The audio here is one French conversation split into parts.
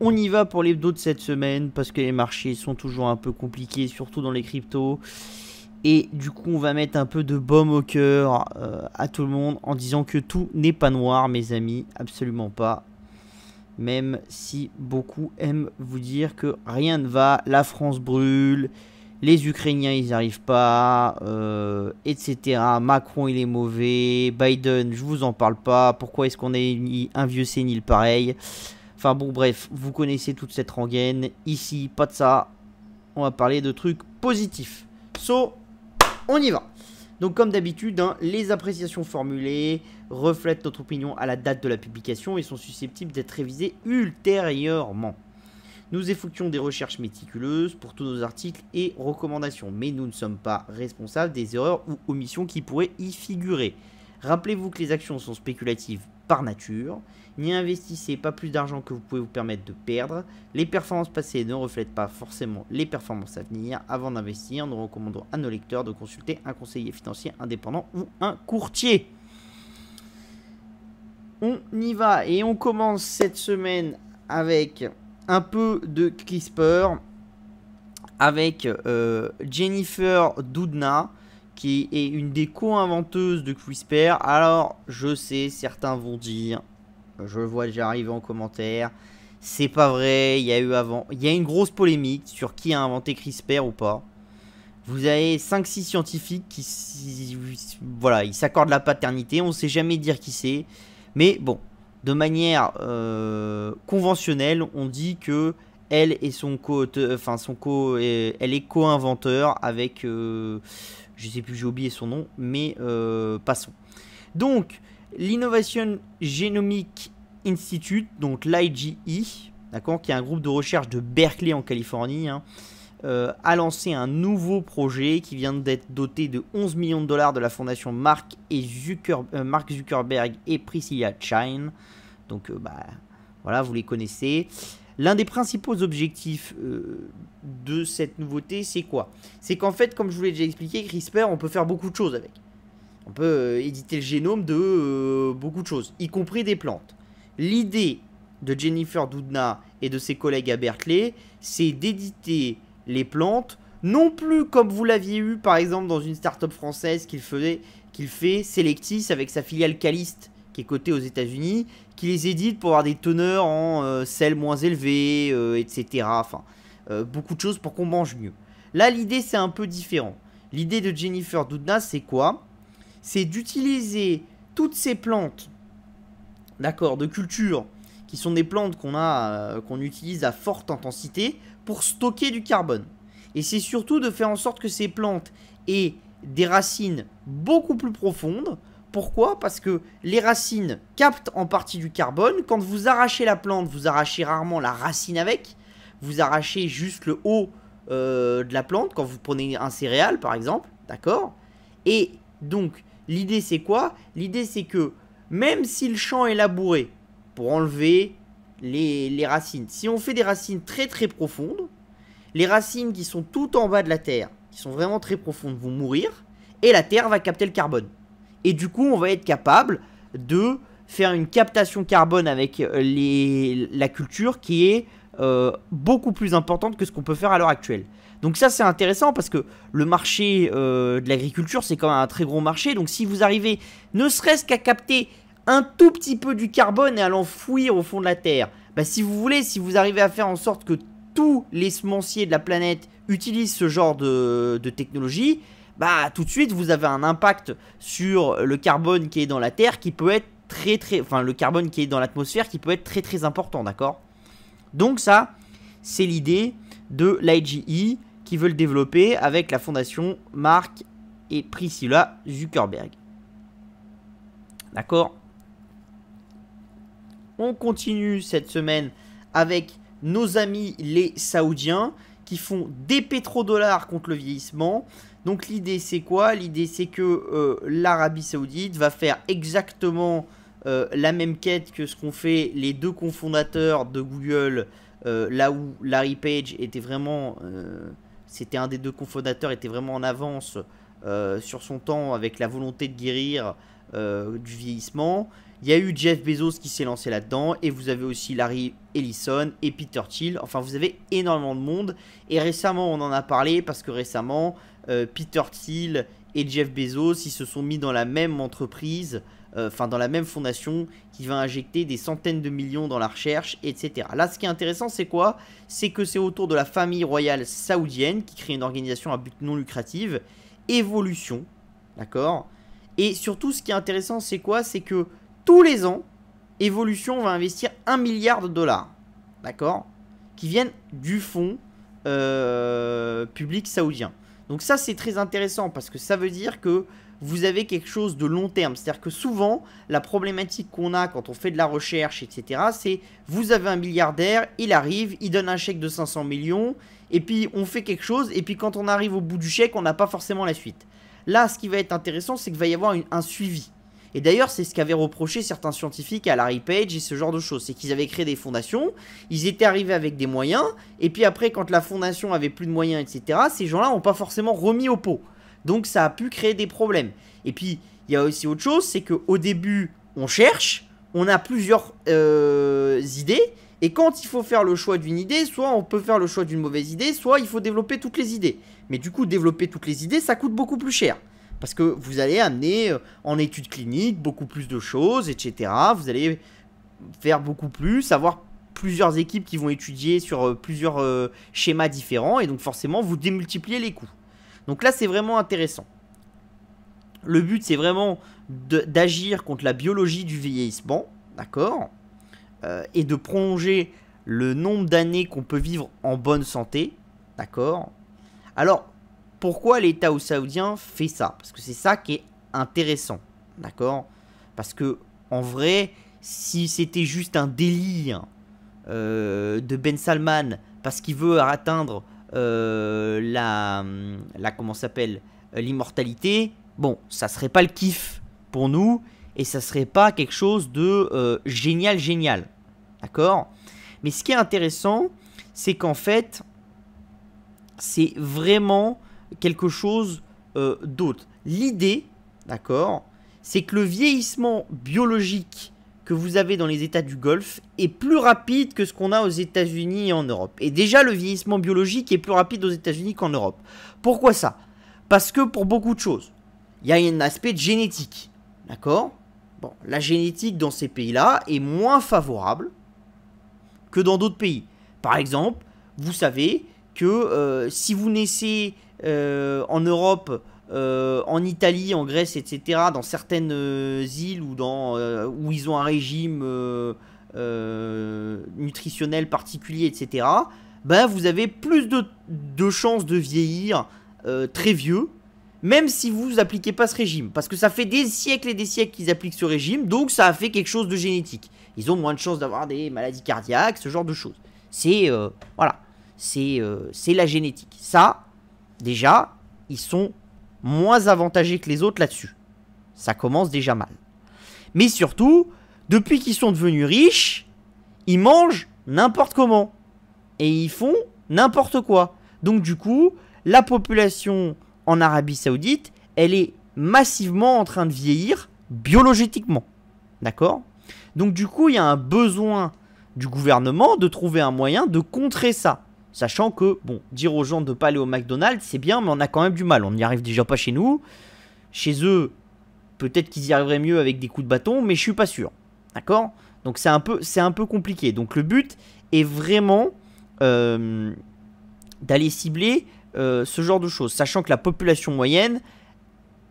on y va pour l'hebdo de cette semaine parce que les marchés sont toujours un peu compliqués, surtout dans les cryptos. Et du coup, on va mettre un peu de baume au cœur euh, à tout le monde en disant que tout n'est pas noir, mes amis, absolument pas. Même si beaucoup aiment vous dire que rien ne va, la France brûle, les Ukrainiens ils arrivent pas, euh, etc. Macron il est mauvais, Biden je vous en parle pas, pourquoi est-ce qu'on est un vieux sénile pareil Enfin bon, bref, vous connaissez toute cette rengaine. Ici, pas de ça. On va parler de trucs positifs. So, on y va. Donc comme d'habitude, hein, les appréciations formulées reflètent notre opinion à la date de la publication et sont susceptibles d'être révisées ultérieurement. Nous effectuons des recherches méticuleuses pour tous nos articles et recommandations, mais nous ne sommes pas responsables des erreurs ou omissions qui pourraient y figurer. Rappelez-vous que les actions sont spéculatives par nature n'y investissez pas plus d'argent que vous pouvez vous permettre de perdre. Les performances passées ne reflètent pas forcément les performances à venir. Avant d'investir, nous recommandons à nos lecteurs de consulter un conseiller financier indépendant ou un courtier. On y va et on commence cette semaine avec un peu de CRISPR avec euh, Jennifer Doudna qui est une des co-inventeuses de CRISPR. Alors, je sais, certains vont dire je le vois déjà arriver en commentaire. C'est pas vrai, il y a eu avant. Il y a une grosse polémique sur qui a inventé CRISPR ou pas. Vous avez 5-6 scientifiques qui voilà, ils s'accordent la paternité, on sait jamais dire qui c'est. Mais bon, de manière euh, conventionnelle, on dit que elle et son co enfin son co euh, elle est co-inventeur avec euh, je sais plus j'ai oublié son nom mais passons. Donc l'Innovation Genomic Institute, donc l'IGE, d'accord, qui est un groupe de recherche de Berkeley en Californie, hein, euh, a lancé un nouveau projet qui vient d'être doté de 11 millions de dollars de la fondation Mark, et euh, Mark Zuckerberg et Priscilla Chine. Donc, euh, bah, voilà, vous les connaissez. L'un des principaux objectifs de cette nouveauté, c'est quoi C'est qu'en fait, comme je vous l'ai déjà expliqué, CRISPR, on peut faire beaucoup de choses avec. On peut euh, éditer le génome de euh, beaucoup de choses, y compris des plantes. L'idée de Jennifer Doudna et de ses collègues à Berkeley, c'est d'éditer les plantes, non plus comme vous l'aviez eu par exemple dans une start-up française qu'il qu'il fait Selectis avec sa filiale Caliste qui est cotée aux États-Unis, qui les édite pour avoir des teneurs en euh, sel moins élevées, etc. Enfin, beaucoup de choses pour qu'on mange mieux. Là, l'idée c'est un peu différent. L'idée de Jennifer Doudna, c'est quoi c'est d'utiliser toutes ces plantes, d'accord, de culture, qui sont des plantes qu'on a euh, qu'on utilise à forte intensité pour stocker du carbone. Et c'est surtout de faire en sorte que ces plantes aient des racines beaucoup plus profondes. Pourquoi Parce que les racines captent en partie du carbone. Quand vous arrachez la plante, vous arrachez rarement la racine avec. Vous arrachez juste le haut euh, de la plante quand vous prenez un céréal par exemple. D'accord Et donc, l'idée c'est quoi L'idée c'est que même si le champ est labouré pour enlever les, racines, si on fait des racines très très profondes, les racines qui sont tout en bas de la terre, qui sont vraiment très profondes, vont mourir et la terre va capter le carbone. Et du coup, on va être capable de faire une captation carbone avec euh, la culture qui est euh, beaucoup plus importante que ce qu'on peut faire à l'heure actuelle. Donc ça c'est intéressant parce que le marché euh, de l'agriculture c'est quand même un très gros marché. Donc si vous arrivez ne serait-ce qu'à capter un tout petit peu du carbone et à l'enfouir au fond de la terre, bah, si vous voulez, si vous arrivez à faire en sorte que tous les semenciers de la planète utilisent ce genre de, de technologie, bah tout de suite vous avez un impact sur le carbone qui est dans la terre qui peut être très très enfin le carbone qui est dans l'atmosphère qui peut être très très important d'accord donc ça c'est l'idée de l'IGE qui veut développer avec la fondation Mark et Priscilla Zuckerberg. D'accord On continue cette semaine avec nos amis les Saoudiens qui font des pétrodollars contre le vieillissement. Donc l'idée c'est quoi L'idée c'est que euh, l'Arabie Saoudite va faire exactement euh, la même quête que ce qu'ont fait les deux cofondateurs de Google, euh, là où Larry Page était vraiment c'était un des deux cofondateurs, était vraiment en avance euh, sur son temps avec la volonté de guérir euh, du vieillissement. Il y a eu Jeff Bezos qui s'est lancé là-dedans, et vous avez aussi Larry Ellison et Peter Thiel. Enfin, vous avez énormément de monde. Et récemment, on en a parlé parce que récemment, euh, Peter Thiel et Jeff Bezos, ils se sont mis dans la même entreprise euh, enfin dans la même fondation, qui va injecter des centaines de millions dans la recherche, etc. Là, ce qui est intéressant, c'est quoi C'est que c'est autour de la famille royale saoudienne qui crée une organisation à but non lucratif, évolution, d'accord Et surtout, ce qui est intéressant, c'est quoi C'est que tous les ans, évolution va investir un milliard de dollars, d'accord Qui viennent du fonds euh, public saoudien. Donc ça, c'est très intéressant parce que ça veut dire que vous avez quelque chose de long terme. C'est-à-dire que souvent, la problématique qu'on a quand on fait de la recherche, etc., c'est vous avez un milliardaire, il arrive, il donne un chèque de 500 millions, et puis on fait quelque chose, et puis quand on arrive au bout du chèque, on n'a pas forcément la suite. Là, ce qui va être intéressant, c'est qu'il va y avoir un suivi. Et d'ailleurs, c'est ce qu'avaient reproché certains scientifiques à Larry Page et ce genre de choses. C'est qu'ils avaient créé des fondations, ils étaient arrivés avec des moyens, et puis après, quand la fondation avait plus de moyens, etc., ces gens-là n'ont pas forcément remis au pot. Donc ça a pu créer des problèmes. Et puis, il y a aussi autre chose, c'est qu'au début, on cherche, on a plusieurs euh, idées, et quand il faut faire le choix d'une idée, soit on peut faire le choix d'une mauvaise idée, soit il faut développer toutes les idées. Mais du coup, développer toutes les idées, ça coûte beaucoup plus cher. Parce que vous allez amener euh, en études cliniques beaucoup plus de choses, etc. Vous allez faire beaucoup plus, avoir plusieurs équipes qui vont étudier sur euh, plusieurs schémas différents, et donc forcément, vous démultipliez les coûts. Donc là, c'est vraiment intéressant. Le but, c'est vraiment d'agir contre la biologie du vieillissement, d'accord euh, Et de prolonger le nombre d'années qu'on peut vivre en bonne santé, d'accord Alors, pourquoi l'État saoudien fait ça Parce que c'est ça qui est intéressant, d'accord Parce que, en vrai, si c'était juste un délire hein, euh, de Ben Salman parce qu'il veut atteindre euh, la, la comment s'appelle euh, l'immortalité, bon, ça serait pas le kiff pour nous et ça serait pas quelque chose de euh, génial génial. D'accord Mais ce qui est intéressant, c'est qu'en fait c'est vraiment quelque chose d'autre. L'idée, d'accord, c'est que le vieillissement biologique que vous avez dans les États du Golfe est plus rapide que ce qu'on a aux États-Unis et en Europe. Et déjà, le vieillissement biologique est plus rapide aux États-Unis qu'en Europe. Pourquoi ça Parce que pour beaucoup de choses, il y a un aspect génétique. D'accord Bon, la génétique dans ces pays-là est moins favorable que dans d'autres pays. Par exemple, vous savez que euh, si vous naissez euh, en Europe euh, en Italie, en Grèce, etc., dans certaines euh, îles ou dans, euh, où ils ont un régime nutritionnel particulier, etc., ben, bah, vous avez plus de, de chances de vieillir très vieux, même si vous n'appliquez pas ce régime. Parce que ça fait des siècles et des siècles qu'ils appliquent ce régime, donc ça a fait quelque chose de génétique. Ils ont moins de chances d'avoir des maladies cardiaques, ce genre de choses. C'est voilà, c'est la génétique. Ça, déjà, ils sont moins avantagés que les autres là-dessus. Ça commence déjà mal. Mais surtout, depuis qu'ils sont devenus riches, ils mangent n'importe comment. Et ils font n'importe quoi. Donc du coup, la population en Arabie Saoudite, elle est massivement en train de vieillir biologiquement. D'accord Donc du coup, il y a un besoin du gouvernement de trouver un moyen de contrer ça. Sachant que, bon, dire aux gens de ne pas aller au McDonald's, c'est bien, mais on a quand même du mal. On n'y arrive déjà pas chez nous. Chez eux, peut-être qu'ils y arriveraient mieux avec des coups de bâton, mais je suis pas sûr. D'accord Donc c'est un, peu, un peu compliqué. Donc le but est vraiment euh, d'aller cibler euh, ce genre de choses. Sachant que la population moyenne,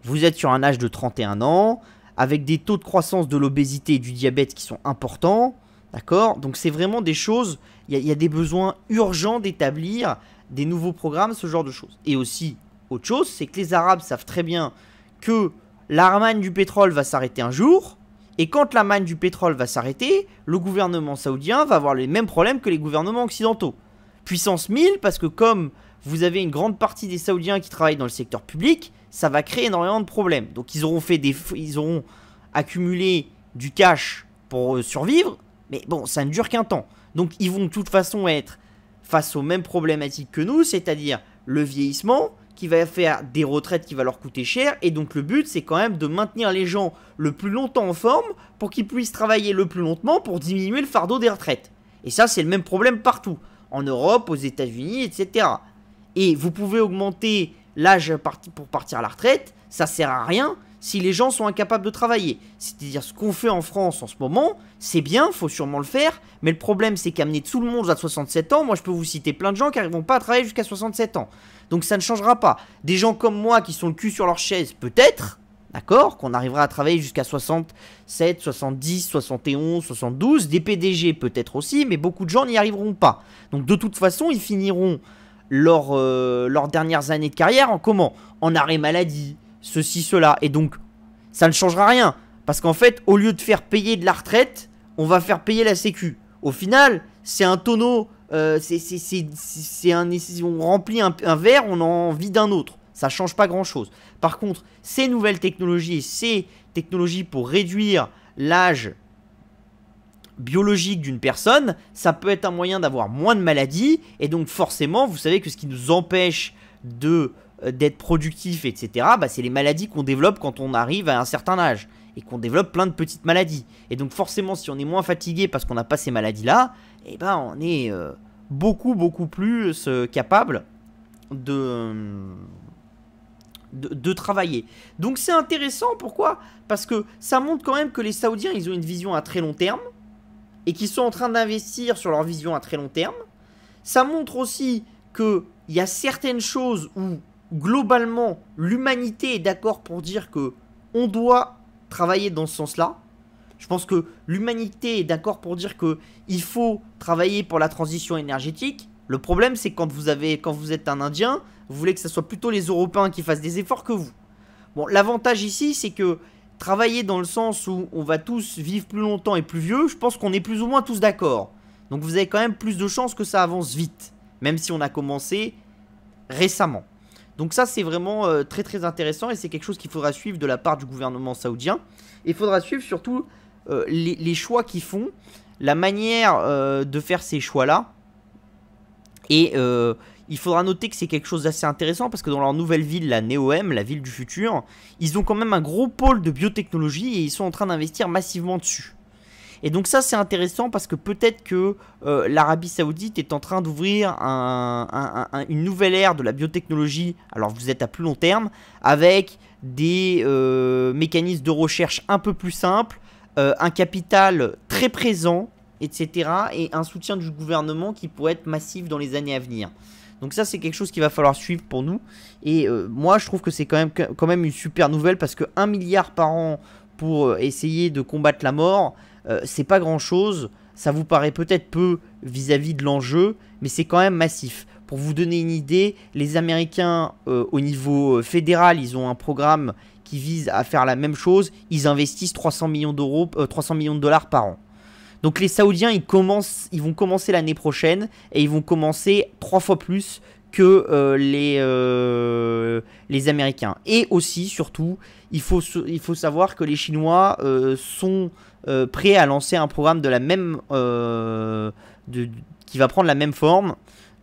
vous êtes sur un âge de 31 ans, avec des taux de croissance de l'obésité et du diabète qui sont importants. D'accord Donc c'est vraiment des choses, il y, a des besoins urgents d'établir des nouveaux programmes, ce genre de choses. Et aussi, autre chose, c'est que les Arabes savent très bien que l'armagne du pétrole va s'arrêter un jour, et quand l'armagne du pétrole va s'arrêter, le gouvernement saoudien va avoir les mêmes problèmes que les gouvernements occidentaux. Puissance 1000, parce que comme vous avez une grande partie des Saoudiens qui travaillent dans le secteur public, ça va créer énormément de problèmes. Donc ils auront, fait des, ils auront accumulé du cash pour euh, survivre, mais bon, ça ne dure qu'un temps. Donc ils vont de toute façon être face aux mêmes problématiques que nous, c'est-à-dire le vieillissement qui va faire des retraites qui va leur coûter cher. Et donc le but, c'est quand même de maintenir les gens le plus longtemps en forme pour qu'ils puissent travailler le plus longtemps pour diminuer le fardeau des retraites. Et ça, c'est le même problème partout, en Europe, aux États-Unis, etc. Et vous pouvez augmenter l'âge pour partir à la retraite, ça sert à rien si les gens sont incapables de travailler. C'est-à-dire ce qu'on fait en France en ce moment, c'est bien, faut sûrement le faire, mais le problème c'est qu'amener tout le monde à 67 ans, moi je peux vous citer plein de gens qui n'arriveront pas à travailler jusqu'à 67 ans. Donc ça ne changera pas. Des gens comme moi qui sont le cul sur leur chaise, peut-être, d'accord, qu'on arrivera à travailler jusqu'à 67, 70, 71, 72, des PDG peut-être aussi, mais beaucoup de gens n'y arriveront pas. Donc de toute façon, ils finiront leurs, euh, leurs dernières années de carrière en comment En arrêt maladie, ceci, cela. Et donc, ça ne changera rien. Parce qu'en fait, au lieu de faire payer de la retraite, on va faire payer la sécu. Au final, c'est un tonneau, euh, c'est un, on remplit un, verre, on en vide d'un autre. Ça change pas grand-chose. Par contre, ces nouvelles technologies, ces technologies pour réduire l'âge biologique d'une personne, ça peut être un moyen d'avoir moins de maladies, et donc forcément, vous savez que ce qui nous empêche de euh, d'être productif, etc., bah, c'est les maladies qu'on développe quand on arrive à un certain âge et qu'on développe plein de petites maladies. Et donc forcément, si on est moins fatigué parce qu'on n'a pas ces maladies-là, eh ben on est euh, beaucoup beaucoup plus euh, capable de, de, travailler. Donc c'est intéressant, pourquoi Parce que ça montre quand même que les Saoudiens, ils ont une vision à très long terme et qu'ils sont en train d'investir sur leur vision à très long terme. Ça montre aussi que il y a certaines choses où globalement, l'humanité est d'accord pour dire que on doit travailler dans ce sens-là. Je pense que l'humanité est d'accord pour dire que il faut travailler pour la transition énergétique. Le problème, c'est quand vous avez, quand vous êtes un Indien, vous voulez que ce soit plutôt les Européens qui fassent des efforts que vous. Bon, l'avantage ici, c'est que travailler dans le sens où on va tous vivre plus longtemps et plus vieux, je pense qu'on est plus ou moins tous d'accord. Donc vous avez quand même plus de chances que ça avance vite, même si on a commencé récemment. Donc ça c'est vraiment euh, très très intéressant et c'est quelque chose qu'il faudra suivre de la part du gouvernement saoudien. il faudra suivre surtout euh, les, choix qu'ils font, la manière euh, de faire ces choix-là. Et il faudra noter que c'est quelque chose d'assez intéressant parce que dans leur nouvelle ville, la NeoM, la ville du futur, ils ont quand même un gros pôle de biotechnologie et ils sont en train d'investir massivement dessus. Et donc ça c'est intéressant parce que peut-être que euh, l'Arabie Saoudite est en train d'ouvrir une nouvelle ère de la biotechnologie, alors vous êtes à plus long terme, avec des euh, mécanismes de recherche un peu plus simples, euh, un capital très présent, etc. et un soutien du gouvernement qui pourrait être massif dans les années à venir. Donc ça c'est quelque chose qu'il va falloir suivre pour nous. Et moi je trouve que c'est quand même, quand même une super nouvelle parce que 1 milliard par an pour essayer de combattre la mort, euh, c'est pas grand-chose, ça vous paraît peut-être peu vis-à-vis de l'enjeu, mais c'est quand même massif. Pour vous donner une idée, les Américains euh, au niveau euh, fédéral, ils ont un programme qui vise à faire la même chose, ils investissent 300 millions, d'euros, 300 millions de dollars par an. Donc les Saoudiens, ils, commencent, ils vont commencer l'année prochaine et ils vont commencer trois fois plus que euh, les, euh, les Américains. Et aussi, surtout, il faut, il faut savoir que les Chinois euh, sont prêts à lancer un programme de la même, qui va prendre la même forme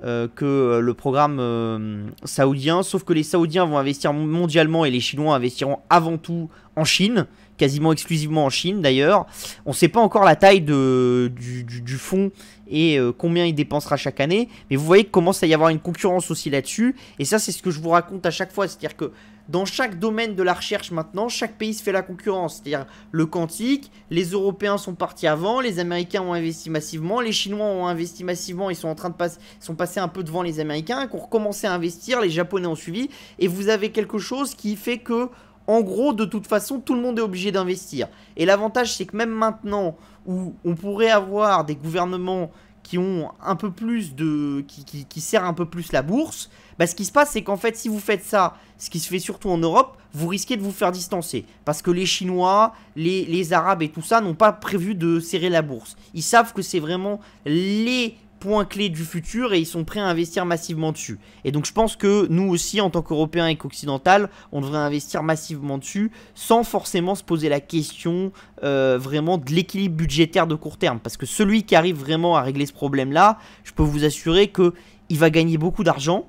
que le programme saoudien, sauf que les Saoudiens vont investir mondialement et les Chinois investiront avant tout en Chine quasiment exclusivement en Chine d'ailleurs. On ne sait pas encore la taille de, du, fonds et euh, combien il dépensera chaque année, mais vous voyez qu'il commence à y avoir une concurrence aussi là-dessus, et ça c'est ce que je vous raconte à chaque fois, c'est-à-dire que dans chaque domaine de la recherche maintenant, chaque pays se fait la concurrence. C'est-à-dire le quantique, les Européens sont partis avant, les Américains ont investi massivement, les Chinois ont investi massivement, ils sont en train de passer, sont passés un peu devant les Américains, qui ont recommencé à investir, les Japonais ont suivi, et vous avez quelque chose qui fait que en gros, de toute façon, tout le monde est obligé d'investir. Et l'avantage, c'est que même maintenant, où on pourrait avoir des gouvernements qui ont un peu plus de... qui, serrent un peu plus la bourse, bah, ce qui se passe, c'est qu'en fait, si vous faites ça, ce qui se fait surtout en Europe, vous risquez de vous faire distancer. Parce que les Chinois, les, les Arabes et tout ça n'ont pas prévu de serrer la bourse. Ils savent que c'est vraiment les Points clé du futur et ils sont prêts à investir massivement dessus. Et donc je pense que nous aussi, en tant qu'Européens et qu'occidental on devrait investir massivement dessus sans forcément se poser la question euh, vraiment de l'équilibre budgétaire de court terme. Parce que celui qui arrive vraiment à régler ce problème-là, je peux vous assurer que il va gagner beaucoup d'argent,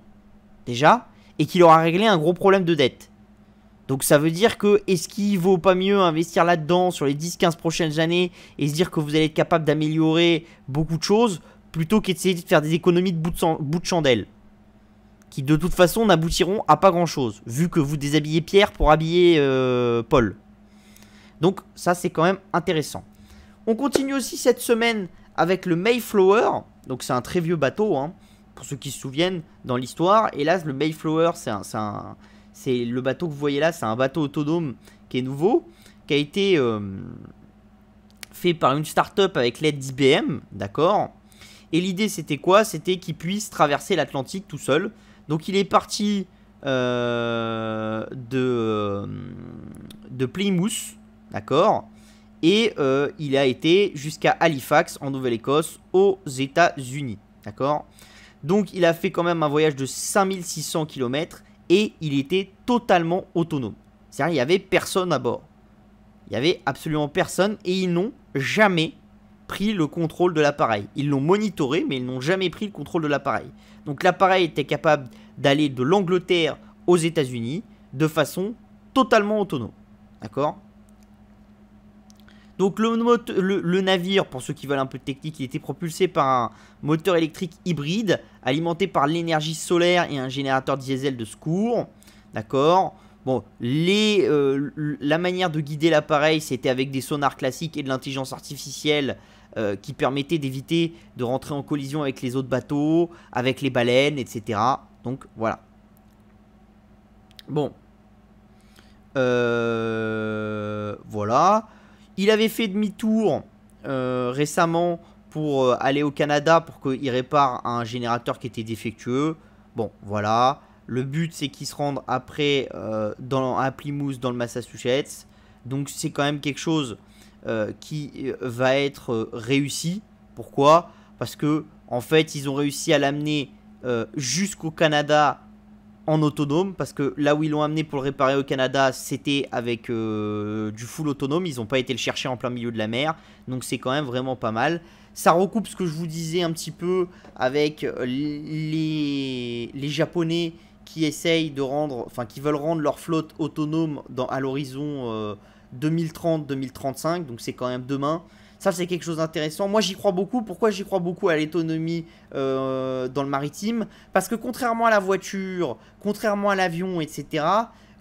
déjà, et qu'il aura réglé un gros problème de dette. Donc ça veut dire que est-ce qu'il vaut pas mieux investir là-dedans sur les 10-15 prochaines années et se dire que vous allez être capable d'améliorer beaucoup de choses plutôt qu'essayer de faire des économies de bout de, chandelle. Qui de toute façon n'aboutiront à pas grand chose, vu que vous déshabillez Pierre pour habiller euh, Paul. Donc ça c'est quand même intéressant. On continue aussi cette semaine avec le Mayflower. Donc c'est un très vieux bateau, hein, pour ceux qui se souviennent dans l'histoire. Hélas le Mayflower, c'est le bateau que vous voyez là, c'est un bateau autonome qui est nouveau, qui a été euh, fait par une start-up avec l'aide d'IBM, d'accord et l'idée, c'était quoi C'était qu'il puisse traverser l'Atlantique tout seul. Donc il est parti euh, de, euh, de Plymouth, d'accord Et euh, il a été jusqu'à Halifax, en Nouvelle-Écosse, aux États-Unis, d'accord Donc il a fait quand même un voyage de 5600 km et il était totalement autonome. C'est-à-dire, il n'y avait personne à bord. Il n'y avait absolument personne et ils n'ont jamais pris le contrôle de l'appareil. Ils l'ont monitoré, mais ils n'ont jamais pris le contrôle de l'appareil. Donc l'appareil était capable d'aller de l'Angleterre aux États-Unis de façon totalement autonome. D'accord donc le, navire, pour ceux qui veulent un peu de technique, il était propulsé par un moteur électrique hybride alimenté par l'énergie solaire et un générateur diesel de secours. D'accord Bon, euh, la manière de guider l'appareil, c'était avec des sonars classiques et de l'intelligence artificielle euh, qui permettait d'éviter de rentrer en collision avec les autres bateaux, avec les baleines, etc. Donc voilà. Bon. Euh, voilà. Il avait fait demi-tour euh, récemment pour aller au Canada pour qu'il répare un générateur qui était défectueux. Bon, voilà. Le but, c'est qu'il se rende après à Plymouth, dans le Massachusetts. Donc, c'est quand même quelque chose euh, qui euh, va être euh, réussi. Pourquoi Parce que en fait, ils ont réussi à l'amener jusqu'au Canada en autonome, parce que là où ils l'ont amené pour le réparer au Canada, c'était avec du full autonome, ils n'ont pas été le chercher en plein milieu de la mer, donc c'est quand même vraiment pas mal. Ça recoupe ce que je vous disais un petit peu avec les, les Japonais qui essayent de rendre, enfin qui veulent rendre leur flotte autonome dans, à l'horizon 2030-2035, donc c'est quand même demain. Ça, c'est quelque chose d'intéressant. Moi, j'y crois beaucoup. Pourquoi j'y crois beaucoup à l'autonomie euh, dans le maritime Parce que contrairement à la voiture, contrairement à l'avion, etc.,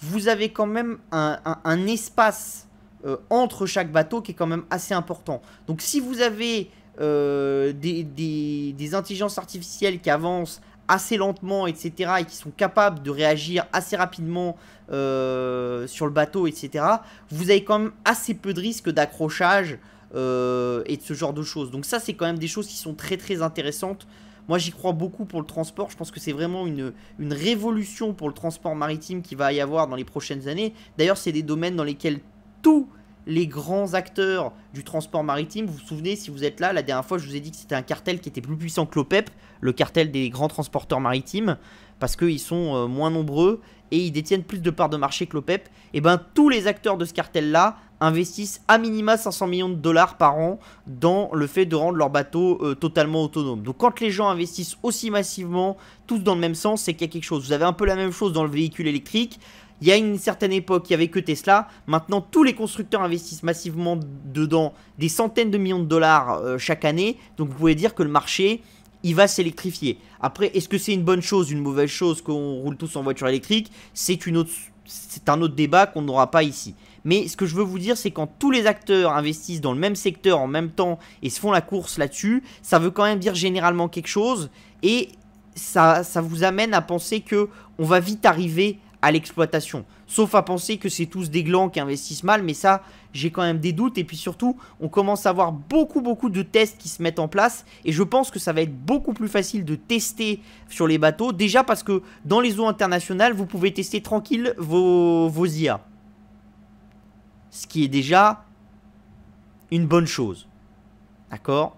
vous avez quand même un, espace euh, entre chaque bateau qui est quand même assez important. Donc, si vous avez euh, des, des, des intelligences artificielles qui avancent assez lentement, etc., et qui sont capables de réagir assez rapidement euh, sur le bateau, etc., vous avez quand même assez peu de risques d'accrochage euh, et de ce genre de choses. Donc ça, c'est quand même des choses qui sont très très intéressantes. Moi, j'y crois beaucoup pour le transport. Je pense que c'est vraiment une, une révolution pour le transport maritime qui va y avoir dans les prochaines années. D'ailleurs, c'est des domaines dans lesquels tous les grands acteurs du transport maritime, vous vous souvenez, si vous êtes là, la dernière fois, je vous ai dit que c'était un cartel qui était plus puissant que l'OPEP, e le cartel des grands transporteurs maritimes, parce qu'ils sont euh, moins nombreux et ils détiennent plus de parts de marché que l'OPEP, et eh ben tous les acteurs de ce cartel-là investissent à minima 500 millions de dollars par an dans le fait de rendre leur bateau euh, totalement autonome. Donc quand les gens investissent aussi massivement, tous dans le même sens, c'est qu'il y a quelque chose. Vous avez un peu la même chose dans le véhicule électrique. Il y a une certaine époque, il n'y avait que Tesla. Maintenant, tous les constructeurs investissent massivement dedans des centaines de millions de dollars euh, chaque année. Donc vous pouvez dire que le marché il va s'électrifier. Après, est-ce que c'est une bonne chose, une mauvaise chose qu'on roule tous en voiture électrique C'est une autre, c'est un autre débat qu'on n'aura pas ici. Mais ce que je veux vous dire, c'est quand tous les acteurs investissent dans le même secteur en même temps et se font la course là-dessus, ça veut quand même dire généralement quelque chose et ça, ça vous amène à penser que on va vite arriver à l'exploitation. Sauf à penser que c'est tous des glands qui investissent mal, mais ça, j'ai quand même des doutes. Et puis surtout, on commence à avoir beaucoup, beaucoup de tests qui se mettent en place. Et je pense que ça va être beaucoup plus facile de tester sur les bateaux. Déjà parce que dans les eaux internationales, vous pouvez tester tranquille vos, vos IA. Ce qui est déjà une bonne chose. D'accord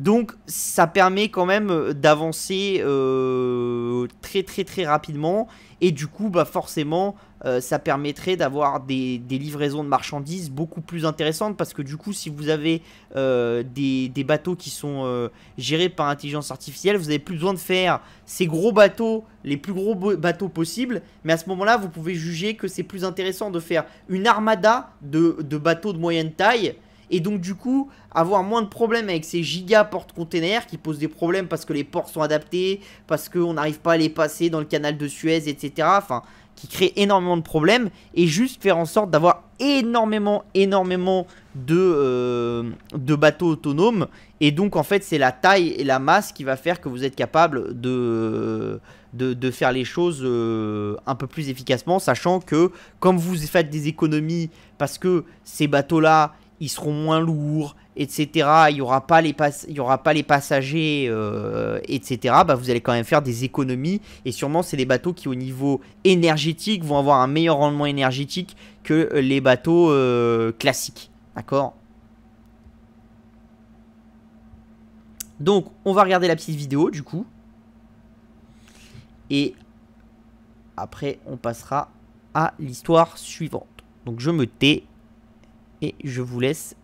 donc ça permet quand même euh, d'avancer euh, très très très rapidement et du coup bah, forcément euh, ça permettrait d'avoir des, livraisons de marchandises beaucoup plus intéressantes parce que du coup si vous avez des, bateaux qui sont gérés par intelligence artificielle vous n'avez plus besoin de faire ces gros bateaux les plus gros bateaux possibles mais à ce moment là vous pouvez juger que c'est plus intéressant de faire une armada de bateaux de moyenne taille et donc du coup avoir moins de problèmes avec ces giga porte-containers qui posent des problèmes parce que les ports sont adaptés, parce qu'on n'arrive pas à les passer dans le canal de Suez, etc. Enfin, qui crée énormément de problèmes et juste faire en sorte d'avoir énormément, énormément de, euh, de bateaux autonomes. Et donc, en fait, c'est la taille et la masse qui va faire que vous êtes capable de, de, faire les choses euh, un peu plus efficacement, sachant que comme vous faites des économies parce que ces bateaux-là, ils seront moins lourds, etc. Il n'y aura, pas les passagers, euh, etc. Bah, vous allez quand même faire des économies. Et sûrement, c'est des bateaux qui, au niveau énergétique, vont avoir un meilleur rendement énergétique que euh, les bateaux euh, classiques. D'accord Donc, on va regarder la petite vidéo, du coup. Et après, on passera à l'histoire suivante. Donc, je me tais et je vous laisse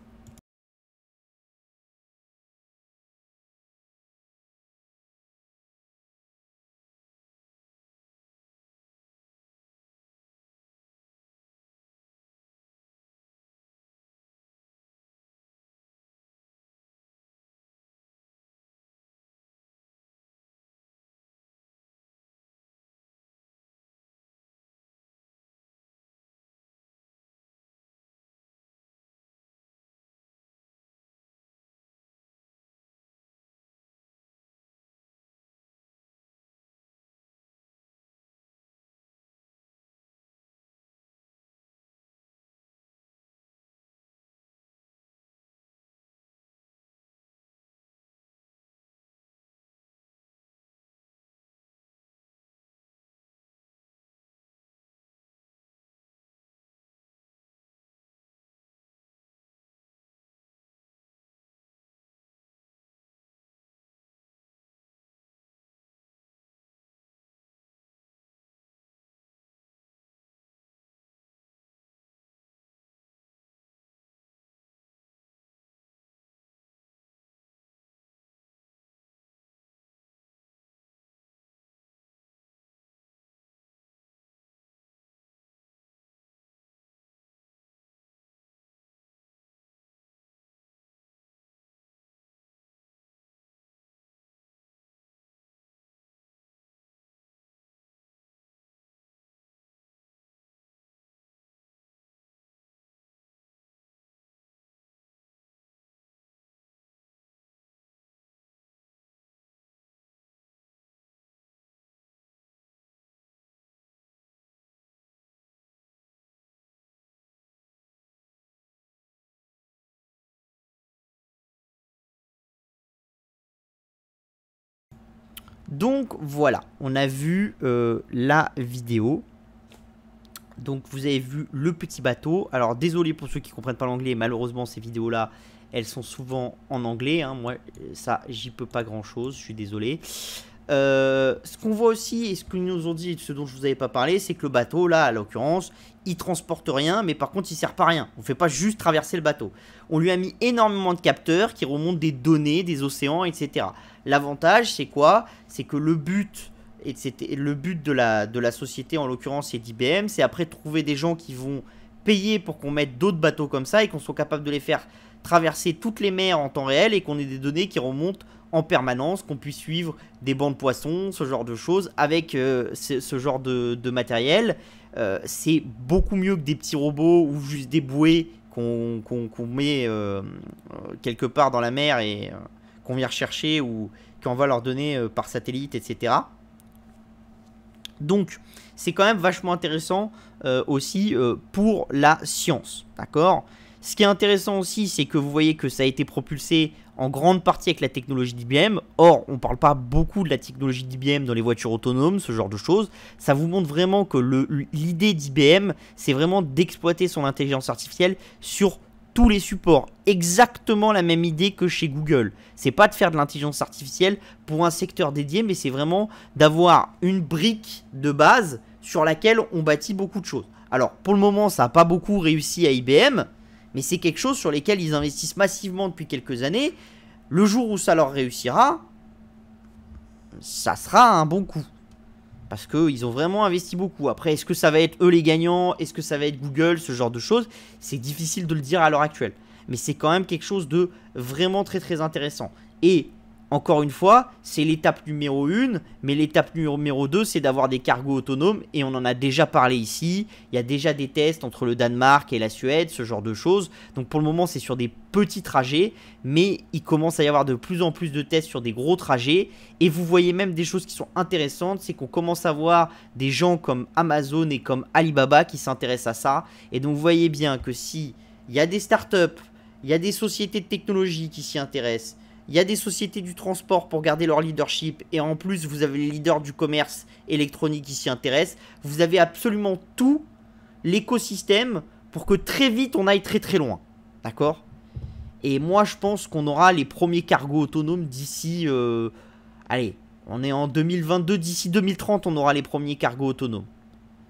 Donc voilà, on a vu euh, la vidéo. Donc vous avez vu le petit bateau. Alors désolé pour ceux qui ne comprennent pas l'anglais, malheureusement ces vidéos-là, elles sont souvent en anglais. Hein. Moi, ça, j'y peux pas grand-chose, je suis désolé. Euh, ce qu'on voit aussi et ce qu'ils nous ont dit, et ce dont je vous avais pas parlé, c'est que le bateau, là, à l'occurrence, il transporte rien, mais par contre, il sert pas à rien. On fait pas juste traverser le bateau. On lui a mis énormément de capteurs qui remontent des données, des océans, etc. L'avantage, c'est quoi C'est que le but et c'était le but de la, de la société, en l'occurrence et d'IBM, c'est après trouver des gens qui vont payer pour qu'on mette d'autres bateaux comme ça et qu'on soit capable de les faire traverser toutes les mers en temps réel et qu'on ait des données qui remontent en permanence, qu'on puisse suivre des bancs de poissons, ce genre de choses, avec euh, ce, genre de, matériel. Euh, c'est beaucoup mieux que des petits robots ou juste des bouées qu'on met euh, quelque part dans la mer et qu'on vient rechercher ou qu'on va leur donner par satellite, etc. Donc, c'est quand même vachement intéressant aussi pour la science, d'accord ce qui est intéressant aussi, c'est que vous voyez que ça a été propulsé en grande partie avec la technologie d'IBM. Or, on ne parle pas beaucoup de la technologie d'IBM dans les voitures autonomes, ce genre de choses. Ça vous montre vraiment que l'idée d'IBM, c'est vraiment d'exploiter son intelligence artificielle sur tous les supports. Exactement la même idée que chez Google. C'est pas de faire de l'intelligence artificielle pour un secteur dédié, mais c'est vraiment d'avoir une brique de base sur laquelle on bâtit beaucoup de choses. Alors, pour le moment, ça n'a pas beaucoup réussi à IBM, mais c'est quelque chose sur lequel ils investissent massivement depuis quelques années. Le jour où ça leur réussira, ça sera un bon coup. Parce qu'ils ont vraiment investi beaucoup. Après, est-ce que ça va être eux les gagnants Est-ce que ça va être Google Ce genre de choses, c'est difficile de le dire à l'heure actuelle. Mais c'est quand même quelque chose de vraiment très très intéressant. Et encore une fois, c'est l'étape numéro 1, mais l'étape numéro 2, c'est d'avoir des cargos autonomes, et on en a déjà parlé ici, il y a déjà des tests entre le Danemark et la Suède, ce genre de choses, donc pour le moment c'est sur des petits trajets, mais il commence à y avoir de plus en plus de tests sur des gros trajets, et vous voyez même des choses qui sont intéressantes, c'est qu'on commence à voir des gens comme Amazon et comme Alibaba qui s'intéressent à ça, et donc vous voyez bien que si il y a des startups, il y a des sociétés de technologie qui s'y intéressent, il y a des sociétés du transport pour garder leur leadership et en plus vous avez les leaders du commerce électronique qui s'y intéressent. Vous avez absolument tout l'écosystème pour que très vite on aille très très loin. D'accord Et moi je pense qu'on aura les premiers cargos autonomes d'ici... Euh, allez, on est en 2022, d'ici 2030 on aura les premiers cargos autonomes.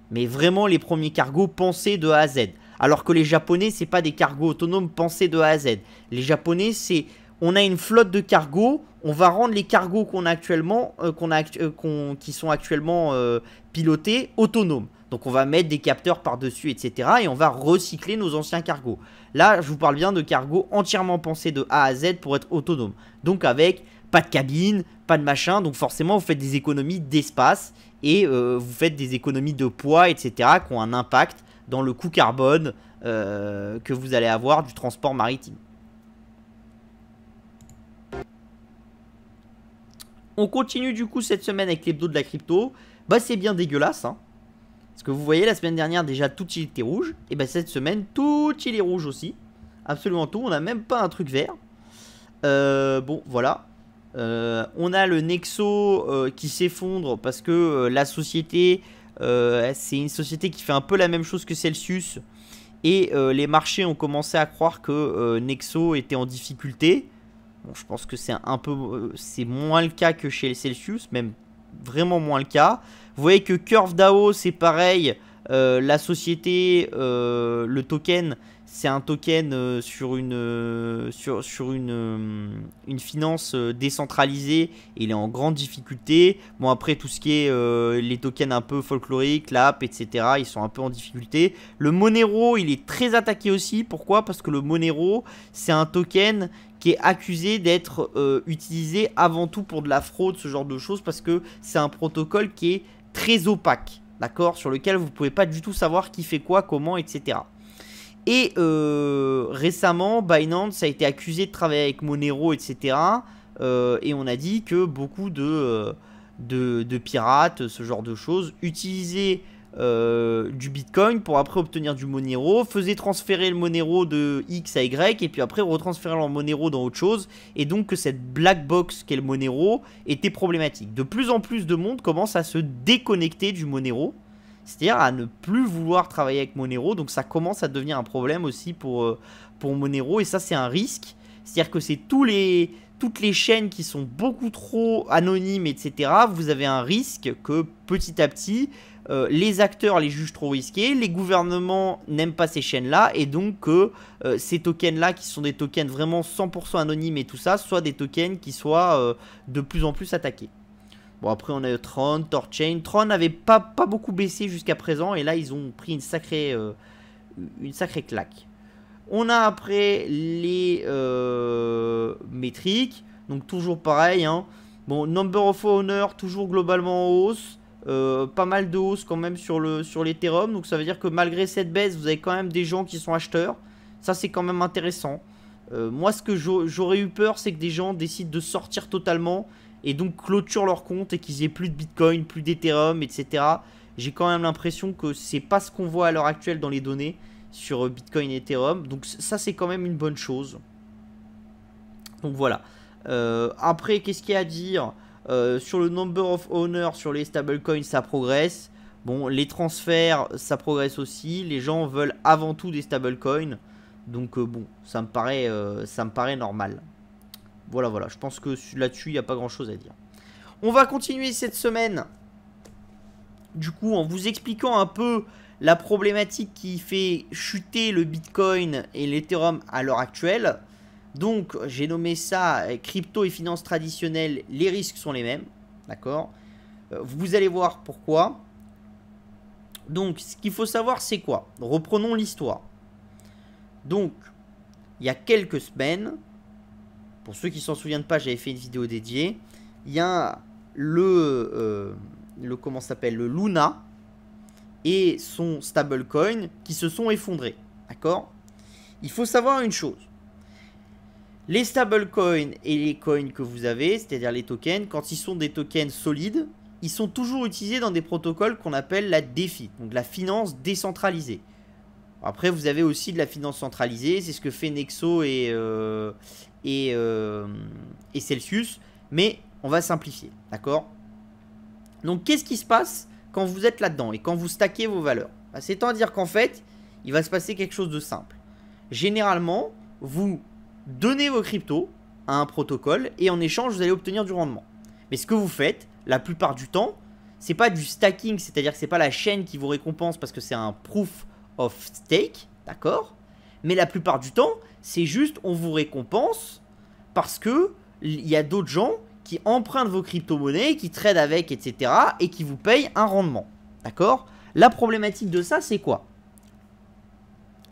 Mais vraiment les premiers cargos pensés de A à Z. Alors que les japonais c'est pas des cargos autonomes pensés de A à Z. Les japonais c'est on a une flotte de cargos, on va rendre les cargos qu'on a actuellement, euh, qu'on a, euh, qui sont actuellement euh, pilotés, autonomes. Donc on va mettre des capteurs par-dessus, etc. Et on va recycler nos anciens cargos. Là, je vous parle bien de cargos entièrement pensés de A à Z pour être autonomes. Donc avec pas de cabine, pas de machin. Donc forcément, vous faites des économies d'espace et vous faites des économies de poids, etc. qui ont un impact dans le coût carbone que vous allez avoir du transport maritime. On continue du coup cette semaine avec l'hebdo de la crypto. Bah c'est bien dégueulasse. Hein. Parce que vous voyez la semaine dernière déjà tout il était rouge. Et bah cette semaine tout il est rouge aussi. Absolument tout. On n'a même pas un truc vert. Euh, bon voilà. Euh, on a le Nexo euh, qui s'effondre parce que la société c'est une société qui fait un peu la même chose que Celsius. Et les marchés ont commencé à croire que Nexo était en difficulté. Bon, je pense que c'est un peu, euh, c'est moins le cas que chez les Celsius, même vraiment moins le cas. Vous voyez que Curve DAO, c'est pareil. Euh, la société, euh, le token, c'est un token euh, sur une euh, sur, une, euh, finance décentralisée il est en grande difficulté. Bon après tout ce qui est les tokens un peu folkloriques, l'app, etc. Ils sont un peu en difficulté. Le Monero il est très attaqué aussi. Pourquoi Parce que le Monero c'est un token qui est accusé d'être utilisé avant tout pour de la fraude, ce genre de choses, parce que c'est un protocole qui est très opaque, d'accord, sur lequel vous pouvez pas du tout savoir qui fait quoi, comment, etc. Et euh, récemment, Binance a été accusé de travailler avec Monero, etc. Euh, et on a dit que beaucoup de, euh, pirates, ce genre de choses, utilisaient du Bitcoin pour après obtenir du Monero, faisaient transférer le Monero de X à Y et puis après retransférer leur Monero dans autre chose. Et donc que cette black box qu'est le Monero était problématique. De plus en plus de monde commence à se déconnecter du Monero c'est-à-dire à ne plus vouloir travailler avec Monero. Donc ça commence à devenir un problème aussi pour, euh, pour Monero et ça c'est un risque. C'est-à-dire que c'est tous les, toutes les chaînes qui sont beaucoup trop anonymes, etc. Vous avez un risque que petit à petit, euh, les acteurs les jugent trop risqués, les gouvernements n'aiment pas ces chaînes-là, et donc que euh, ces tokens-là, qui sont des tokens vraiment 100% anonymes et tout ça, soient des tokens qui soient de plus en plus attaqués. Bon, après, on a eu Tron, Torchain. Tron n'avait pas, pas beaucoup baissé jusqu'à présent. Et là, ils ont pris une sacrée, euh, une sacrée claque. On a après les euh, métriques. Donc, toujours pareil. Hein. Bon, Number of owners toujours globalement en hausse. Euh, pas mal de hausse quand même sur, le, sur l'Ethereum. Donc, ça veut dire que malgré cette baisse, vous avez quand même des gens qui sont acheteurs. Ça, c'est quand même intéressant. moi, ce que j'aurais eu peur, c'est que des gens décident de sortir totalement et donc clôture leur compte et qu'ils aient plus de Bitcoin, plus d'Ethereum, etc. J'ai quand même l'impression que c'est pas ce qu'on voit à l'heure actuelle dans les données sur euh, Bitcoin et Ethereum. Donc ça c'est quand même une bonne chose. Donc voilà. Euh, après, qu'est-ce qu'il y a à dire euh, sur le number of owners sur les stablecoins, ça progresse. Bon, les transferts, ça progresse aussi. Les gens veulent avant tout des stablecoins. Donc bon, ça me paraît, ça me paraît normal. Voilà, voilà. Je pense que là-dessus, il n'y a pas grand-chose à dire. On va continuer cette semaine, du coup, en vous expliquant un peu la problématique qui fait chuter le Bitcoin et l'Ethereum à l'heure actuelle. Donc, j'ai nommé ça euh, crypto et finance traditionnelle. les risques sont les mêmes. D'accord euh, Vous allez voir pourquoi. Donc, ce qu'il faut savoir, c'est quoi Reprenons l'histoire. Donc, il y a quelques semaines, pour ceux qui s'en souviennent pas, j'avais fait une vidéo dédiée. Il y a le, euh, le comment s'appelle le Luna et son stablecoin qui se sont effondrés. D'accord Il faut savoir une chose. Les stablecoins et les coins que vous avez, c'est-à-dire les tokens, quand ils sont des tokens solides, ils sont toujours utilisés dans des protocoles qu'on appelle la DeFi, donc la finance décentralisée. Après, vous avez aussi de la finance centralisée, c'est ce que fait Nexo et, euh, euh, et, Celsius, mais on va simplifier, d'accord Donc qu'est-ce qui se passe quand vous êtes là-dedans et quand vous stackez vos valeurs bah, C'est C'est à dire qu'en fait, il va se passer quelque chose de simple. Généralement, vous donnez vos cryptos à un protocole et en échange, vous allez obtenir du rendement. Mais ce que vous faites, la plupart du temps, c'est pas du stacking, c'est-à-dire que c'est pas la chaîne qui vous récompense parce que c'est un proof of stake, d'accord Mais la plupart du temps, c'est juste, on vous récompense parce que il y a d'autres gens qui empruntent vos crypto-monnaies, qui tradent avec, etc. et qui vous payent un rendement. D'accord La problématique de ça, c'est quoi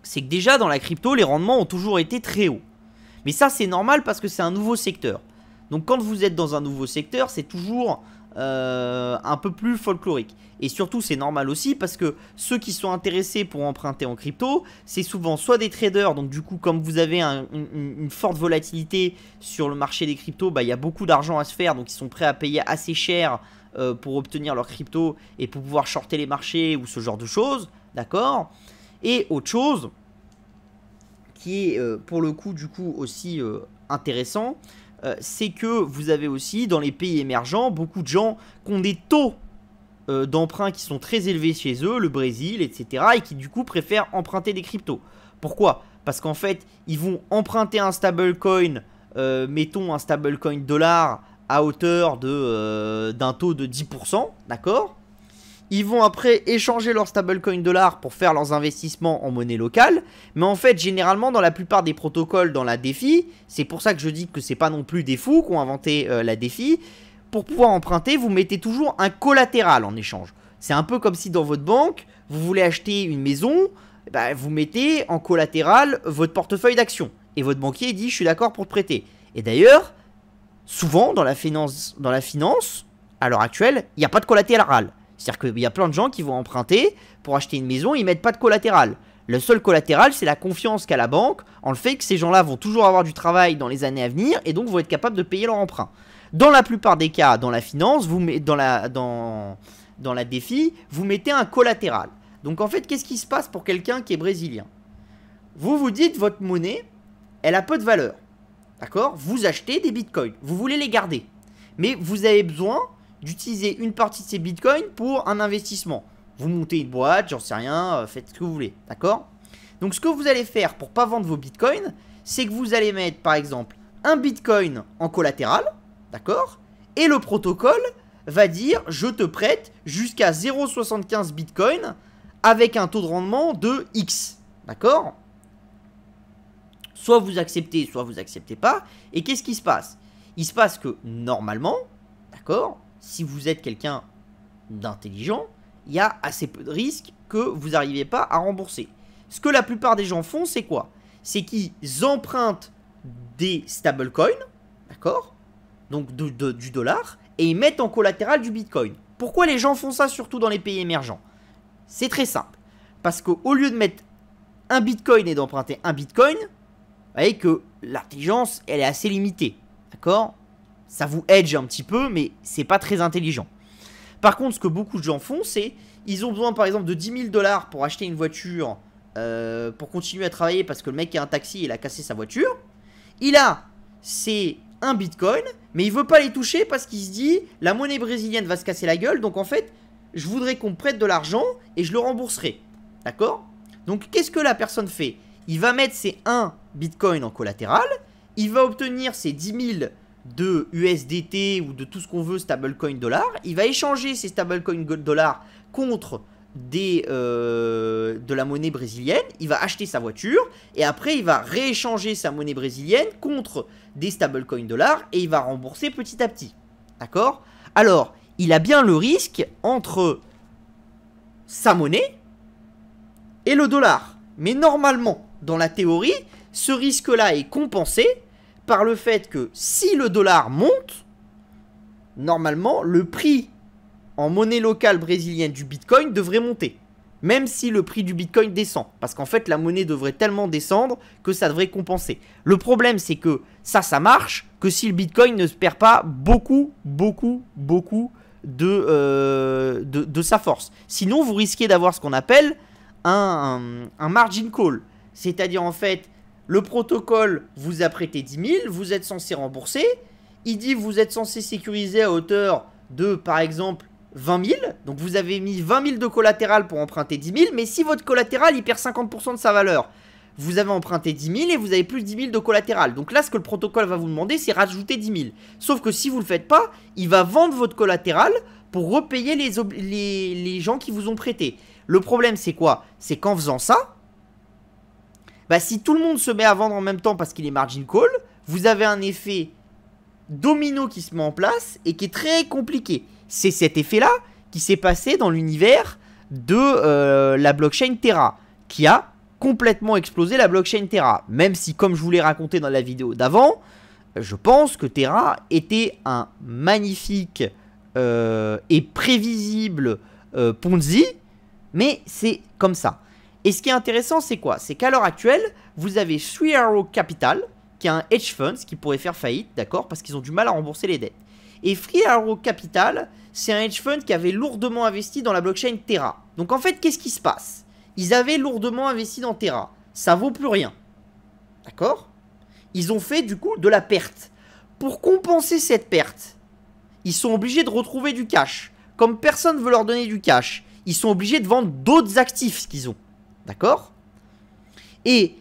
C'est que déjà, dans la crypto, les rendements ont toujours été très hauts. Mais ça, c'est normal parce que c'est un nouveau secteur. Donc quand vous êtes dans un nouveau secteur, c'est toujours euh, un peu plus folklorique. Et surtout, c'est normal aussi parce que ceux qui sont intéressés pour emprunter en crypto, c'est souvent soit des traders, donc du coup, comme vous avez une, forte volatilité sur le marché des cryptos, bah, il y a beaucoup d'argent à se faire, donc ils sont prêts à payer assez cher euh, pour obtenir leur crypto et pour pouvoir shorter les marchés ou ce genre de choses, d'accord Et autre chose qui est euh, pour le coup, du coup, aussi intéressant, euh, c'est que vous avez aussi dans les pays émergents beaucoup de gens qui ont des taux euh, d'emprunt qui sont très élevés chez eux, le Brésil, etc., et qui du coup préfèrent emprunter des cryptos. Pourquoi Parce qu'en fait, ils vont emprunter un stablecoin, euh, mettons un stablecoin dollar à hauteur d'un taux de 10%, d'accord ils vont après échanger leur stablecoin dollar pour faire leurs investissements en monnaie locale. Mais en fait, généralement, dans la plupart des protocoles dans la défi, c'est pour ça que je dis que c'est pas non plus des fous qui ont inventé euh, la défi. Pour pouvoir emprunter, vous mettez toujours un collatéral en échange. C'est un peu comme si dans votre banque, vous voulez acheter une maison, bah, vous mettez en collatéral votre portefeuille d'actions. Et votre banquier dit je suis d'accord pour te prêter. Et d'ailleurs, souvent dans la finance, dans la finance à l'heure actuelle, il n'y a pas de collatéral. C'est-à-dire qu'il y a plein de gens qui vont emprunter pour acheter une maison, ils mettent pas de collatéral. Le seul collatéral, c'est la confiance qu'a la banque en le fait que ces gens-là vont toujours avoir du travail dans les années à venir et donc vont être capables de payer leur emprunt. Dans la plupart des cas, dans la finance, vous dans, la, dans, dans la défi, vous mettez un collatéral. Donc en fait, qu'est-ce qui se passe pour quelqu'un qui est brésilien Vous vous dites, votre monnaie, elle a peu de valeur. D'accord Vous achetez des bitcoins, vous voulez les garder. Mais vous avez besoin d'utiliser une partie de ces bitcoins pour un investissement. Vous montez une boîte, j'en sais rien, euh, faites ce que vous voulez, d'accord Donc ce que vous allez faire pour pas vendre vos bitcoins, c'est que vous allez mettre par exemple un bitcoin en collatéral, d'accord Et le protocole va dire je te prête jusqu'à 0,75 bitcoin avec un taux de rendement de X, d'accord Soit vous acceptez, soit vous acceptez pas. Et qu'est-ce qui se passe Il se passe que normalement, d'accord si vous êtes quelqu'un d'intelligent, il y a assez peu de risques que vous n'arrivez pas à rembourser. Ce que la plupart des gens font, c'est quoi C'est qu'ils empruntent des stablecoins, d'accord Donc du dollar, et ils mettent en collatéral du bitcoin. Pourquoi les gens font ça, surtout dans les pays émergents C'est très simple. Parce qu'au lieu de mettre un bitcoin et d'emprunter un bitcoin, vous voyez que l'intelligence, elle est assez limitée. D'accord ça vous edge un petit peu, mais c'est pas très intelligent. Par contre, ce que beaucoup de gens font, c'est ils ont besoin par exemple de 10 000 dollars pour acheter une voiture euh, pour continuer à travailler parce que le mec a un taxi, il a cassé sa voiture. Il a ses un bitcoin, mais il veut pas les toucher parce qu'il se dit la monnaie brésilienne va se casser la gueule, donc en fait, je voudrais qu'on me prête de l'argent et je le rembourserai. D'accord Donc qu'est-ce que la personne fait Il va mettre ses 1 bitcoin en collatéral, il va obtenir ses 10 000 de USDT ou de tout ce qu'on veut stablecoin dollar, il va échanger ses stablecoin dollar contre des, euh, de la monnaie brésilienne, il va acheter sa voiture et après il va rééchanger sa monnaie brésilienne contre des stablecoin dollar et il va rembourser petit à petit. D'accord Alors, il a bien le risque entre sa monnaie et le dollar. Mais normalement, dans la théorie, ce risque-là est compensé par le fait que si le dollar monte, normalement, le prix en monnaie locale brésilienne du Bitcoin devrait monter. Même si le prix du Bitcoin descend. Parce qu'en fait, la monnaie devrait tellement descendre que ça devrait compenser. Le problème, c'est que ça, ça marche que si le Bitcoin ne perd pas beaucoup, beaucoup, beaucoup de, euh, de, sa force. Sinon, vous risquez d'avoir ce qu'on appelle un, un, margin call. C'est-à-dire, en fait, le protocole vous a prêté 10 000, vous êtes censé rembourser. Il dit vous êtes censé sécuriser à hauteur de, par exemple, 20 000. Donc vous avez mis 20 000 de collatéral pour emprunter 10 000. Mais si votre collatéral il perd 50% de sa valeur, vous avez emprunté 10 000 et vous avez plus de 10 000 de collatéral. Donc là, ce que le protocole va vous demander, c'est rajouter 10 000. Sauf que si vous ne le faites pas, il va vendre votre collatéral pour repayer les, les gens qui vous ont prêté. Le problème, c'est quoi C'est qu'en faisant ça, bah, si tout le monde se met à vendre en même temps parce qu'il est margin call, vous avez un effet domino qui se met en place et qui est très compliqué. C'est cet effet-là qui s'est passé dans l'univers de euh, la blockchain Terra, qui a complètement explosé la blockchain Terra. Même si, comme je vous l'ai raconté dans la vidéo d'avant, je pense que Terra était un magnifique euh, et prévisible euh, Ponzi, mais c'est comme ça. Et ce qui est intéressant, c'est quoi C'est qu'à l'heure actuelle, vous avez Free Arrow Capital, qui est un hedge fund qui pourrait faire faillite, d'accord Parce qu'ils ont du mal à rembourser les dettes. Et Free Arrow Capital, c'est un hedge fund qui avait lourdement investi dans la blockchain Terra. Donc en fait, qu'est-ce qui se passe Ils avaient lourdement investi dans Terra. Ça vaut plus rien. D'accord Ils ont fait du coup de la perte. Pour compenser cette perte, ils sont obligés de retrouver du cash. Comme personne ne veut leur donner du cash, ils sont obligés de vendre d'autres actifs qu'ils ont. D'accord Et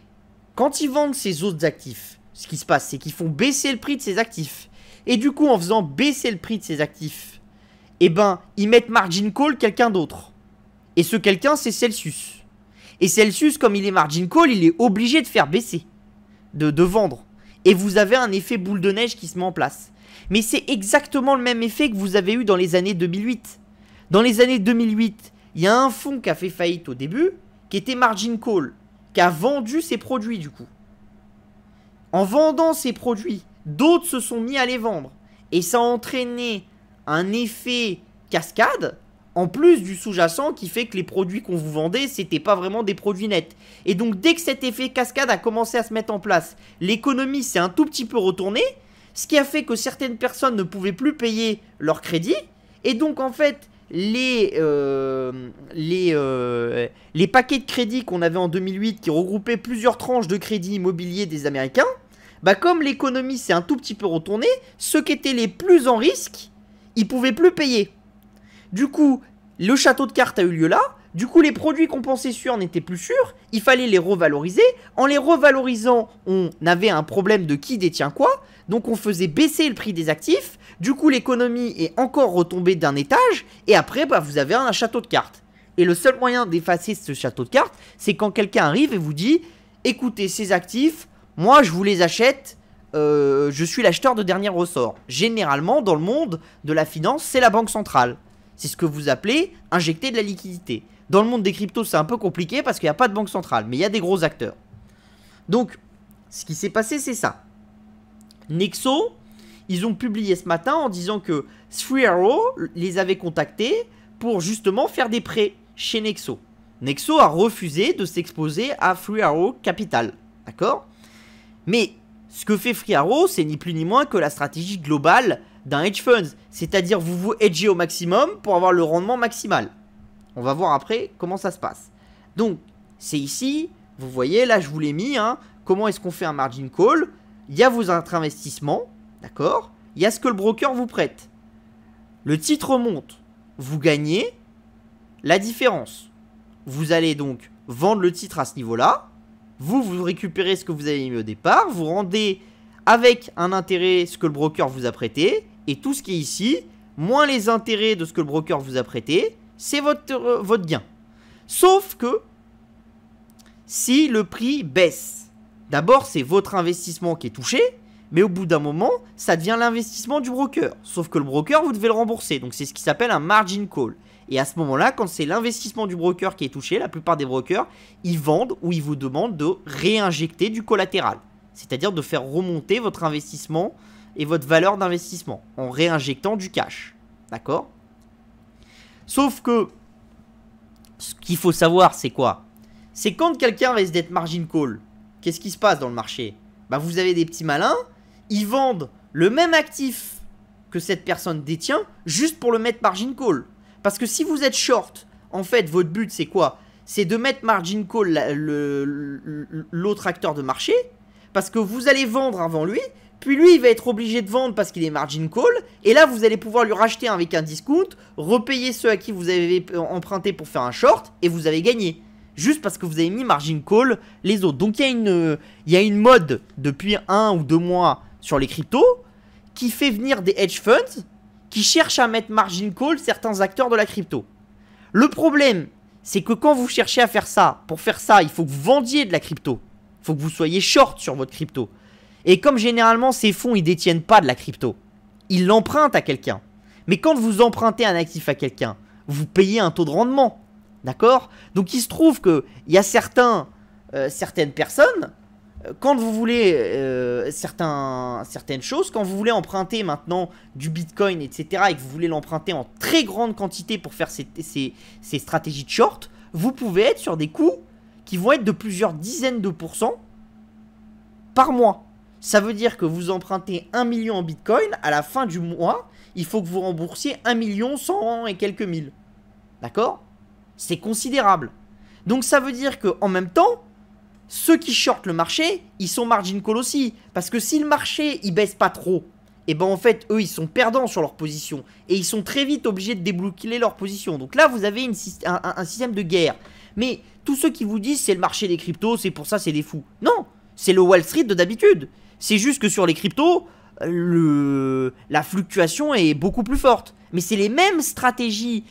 quand ils vendent ces autres actifs, ce qui se passe, c'est qu'ils font baisser le prix de ces actifs. Et du coup, en faisant baisser le prix de ces actifs, eh ben, ils mettent margin call quelqu'un d'autre. Et ce quelqu'un, c'est Celsius. Et Celsius, comme il est margin call, il est obligé de faire baisser, de, de vendre. Et vous avez un effet boule de neige qui se met en place. Mais c'est exactement le même effet que vous avez eu dans les années 2008. Dans les années 2008, il y a un fonds qui a fait faillite au début, qui était Margin Call, qui a vendu ses produits du coup. En vendant ses produits, d'autres se sont mis à les vendre. Et ça a entraîné un effet cascade, en plus du sous-jacent qui fait que les produits qu'on vous vendait, c'était pas vraiment des produits nets. Et donc dès que cet effet cascade a commencé à se mettre en place, l'économie s'est un tout petit peu retournée, ce qui a fait que certaines personnes ne pouvaient plus payer leur crédit. Et donc en fait, euh, euh, les, paquets de crédit qu'on avait en 2008 qui regroupaient plusieurs tranches de crédit immobilier des Américains, bah comme l'économie s'est un tout petit peu retournée, ceux qui étaient les plus en risque, ils pouvaient plus payer. Du coup, le château de cartes a eu lieu là, du coup, les produits qu'on pensait sûrs n'étaient plus sûrs, il fallait les revaloriser. En les revalorisant, on avait un problème de qui détient quoi, donc on faisait baisser le prix des actifs. Du coup, l'économie est encore retombée d'un étage, et après, bah, vous avez un château de cartes. Et le seul moyen d'effacer ce château de cartes, c'est quand quelqu'un arrive et vous dit écoutez, ces actifs, moi je vous les achète, euh, je suis l'acheteur de dernier ressort. Généralement, dans le monde de la finance, c'est la banque centrale. C'est ce que vous appelez injecter de la liquidité. Dans le monde des cryptos, c'est un peu compliqué parce qu'il n'y a pas de banque centrale, mais il y a des gros acteurs. Donc, ce qui s'est passé, c'est ça. Nexo, ils ont publié ce matin en disant que Free les avait contactés pour justement faire des prêts chez Nexo. Nexo a refusé de s'exposer à Free Arrow Capital. D'accord Mais ce que fait Free c'est ni plus ni moins que la stratégie globale d'un hedge fund. C'est-à-dire vous vous hedgez au maximum pour avoir le rendement maximal. On va voir après comment ça se passe. Donc, c'est ici. Vous voyez, là, je vous l'ai mis. Hein. comment est-ce qu'on fait un margin call Il y a vos investissements, d'accord Il y a ce que le broker vous prête. Le titre monte. Vous gagnez la différence. Vous allez donc vendre le titre à ce niveau-là. Vous, vous récupérez ce que vous avez mis au départ. Vous rendez avec un intérêt ce que le broker vous a prêté. Et tout ce qui est ici, moins les intérêts de ce que le broker vous a prêté, c'est votre, euh, votre gain. Sauf que si le prix baisse, d'abord c'est votre investissement qui est touché, mais au bout d'un moment, ça devient l'investissement du broker. Sauf que le broker, vous devez le rembourser. Donc c'est ce qui s'appelle un margin call. Et à ce moment-là, quand c'est l'investissement du broker qui est touché, la plupart des brokers, ils vendent ou ils vous demandent de réinjecter du collatéral. C'est-à-dire de faire remonter votre investissement et votre valeur d'investissement en réinjectant du cash. D'accord Sauf que ce qu'il faut savoir, c'est quoi C'est quand quelqu'un risque d'être margin call, qu'est-ce qui se passe dans le marché Bah vous avez des petits malins, ils vendent le même actif que cette personne détient juste pour le mettre margin call. Parce que si vous êtes short, en fait, votre but c'est quoi C'est de mettre margin call l'autre acteur de marché parce que vous allez vendre avant lui puis lui, il va être obligé de vendre parce qu'il est margin call. Et là, vous allez pouvoir lui racheter avec un discount, repayer ceux à qui vous avez emprunté pour faire un short, et vous avez gagné. Juste parce que vous avez mis margin call les autres. Donc il y, a une, a une mode depuis un ou deux mois sur les cryptos qui fait venir des hedge funds qui cherchent à mettre margin call certains acteurs de la crypto. Le problème, c'est que quand vous cherchez à faire ça, pour faire ça, il faut que vous vendiez de la crypto. Il faut que vous soyez short sur votre crypto. Et comme généralement ces fonds, ils détiennent pas de la crypto, ils l'empruntent à quelqu'un. Mais quand vous empruntez un actif à quelqu'un, vous payez un taux de rendement. D'accord Donc il se trouve qu'il y a certains, euh, certaines personnes, euh, quand vous voulez euh, certains, certaines choses, quand vous voulez emprunter maintenant du Bitcoin, etc., et que vous voulez l'emprunter en très grande quantité pour faire ces, ces stratégies de short, vous pouvez être sur des coûts qui vont être de plusieurs dizaines de pourcents par mois ça veut dire que vous empruntez 1 million en bitcoin, à la fin du mois, il faut que vous remboursiez 1 million 100 et quelques mille. D'accord C'est considérable. Donc ça veut dire que en même temps, ceux qui shortent le marché, ils sont margin call aussi. Parce que si le marché, il baisse pas trop, et eh ben en fait, eux, ils sont perdants sur leur position. Et ils sont très vite obligés de débloquer leur position. Donc là, vous avez un, un, système de guerre. Mais tous ceux qui vous disent c'est le marché des cryptos, c'est pour ça, c'est des fous. Non, c'est le Wall Street de d'habitude. C'est juste que sur les cryptos, la fluctuation est beaucoup plus forte. Mais c'est les mêmes stratégies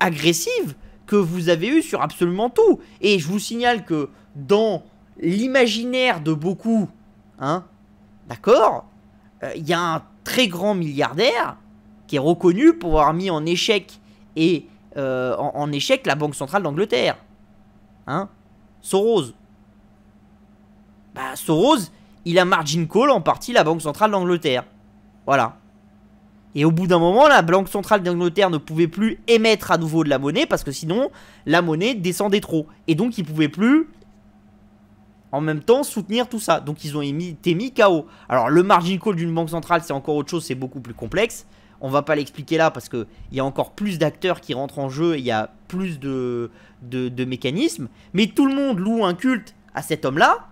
agressives que vous avez eues sur absolument tout. Et je vous signale que dans l'imaginaire de beaucoup, hein, d'accord, euh, il y a un très grand milliardaire qui est reconnu pour avoir mis en échec et euh, en, échec la Banque centrale d'Angleterre, hein, Soros. Bah Soros, il a margin call en partie la Banque Centrale d'Angleterre. Voilà. Et au bout d'un moment, la Banque Centrale d'Angleterre ne pouvait plus émettre à nouveau de la monnaie parce que sinon, la monnaie descendait trop. Et donc, ils pouvaient plus en même temps soutenir tout ça. Donc ils ont émis, été mis KO. Alors le margin call d'une banque centrale, c'est encore autre chose, c'est beaucoup plus complexe. On va pas l'expliquer là parce qu'il y a encore plus d'acteurs qui rentrent en jeu, il y a plus de, de, de mécanismes. Mais tout le monde loue un culte à cet homme-là.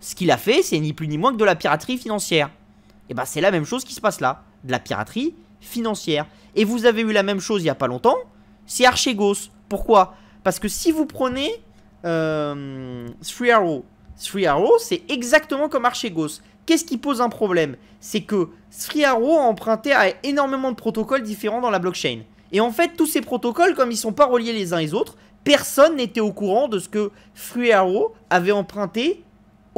Ce qu'il a fait, c'est ni plus ni moins que de la piraterie financière. Et eh bah ben, c'est la même chose qui se passe là, de la piraterie financière. Et vous avez eu la même chose il n'y a pas longtemps, c'est Archegos. Pourquoi Parce que si vous prenez 3 euh, Arrow, 3 Arrow c'est exactement comme Archegos. Qu'est-ce qui pose un problème C'est que 3 Arrow a emprunté à énormément de protocoles différents dans la blockchain. Et en fait, tous ces protocoles, comme ils ne sont pas reliés les uns les autres, personne n'était au courant de ce que 3 Arrow avait emprunté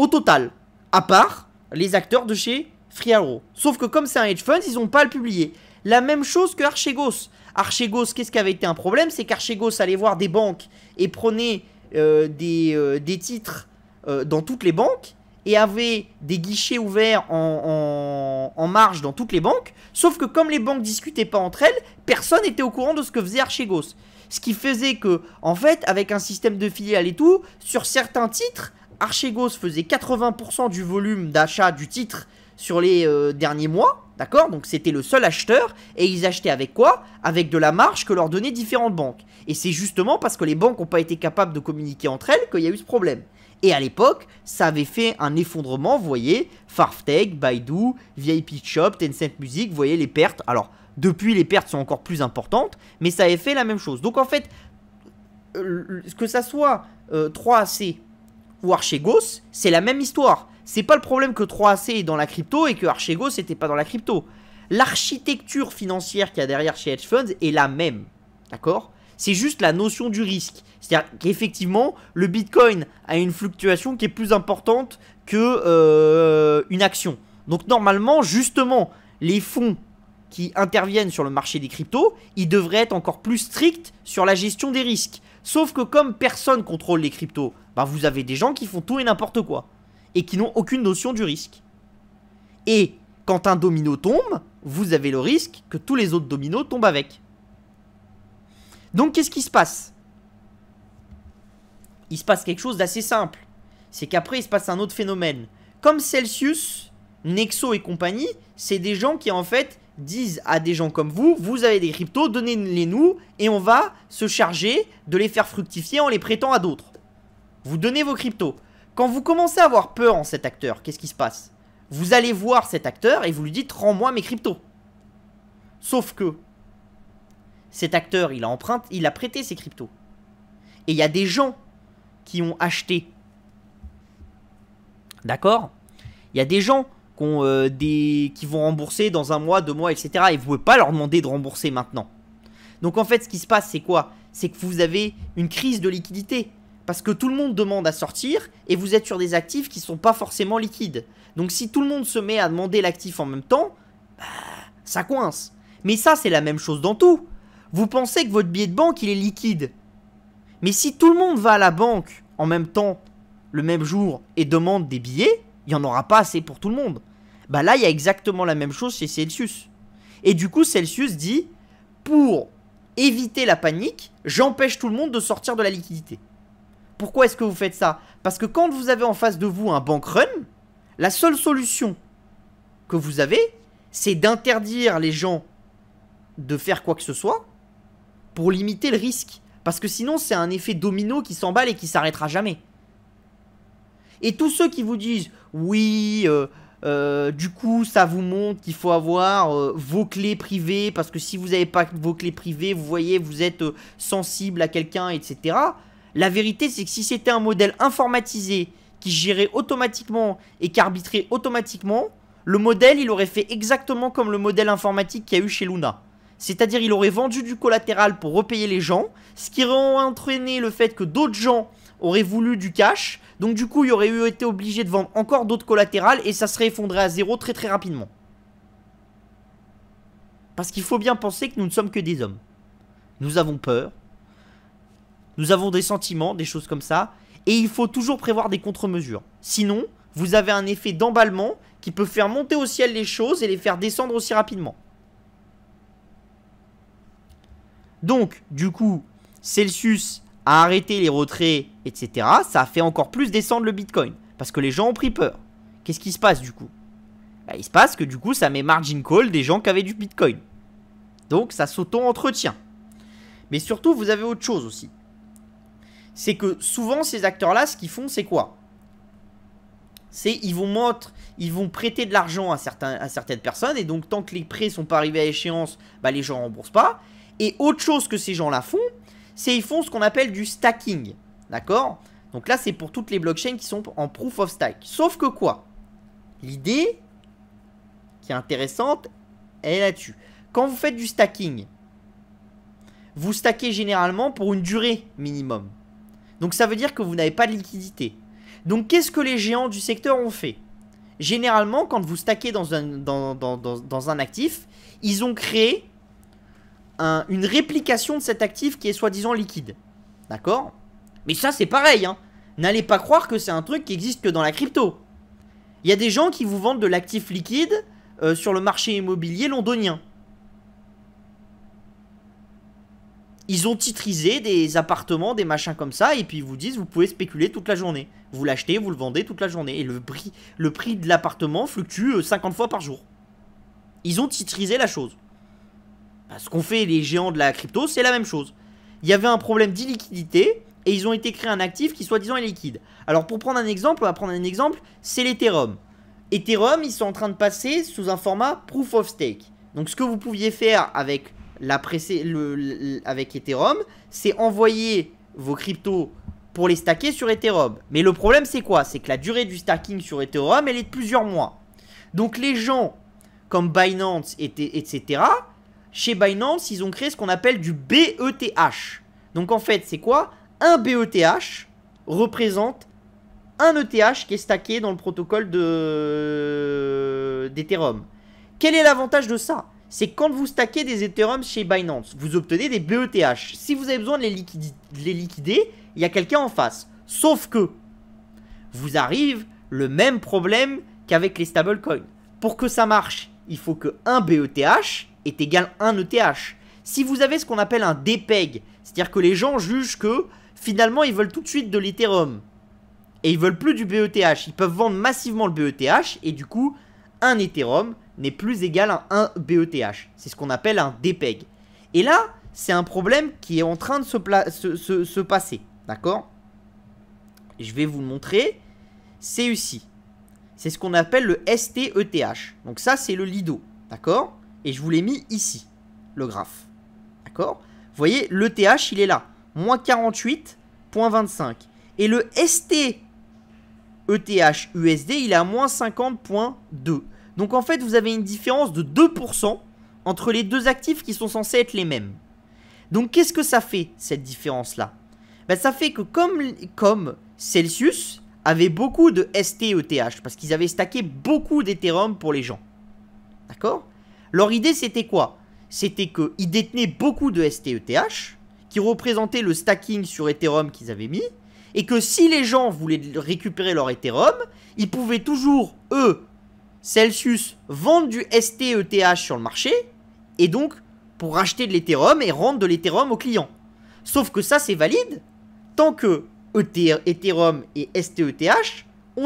au total. À part les acteurs de chez Friaro. Sauf que comme c'est un hedge fund, ils n'ont pas le publié. La même chose que Archegos. Archegos, qu'est-ce qui avait été un problème C'est qu'Archegos allait voir des banques et prenait euh, des, euh, des, titres euh, dans toutes les banques et avait des guichets ouverts en, marge dans toutes les banques. Sauf que comme les banques discutaient pas entre elles, personne n'était au courant de ce que faisait Archegos. Ce qui faisait que, en fait, avec un système de filiales et tout, sur certains titres, Archegos faisait 80% du volume d'achat du titre sur les euh, derniers mois, d'accord Donc c'était le seul acheteur, et ils achetaient avec quoi Avec de la marge que leur donnaient différentes banques. Et c'est justement parce que les banques n'ont pas été capables de communiquer entre elles qu'il y a eu ce problème. Et à l'époque, ça avait fait un effondrement, vous voyez, Farftech, Baidu, VIP Shop, Tencent Music, vous voyez les pertes. Alors, depuis, les pertes sont encore plus importantes, mais ça avait fait la même chose. Donc en fait, euh, que ça soit 3AC euh, ou Archegos, c'est la même histoire. C'est pas le problème que 3AC est dans la crypto et que Archegos n'était pas dans la crypto. L'architecture financière qu'il y a derrière chez hedge funds est la même. D'accord C'est juste la notion du risque. C'est-à-dire qu'effectivement, le Bitcoin a une fluctuation qui est plus importante que euh, une action. Donc normalement, justement, les fonds qui interviennent sur le marché des cryptos, ils devraient être encore plus stricts sur la gestion des risques. Sauf que comme personne contrôle les cryptos, bah, vous avez des gens qui font tout et n'importe quoi. Et qui n'ont aucune notion du risque. Et quand un domino tombe, vous avez le risque que tous les autres dominos tombent avec. Donc qu'est-ce qui se passe Il se passe quelque chose d'assez simple. C'est qu'après il se passe un autre phénomène. Comme Celsius, Nexo et compagnie, c'est des gens qui en fait disent à des gens comme vous, vous avez des cryptos, donnez-les nous et on va se charger de les faire fructifier en les prêtant à d'autres. Vous donnez vos cryptos. Quand vous commencez à avoir peur en cet acteur, qu'est-ce qui se passe Vous allez voir cet acteur et vous lui dites rends-moi mes cryptos. Sauf que cet acteur, il a emprunté, il a prêté ses cryptos. Et il y a des gens qui ont acheté. D'accord Il y a des gens qui, euh, qui vont rembourser dans un mois, deux mois, etc. Et vous pouvez pas leur demander de rembourser maintenant. Donc en fait, ce qui se passe, c'est quoi C'est que vous avez une crise de liquidité. Parce que tout le monde demande à sortir et vous êtes sur des actifs qui ne sont pas forcément liquides. Donc si tout le monde se met à demander l'actif en même temps, bah, ça coince. Mais ça, c'est la même chose dans tout. Vous pensez que votre billet de banque, il est liquide. Mais si tout le monde va à la banque en même temps, le même jour, et demande des billets, il n'y en aura pas assez pour tout le monde. Bah là, il y a exactement la même chose chez Celsius. Et du coup, Celsius dit, pour éviter la panique, j'empêche tout le monde de sortir de la liquidité. Pourquoi est-ce que vous faites ça Parce que quand vous avez en face de vous un bank run, la seule solution que vous avez, c'est d'interdire les gens de faire quoi que ce soit pour limiter le risque. Parce que sinon, c'est un effet domino qui s'emballe et qui s'arrêtera jamais. Et tous ceux qui vous disent, oui, euh, euh, du coup, ça vous montre qu'il faut avoir euh, vos clés privées, parce que si vous n'avez pas vos clés privées, vous voyez, vous êtes euh, sensible à quelqu'un, etc. La vérité, c'est que si c'était un modèle informatisé qui gérait automatiquement et qui arbitrait automatiquement, le modèle, il aurait fait exactement comme le modèle informatique qu'il y a eu chez Luna. C'est-à-dire, il aurait vendu du collatéral pour repayer les gens, ce qui aurait entraîné le fait que d'autres gens aurait voulu du cash. Donc du coup, il aurait eu été obligé de vendre encore d'autres collatérales et ça serait effondré à zéro très très rapidement. Parce qu'il faut bien penser que nous ne sommes que des hommes. Nous avons peur. Nous avons des sentiments, des choses comme ça. Et il faut toujours prévoir des contre-mesures. Sinon, vous avez un effet d'emballement qui peut faire monter au ciel les choses et les faire descendre aussi rapidement. Donc, du coup, Celsius arrêter les retraits, etc., ça a fait encore plus descendre le Bitcoin. Parce que les gens ont pris peur. Qu'est-ce qui se passe du coup bah, Il se passe que du coup, ça met margin call des gens qui avaient du Bitcoin. Donc ça s'auto-entretient. Mais surtout, vous avez autre chose aussi. C'est que souvent, ces acteurs-là, ce qu'ils font, c'est quoi C'est ils vont montrer, ils vont prêter de l'argent à, certaines personnes, et donc tant que les prêts sont pas arrivés à échéance, bah, les gens remboursent pas. Et autre chose que ces gens-là font, c'est ils font ce qu'on appelle du stacking. D'accord Donc là, c'est pour toutes les blockchains qui sont en proof of stack. Sauf que quoi L'idée qui est intéressante, elle est là-dessus. Quand vous faites du stacking, vous stackez généralement pour une durée minimum. Donc ça veut dire que vous n'avez pas de liquidité. Donc qu'est-ce que les géants du secteur ont fait Généralement, quand vous stackez dans un, dans un actif, ils ont créé une réplication de cet actif qui est soi-disant liquide. D'accord Mais ça, c'est pareil. Hein. N'allez pas croire que c'est un truc qui existe que dans la crypto. Il y a des gens qui vous vendent de l'actif liquide euh, sur le marché immobilier londonien. Ils ont titrisé des appartements, des machins comme ça, et puis ils vous disent vous pouvez spéculer toute la journée. Vous l'achetez, vous le vendez toute la journée. Et le prix, le prix de l'appartement fluctue 50 euh, fois par jour. Ils ont titrisé la chose ce qu'ont fait les géants de la crypto, c'est la même chose. Il y avait un problème d'illiquidité et ils ont été créés un actif qui soit disant est liquide. Alors pour prendre un exemple, on va prendre un exemple, c'est l'Ethereum. Ethereum, ils sont en train de passer sous un format proof of stake. Donc ce que vous pouviez faire avec, la avec Ethereum, c'est envoyer vos cryptos pour les stacker sur Ethereum. Mais le problème c'est quoi C'est que la durée du stacking sur Ethereum, elle est de plusieurs mois. Donc les gens comme Binance, etc., chez Binance, ils ont créé ce qu'on appelle du BETH. Donc en fait, c'est quoi Un BETH représente un ETH qui est stacké dans le protocole de d'Ethereum. Quel est l'avantage de ça C'est quand vous stackez des Ethereum chez Binance, vous obtenez des BETH. Si vous avez besoin de les, de les liquider, il y a quelqu'un en face. Sauf que vous arrive le même problème qu'avec les stablecoins. Pour que ça marche, il faut que un BETH est égal à 1 ETH. Si vous avez ce qu'on appelle un DPEG, c'est-à-dire que les gens jugent que finalement ils veulent tout de suite de l'Ethereum et ils veulent plus du BETH, ils peuvent vendre massivement le BETH et du coup un Ethereum n'est plus égal à un BETH. C'est ce qu'on appelle un DPEG. Et là, c'est un problème qui est en train de se, passer. D'accord Je vais vous le montrer. C'est ici. C'est ce qu'on appelle le STETH. Donc ça, c'est le Lido. D'accord et je vous l'ai mis ici, le graphe. D'accord Vous voyez, le TH, il est là. Moins 48,25. Et le ST e USD, il est à moins 50,2. Donc en fait, vous avez une différence de 2% entre les deux actifs qui sont censés être les mêmes. Donc qu'est-ce que ça fait, cette différence-là ben, Ça fait que comme, comme Celsius avait beaucoup de STETH, parce qu'ils avaient stacké beaucoup d'Ethereum pour les gens. D'accord leur idée, c'était quoi C'était qu'ils détenaient beaucoup de STETH, qui représentait le stacking sur Ethereum qu'ils avaient mis, et que si les gens voulaient récupérer leur Ethereum, ils pouvaient toujours, eux, Celsius, vendre du STETH sur le marché, et donc pour acheter de l'Ethereum et rendre de l'Ethereum aux clients. Sauf que ça, c'est valide tant que Ethereum et STETH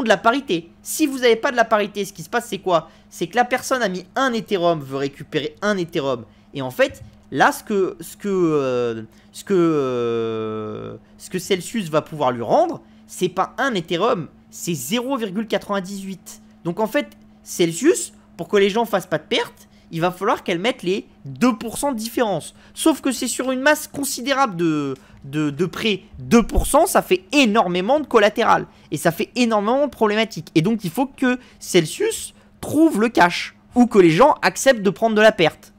de la parité. Si vous n'avez pas de la parité, ce qui se passe, c'est quoi C'est que la personne a mis un Ethereum, veut récupérer un Ethereum. Et en fait, là, ce que, ce que, euh, ce que, euh, ce que Celsius va pouvoir lui rendre, c'est pas un Ethereum, c'est 0,98. Donc en fait, Celsius, pour que les gens fassent pas de perte, il va falloir qu'elle mette les 2% de différence. Sauf que c'est sur une masse considérable de, de, près 2%, ça fait énormément de collatéral. Et ça fait énormément de problématiques. Et donc il faut que Celsius trouve le cash. Ou que les gens acceptent de prendre de la perte.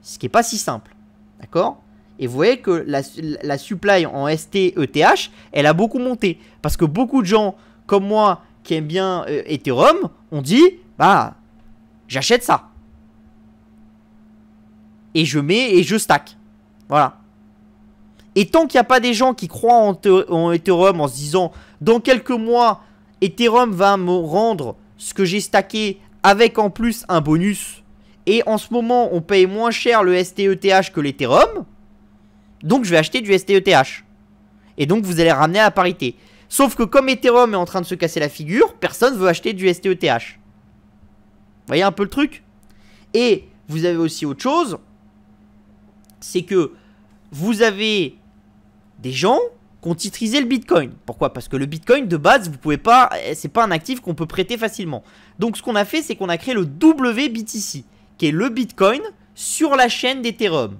Ce qui n'est pas si simple. D'accord et vous voyez que la, supply en STETH elle a beaucoup monté. Parce que beaucoup de gens comme moi qui aiment bien euh, Ethereum ont dit, bah, j'achète ça. Et je mets et je stack. Voilà. Et tant qu'il n'y a pas des gens qui croient en, Ethereum en se disant dans quelques mois, Ethereum va me rendre ce que j'ai stacké avec en plus un bonus. Et en ce moment, on paye moins cher le STETH que l'Ethereum. Donc je vais acheter du STETH. Et donc vous allez ramener à la parité. Sauf que comme Ethereum est en train de se casser la figure, personne ne veut acheter du STETH. Vous voyez un peu le truc Et vous avez aussi autre chose, c'est que vous avez des gens qui ont titrisé le Bitcoin. Pourquoi Parce que le Bitcoin de base, vous pouvez pas, eh, c'est pas un actif qu'on peut prêter facilement. Donc ce qu'on a fait, c'est qu'on a créé le WBTC, qui est le Bitcoin sur la chaîne d'Ethereum.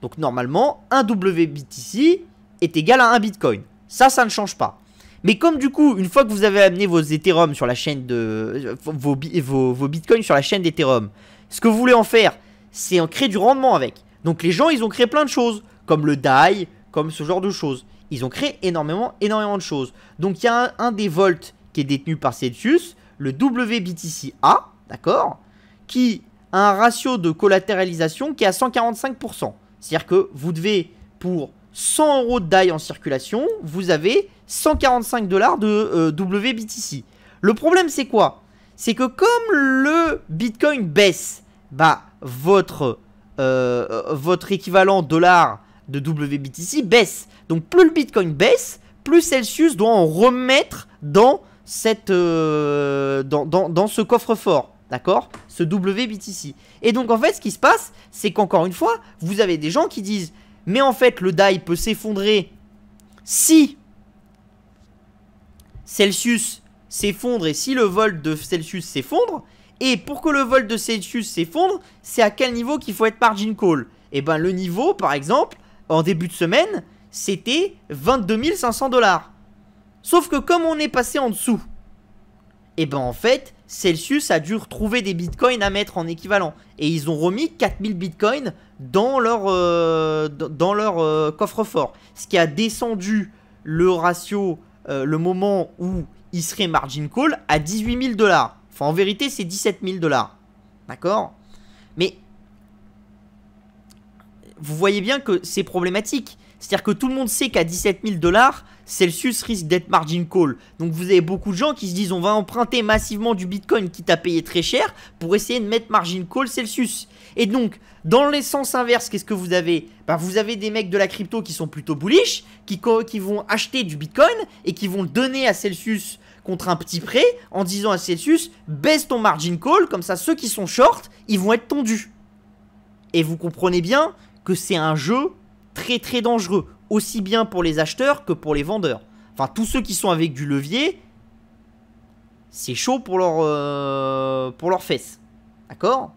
Donc normalement, un WBTC est égal à un Bitcoin. Ça, ça ne change pas. Mais comme du coup, une fois que vous avez amené vos Ethereum sur la chaîne de euh, vos, vos Bitcoins sur la chaîne d'Ethereum, ce que vous voulez en faire, c'est en créer du rendement avec. Donc les gens, ils ont créé plein de choses, comme le DAI, comme ce genre de choses. Ils ont créé énormément, énormément de choses. Donc il y a un, des volts qui est détenu par Celsius, le WBTC-A, d'accord Qui a un ratio de collatéralisation qui est à 145%. C'est-à-dire que vous devez, pour 100 euros de DAI en circulation, vous avez 145 dollars de euh, WBTC. Le problème c'est quoi C'est que comme le Bitcoin baisse, bah votre, euh, euh, votre équivalent dollar de WBTC baisse. Donc plus le Bitcoin baisse, plus Celsius doit en remettre dans, cette, euh, dans, dans, ce coffre-fort. D'accord Ce WBTC. Et donc en fait ce qui se passe, c'est qu'encore une fois, vous avez des gens qui disent mais en fait le DAI peut s'effondrer si Celsius s'effondre et si le vol de Celsius s'effondre. Et pour que le vol de Celsius s'effondre, c'est à quel niveau qu'il faut être margin call Et eh ben le niveau par exemple en début de semaine, c'était 22 500 dollars. Sauf que comme on est passé en dessous, et eh ben en fait, Celsius a dû retrouver des bitcoins à mettre en équivalent. Et ils ont remis 4000 bitcoins dans leur, euh, dans leur euh, coffre-fort. Ce qui a descendu le ratio, euh, le moment où il serait margin call, à 18 000 dollars. Enfin, en vérité, c'est 17 000 dollars. D'accord Mais vous voyez bien que c'est problématique. C'est-à-dire que tout le monde sait qu'à 17 000 dollars, Celsius risque d'être margin call. Donc vous avez beaucoup de gens qui se disent on va emprunter massivement du Bitcoin qui t'a payé très cher pour essayer de mettre margin call Celsius. Et donc, dans les sens inverse, qu'est-ce que vous avez ben, Vous avez des mecs de la crypto qui sont plutôt bullish, qui, qui vont acheter du Bitcoin et qui vont le donner à Celsius contre un petit prêt en disant à Celsius baisse ton margin call, comme ça ceux qui sont short, ils vont être tendus Et vous comprenez bien que c'est un jeu très très dangereux, aussi bien pour les acheteurs que pour les vendeurs. Enfin, tous ceux qui sont avec du levier, c'est chaud pour, leur, euh, pour leurs fesses. D'accord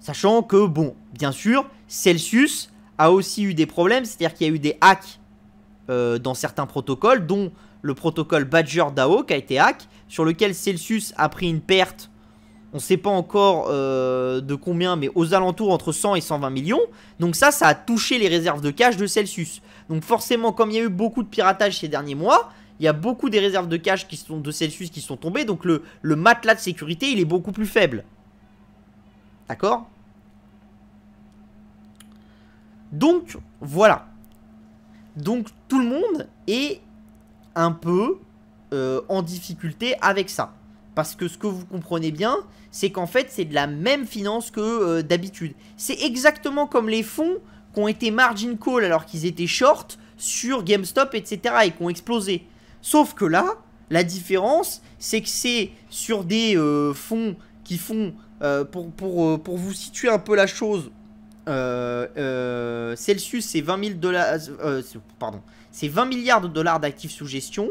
Sachant que, bon, bien sûr, Celsius a aussi eu des problèmes, c'est-à-dire qu'il y a eu des hacks euh, dans certains protocoles, dont le protocole Badger DAO qui a été hack, sur lequel Celsius a pris une perte on ne sait pas encore euh, de combien, mais aux alentours entre 100 et 120 millions. Donc ça, ça a touché les réserves de cash de Celsius. Donc forcément, comme il y a eu beaucoup de piratage ces derniers mois, il y a beaucoup des réserves de cash qui sont de Celsius qui sont tombées. Donc le, matelas de sécurité, il est beaucoup plus faible. D'accord Donc voilà. Donc tout le monde est un peu euh, en difficulté avec ça. Parce que ce que vous comprenez bien, c'est qu'en fait, c'est de la même finance que euh, d'habitude. C'est exactement comme les fonds qui ont été margin call alors qu'ils étaient short sur GameStop, etc. et qui ont explosé. Sauf que là, la différence, c'est que c'est sur des euh, fonds qui font, euh, pour, pour, vous situer un peu la chose, Celsius, c'est 20 000 dollars, pardon, c'est 20 milliards de dollars d'actifs sous gestion,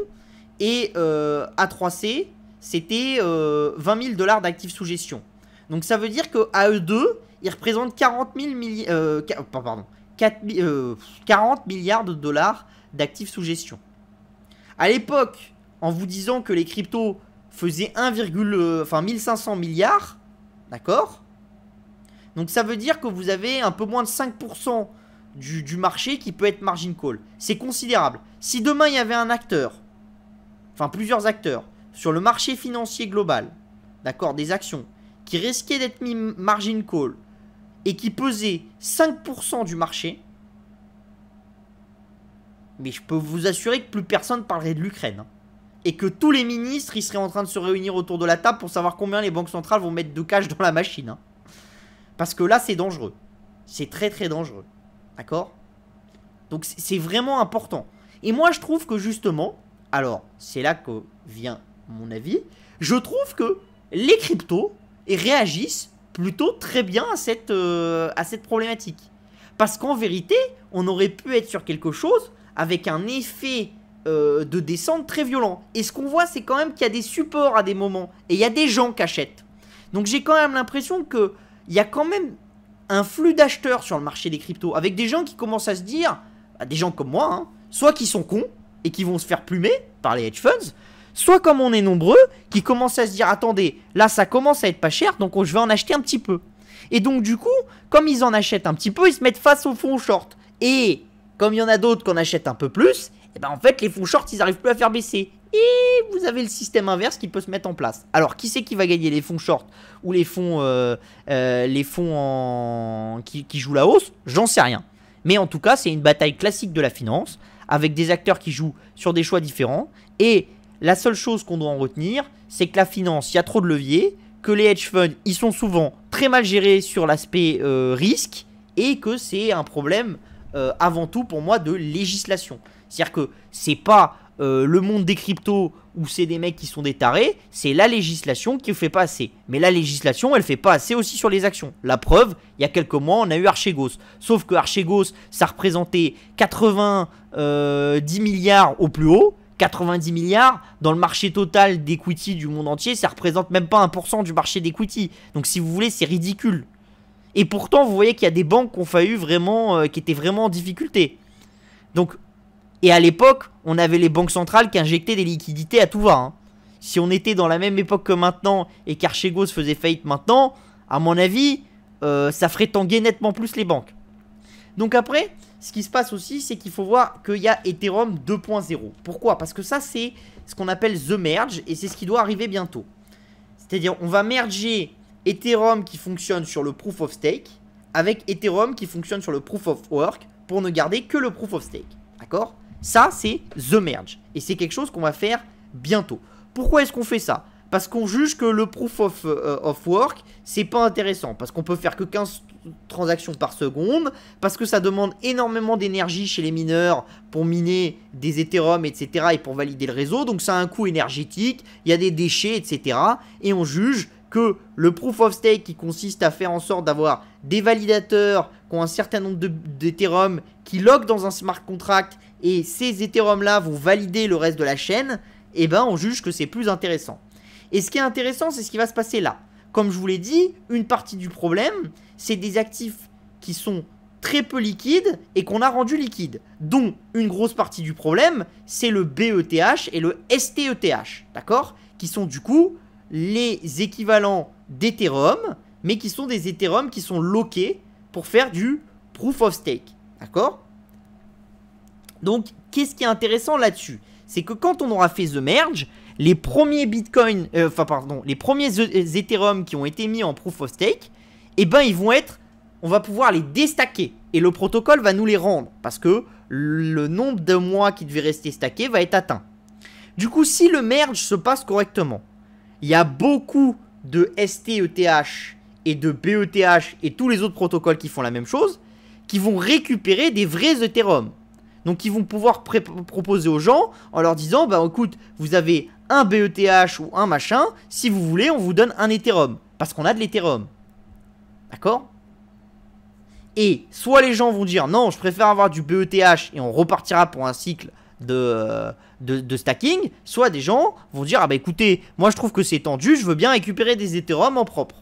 et A3C, c'était 20 euh, 000 dollars d'actifs sous gestion. Donc ça veut dire quae eux deux, ils représentent 40, euh, euh, milliards de dollars d'actifs sous gestion. À l'époque, en vous disant que les cryptos faisaient 1, enfin 1500 milliards, d'accord Donc ça veut dire que vous avez un peu moins de 5% du marché qui peut être margin call. C'est considérable. Si demain il y avait un acteur, enfin plusieurs acteurs, sur le marché financier global, d'accord, des actions, qui risquaient d'être mis margin call et qui pesaient 5% du marché, mais je peux vous assurer que plus personne parlerait de l'Ukraine. Hein, et que tous les ministres, ils seraient en train de se réunir autour de la table pour savoir combien les banques centrales vont mettre de cash dans la machine. Hein. Parce que là, c'est dangereux. C'est très très dangereux. D'accord Donc c'est vraiment important. Et moi, je trouve que justement, alors, c'est là que vient mon avis, je trouve que les cryptos réagissent plutôt très bien à cette, euh, à cette problématique. Parce qu'en vérité, on aurait pu être sur quelque chose avec un effet euh, de descente très violent. Et ce qu'on voit, c'est quand même qu'il y a des supports à des moments. Et il y a des gens qui achètent. Donc j'ai quand même l'impression qu'il y a quand même un flux d'acheteurs sur le marché des cryptos. Avec des gens qui commencent à se dire, bah, des gens comme moi, hein, soit qui sont cons et qui vont se faire plumer par les hedge funds, soit comme on est nombreux, qui commencent à se dire attendez, là ça commence à être pas cher, donc je vais en acheter un petit peu. Et donc du coup, comme ils en achètent un petit peu, ils se mettent face aux fonds short. Et comme il y en a d'autres qu'on achète un peu plus, et eh ben en fait les fonds short ils n'arrivent plus à faire baisser. Et vous avez le système inverse qui peut se mettre en place. Alors qui c'est qui va gagner les fonds short ou les fonds euh, euh, les fonds en... qui, qui jouent la hausse J'en sais rien. Mais en tout cas, c'est une bataille classique de la finance avec des acteurs qui jouent sur des choix différents et la seule chose qu'on doit en retenir, c'est que la finance, il y a trop de leviers, que les hedge funds, ils sont souvent très mal gérés sur l'aspect euh, risque, et que c'est un problème euh, avant tout pour moi de législation. C'est-à-dire que c'est pas euh, le monde des cryptos où c'est des mecs qui sont des tarés, c'est la législation qui ne fait pas assez. Mais la législation, elle fait pas assez aussi sur les actions. La preuve, il y a quelques mois, on a eu Archegos. Sauf que Archegos, ça représentait 80, 10 milliards au plus haut. 90 milliards, dans le marché total d'equity du monde entier, ça représente même pas 1% du marché d'equity. Donc si vous voulez, c'est ridicule. Et pourtant, vous voyez qu'il y a des banques qui ont failli vraiment, euh, qui étaient vraiment en difficulté. Donc, et à l'époque, on avait les banques centrales qui injectaient des liquidités à tout va. Hein. Si on était dans la même époque que maintenant et qu'Archegos faisait faillite maintenant, à mon avis, euh, ça ferait tanguer nettement plus les banques. Donc après, ce qui se passe aussi, c'est qu'il faut voir qu'il y a Ethereum 2.0. Pourquoi Parce que ça, c'est ce qu'on appelle The Merge, et c'est ce qui doit arriver bientôt. C'est-à-dire, on va merger Ethereum qui fonctionne sur le Proof of Stake, avec Ethereum qui fonctionne sur le Proof of Work, pour ne garder que le Proof of Stake. D'accord Ça, c'est The Merge, et c'est quelque chose qu'on va faire bientôt. Pourquoi est-ce qu'on fait ça parce qu'on juge que le proof of, euh, of work, c'est pas intéressant. Parce qu'on peut faire que 15 transactions par seconde, parce que ça demande énormément d'énergie chez les mineurs pour miner des Ethereum, etc., et pour valider le réseau, donc ça a un coût énergétique, il y a des déchets, etc., et on juge que le proof of stake qui consiste à faire en sorte d'avoir des validateurs qui ont un certain nombre d'Ethereum qui loguent dans un smart contract et ces Ethereum là vont valider le reste de la chaîne, et eh ben on juge que c'est plus intéressant. Et ce qui est intéressant, c'est ce qui va se passer là comme je vous l'ai dit, une partie du problème, c'est des actifs qui sont très peu liquides et qu'on a rendu liquides. Dont une grosse partie du problème, c'est le BETH et le STETH, d'accord Qui sont du coup les équivalents d'Ethereum, mais qui sont des Ethereum qui sont loqués pour faire du proof of stake, d'accord Donc, qu'est-ce qui est intéressant là-dessus C'est que quand on aura fait The Merge, les premiers Bitcoin, euh, pardon, les premiers e- Ethereum qui ont été mis en proof of stake, eh ben ils vont être, on va pouvoir les déstacker et le protocole va nous les rendre parce que le nombre de mois qui devait rester stacké va être atteint. Du coup, si le merge se passe correctement, il y a beaucoup de STETH et de BETH et tous les autres protocoles qui font la même chose qui vont récupérer des vrais Ethereum. Donc ils vont pouvoir proposer aux gens en leur disant, bah écoute, vous avez un BETH ou un machin, si vous voulez, on vous donne un Ethereum. Parce qu'on a de l'Ethereum. D'accord Et soit les gens vont dire non, je préfère avoir du BETH et on repartira pour un cycle euh, de, de, stacking, soit des gens vont dire ah bah écoutez, moi je trouve que c'est tendu, je veux bien récupérer des Ethereum en propre.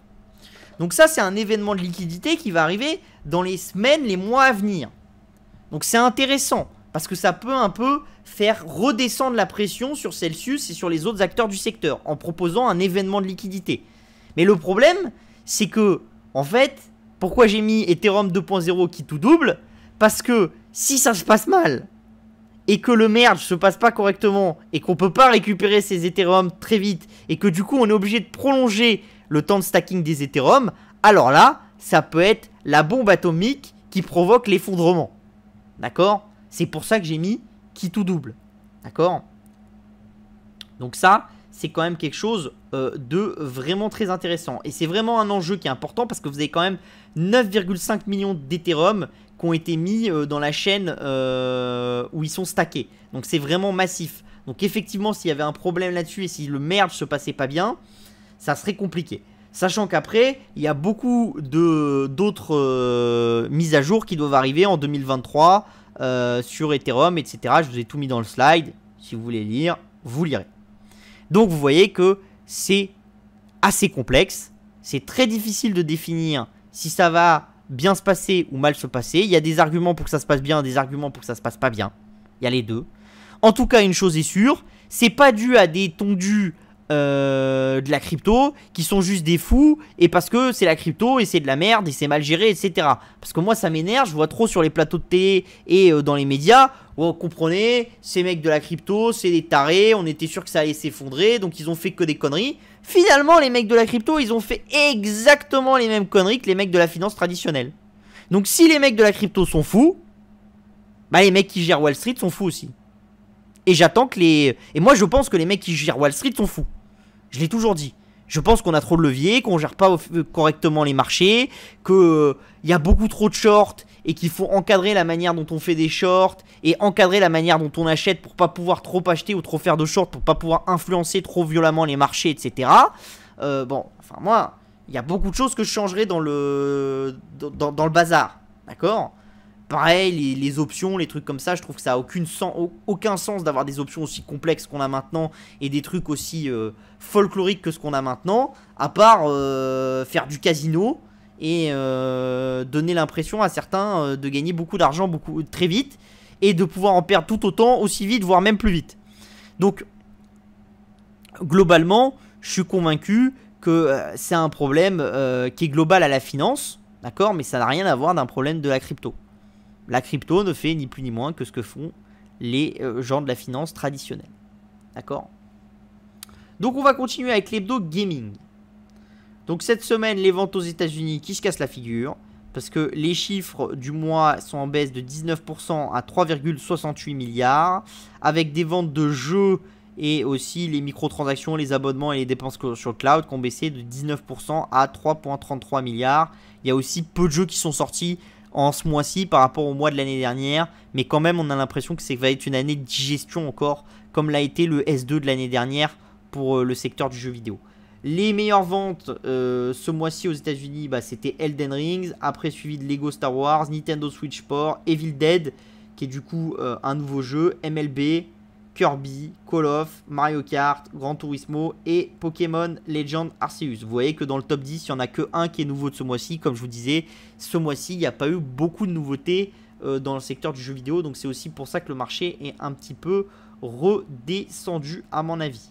Donc ça c'est un événement de liquidité qui va arriver dans les semaines, les mois à venir. Donc c'est intéressant parce que ça peut un peu faire redescendre la pression sur Celsius et sur les autres acteurs du secteur en proposant un événement de liquidité. Mais le problème, c'est que, en fait, pourquoi j'ai mis Ethereum 2.0 qui tout double Parce que si ça se passe mal et que le merge se passe pas correctement et qu'on peut pas récupérer ces Ethereum très vite et que du coup on est obligé de prolonger le temps de stacking des Ethereum, alors là, ça peut être la bombe atomique qui provoque l'effondrement. D'accord C'est pour ça que j'ai mis qui tout double. D'accord Donc ça, c'est quand même quelque chose euh, de vraiment très intéressant. Et c'est vraiment un enjeu qui est important parce que vous avez quand même 9,5 millions d'Ethereum qui ont été mis euh, dans la chaîne euh, où ils sont stackés. Donc c'est vraiment massif. Donc effectivement, s'il y avait un problème là-dessus et si le merge se passait pas bien, ça serait compliqué. Sachant qu'après, il y a beaucoup d'autres euh, mises à jour qui doivent arriver en 2023 euh, sur Ethereum, etc. Je vous ai tout mis dans le slide. Si vous voulez lire, vous lirez. Donc vous voyez que c'est assez complexe. C'est très difficile de définir si ça va bien se passer ou mal se passer. Il y a des arguments pour que ça se passe bien, des arguments pour que ça se passe pas bien. Il y a les deux. En tout cas, une chose est sûre, c'est pas dû à des tondus euh, de la crypto qui sont juste des fous et parce que c'est la crypto et c'est de la merde et c'est mal géré, etc. Parce que moi ça m'énerve, je vois trop sur les plateaux de télé et euh, dans les médias. Vous comprenez, ces mecs de la crypto, c'est des tarés, on était sûr que ça allait s'effondrer, donc ils ont fait que des conneries. Finalement, les mecs de la crypto, ils ont fait exactement les mêmes conneries que les mecs de la finance traditionnelle. Donc si les mecs de la crypto sont fous, bah les mecs qui gèrent Wall Street sont fous aussi. Et j'attends que les... Et moi je pense que les mecs qui gèrent Wall Street sont fous. Je l'ai toujours dit. Je pense qu'on a trop de leviers, qu'on gère pas correctement les marchés, qu'il il euh, y a beaucoup trop de shorts et qu'il faut encadrer la manière dont on fait des shorts et encadrer la manière dont on achète pour pas pouvoir trop acheter ou trop faire de shorts pour pas pouvoir influencer trop violemment les marchés, etc. Euh, bon, enfin moi, il y a beaucoup de choses que je changerais dans le dans le bazar, d'accord pareil, les, options, les trucs comme ça, je trouve que ça a aucun sens d'avoir des options aussi complexes qu'on a maintenant et des trucs aussi euh, folkloriques que ce qu'on a maintenant, à part euh, faire du casino et euh, donner l'impression à certains de gagner beaucoup d'argent beaucoup très vite et de pouvoir en perdre tout autant aussi vite, voire même plus vite. Donc, globalement, je suis convaincu que c'est un problème qui est global à la finance, d'accord, mais ça n'a rien à voir d'un problème de la crypto. La crypto ne fait ni plus ni moins que ce que font les euh, gens de la finance traditionnelle. D'accord Donc on va continuer avec l'hebdo gaming. Donc cette semaine, les ventes aux États-Unis qui se cassent la figure parce que les chiffres du mois sont en baisse de 19% à 3,68 milliards avec des ventes de jeux et aussi les microtransactions, les abonnements et les dépenses sur le cloud qui ont baissé de 19% à 3,33 milliards. Il y a aussi peu de jeux qui sont sortis en ce mois-ci par rapport au mois de l'année dernière. Mais quand même, on a l'impression que ça va être une année de digestion encore, comme l'a été le S2 de l'année dernière pour euh, le secteur du jeu vidéo. Les meilleures ventes euh, ce mois-ci aux États-Unis, bah, c'était Elden Rings, après suivi de Lego Star Wars, Nintendo Switch Sport, Evil Dead, qui est du coup euh, un nouveau jeu, MLB, Kirby, Call of, Mario Kart, Gran Turismo et Pokémon Legend Arceus. Vous voyez que dans le top 10, il n'y en a que un qui est nouveau de ce mois-ci. Comme je vous disais, ce mois-ci, il n'y a pas eu beaucoup de nouveautés euh, dans le secteur du jeu vidéo. Donc c'est aussi pour ça que le marché est un petit peu redescendu à mon avis.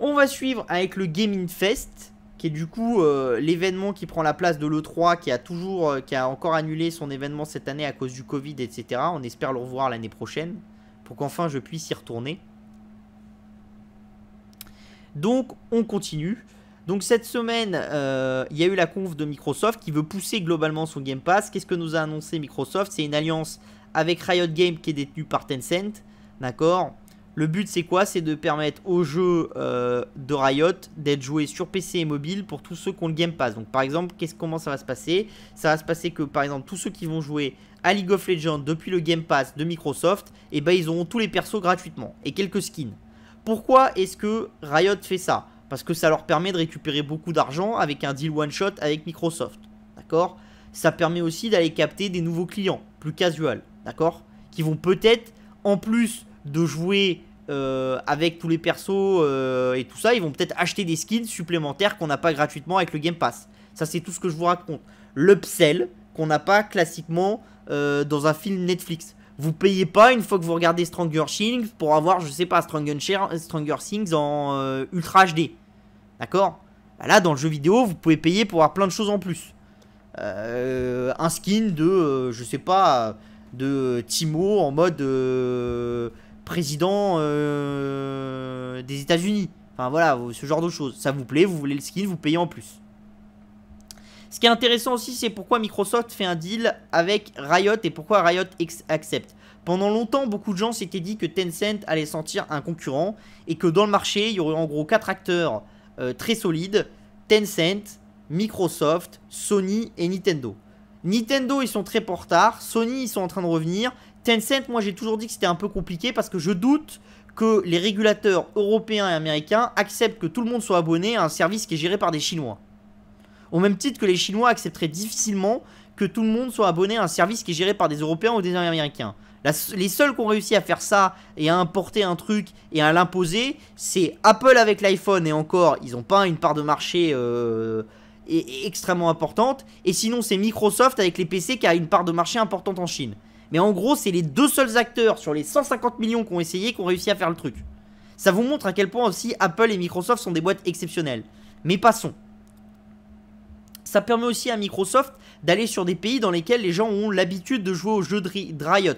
On va suivre avec le Gaming Fest qui est du coup euh, l'événement qui prend la place de l'E3, qui a toujours, euh, qui a encore annulé son événement cette année à cause du Covid, etc. On espère le revoir l'année prochaine, pour qu'enfin je puisse y retourner. Donc on continue. Donc cette semaine, euh, il y a eu la conf de Microsoft qui veut pousser globalement son Game Pass. Qu'est-ce que nous a annoncé Microsoft C'est une alliance avec Riot Games qui est détenue par Tencent, d'accord le but c'est quoi C'est de permettre au jeu euh, de Riot d'être joué sur PC et mobile pour tous ceux qui ont le Game Pass. Donc par exemple, qu'est-ce comment ça va se passer Ça va se passer que par exemple tous ceux qui vont jouer à League of Legends depuis le Game Pass de Microsoft, et eh ben ils auront tous les persos gratuitement et quelques skins. Pourquoi est-ce que Riot fait ça Parce que ça leur permet de récupérer beaucoup d'argent avec un deal one shot avec Microsoft. D'accord Ça permet aussi d'aller capter des nouveaux clients plus casual, d'accord Qui vont peut-être en plus de jouer euh, avec tous les persos euh, et tout ça, ils vont peut-être acheter des skins supplémentaires qu'on n'a pas gratuitement avec le Game Pass. Ça, c'est tout ce que je vous raconte. L'upsell qu'on n'a pas classiquement euh, dans un film Netflix. Vous payez pas une fois que vous regardez Stranger Things pour avoir, je sais pas, Stranger, Things en Ultra HD. D'accord bah Là, dans le jeu vidéo, vous pouvez payer pour avoir plein de choses en plus. un skin de, je sais pas, de Timo en mode président euh, des États-Unis. Enfin voilà, ce genre de choses. Ça vous plaît, vous voulez le skin, vous payez en plus. Ce qui est intéressant aussi, c'est pourquoi Microsoft fait un deal avec Riot et pourquoi Riot accepte. Pendant longtemps, beaucoup de gens s'étaient dit que Tencent allait sentir un concurrent et que dans le marché, il y aurait en gros quatre acteurs euh, très solides Tencent, Microsoft, Sony et Nintendo. Nintendo, ils sont très en retard. Sony, ils sont en train de revenir. Tencent, moi j'ai toujours dit que c'était un peu compliqué parce que je doute que les régulateurs européens et américains acceptent que tout le monde soit abonné à un service qui est géré par des Chinois. Au même titre que les Chinois accepteraient difficilement que tout le monde soit abonné à un service qui est géré par des Européens ou des Américains. les seuls qui ont réussi à faire ça et à importer un truc et à l'imposer, c'est Apple avec l'iPhone et encore, ils n'ont pas une part de marché euh, e-, extrêmement importante. Et sinon, c'est Microsoft avec les PC qui a une part de marché importante en Chine. Mais en gros, c'est les deux seuls acteurs sur les 150 millions qui ont essayé qui ont réussi à faire le truc. Ça vous montre à quel point aussi Apple et Microsoft sont des boîtes exceptionnelles. Mais passons. Ça permet aussi à Microsoft d'aller sur des pays dans lesquels les gens ont l'habitude de jouer aux jeux de Riot.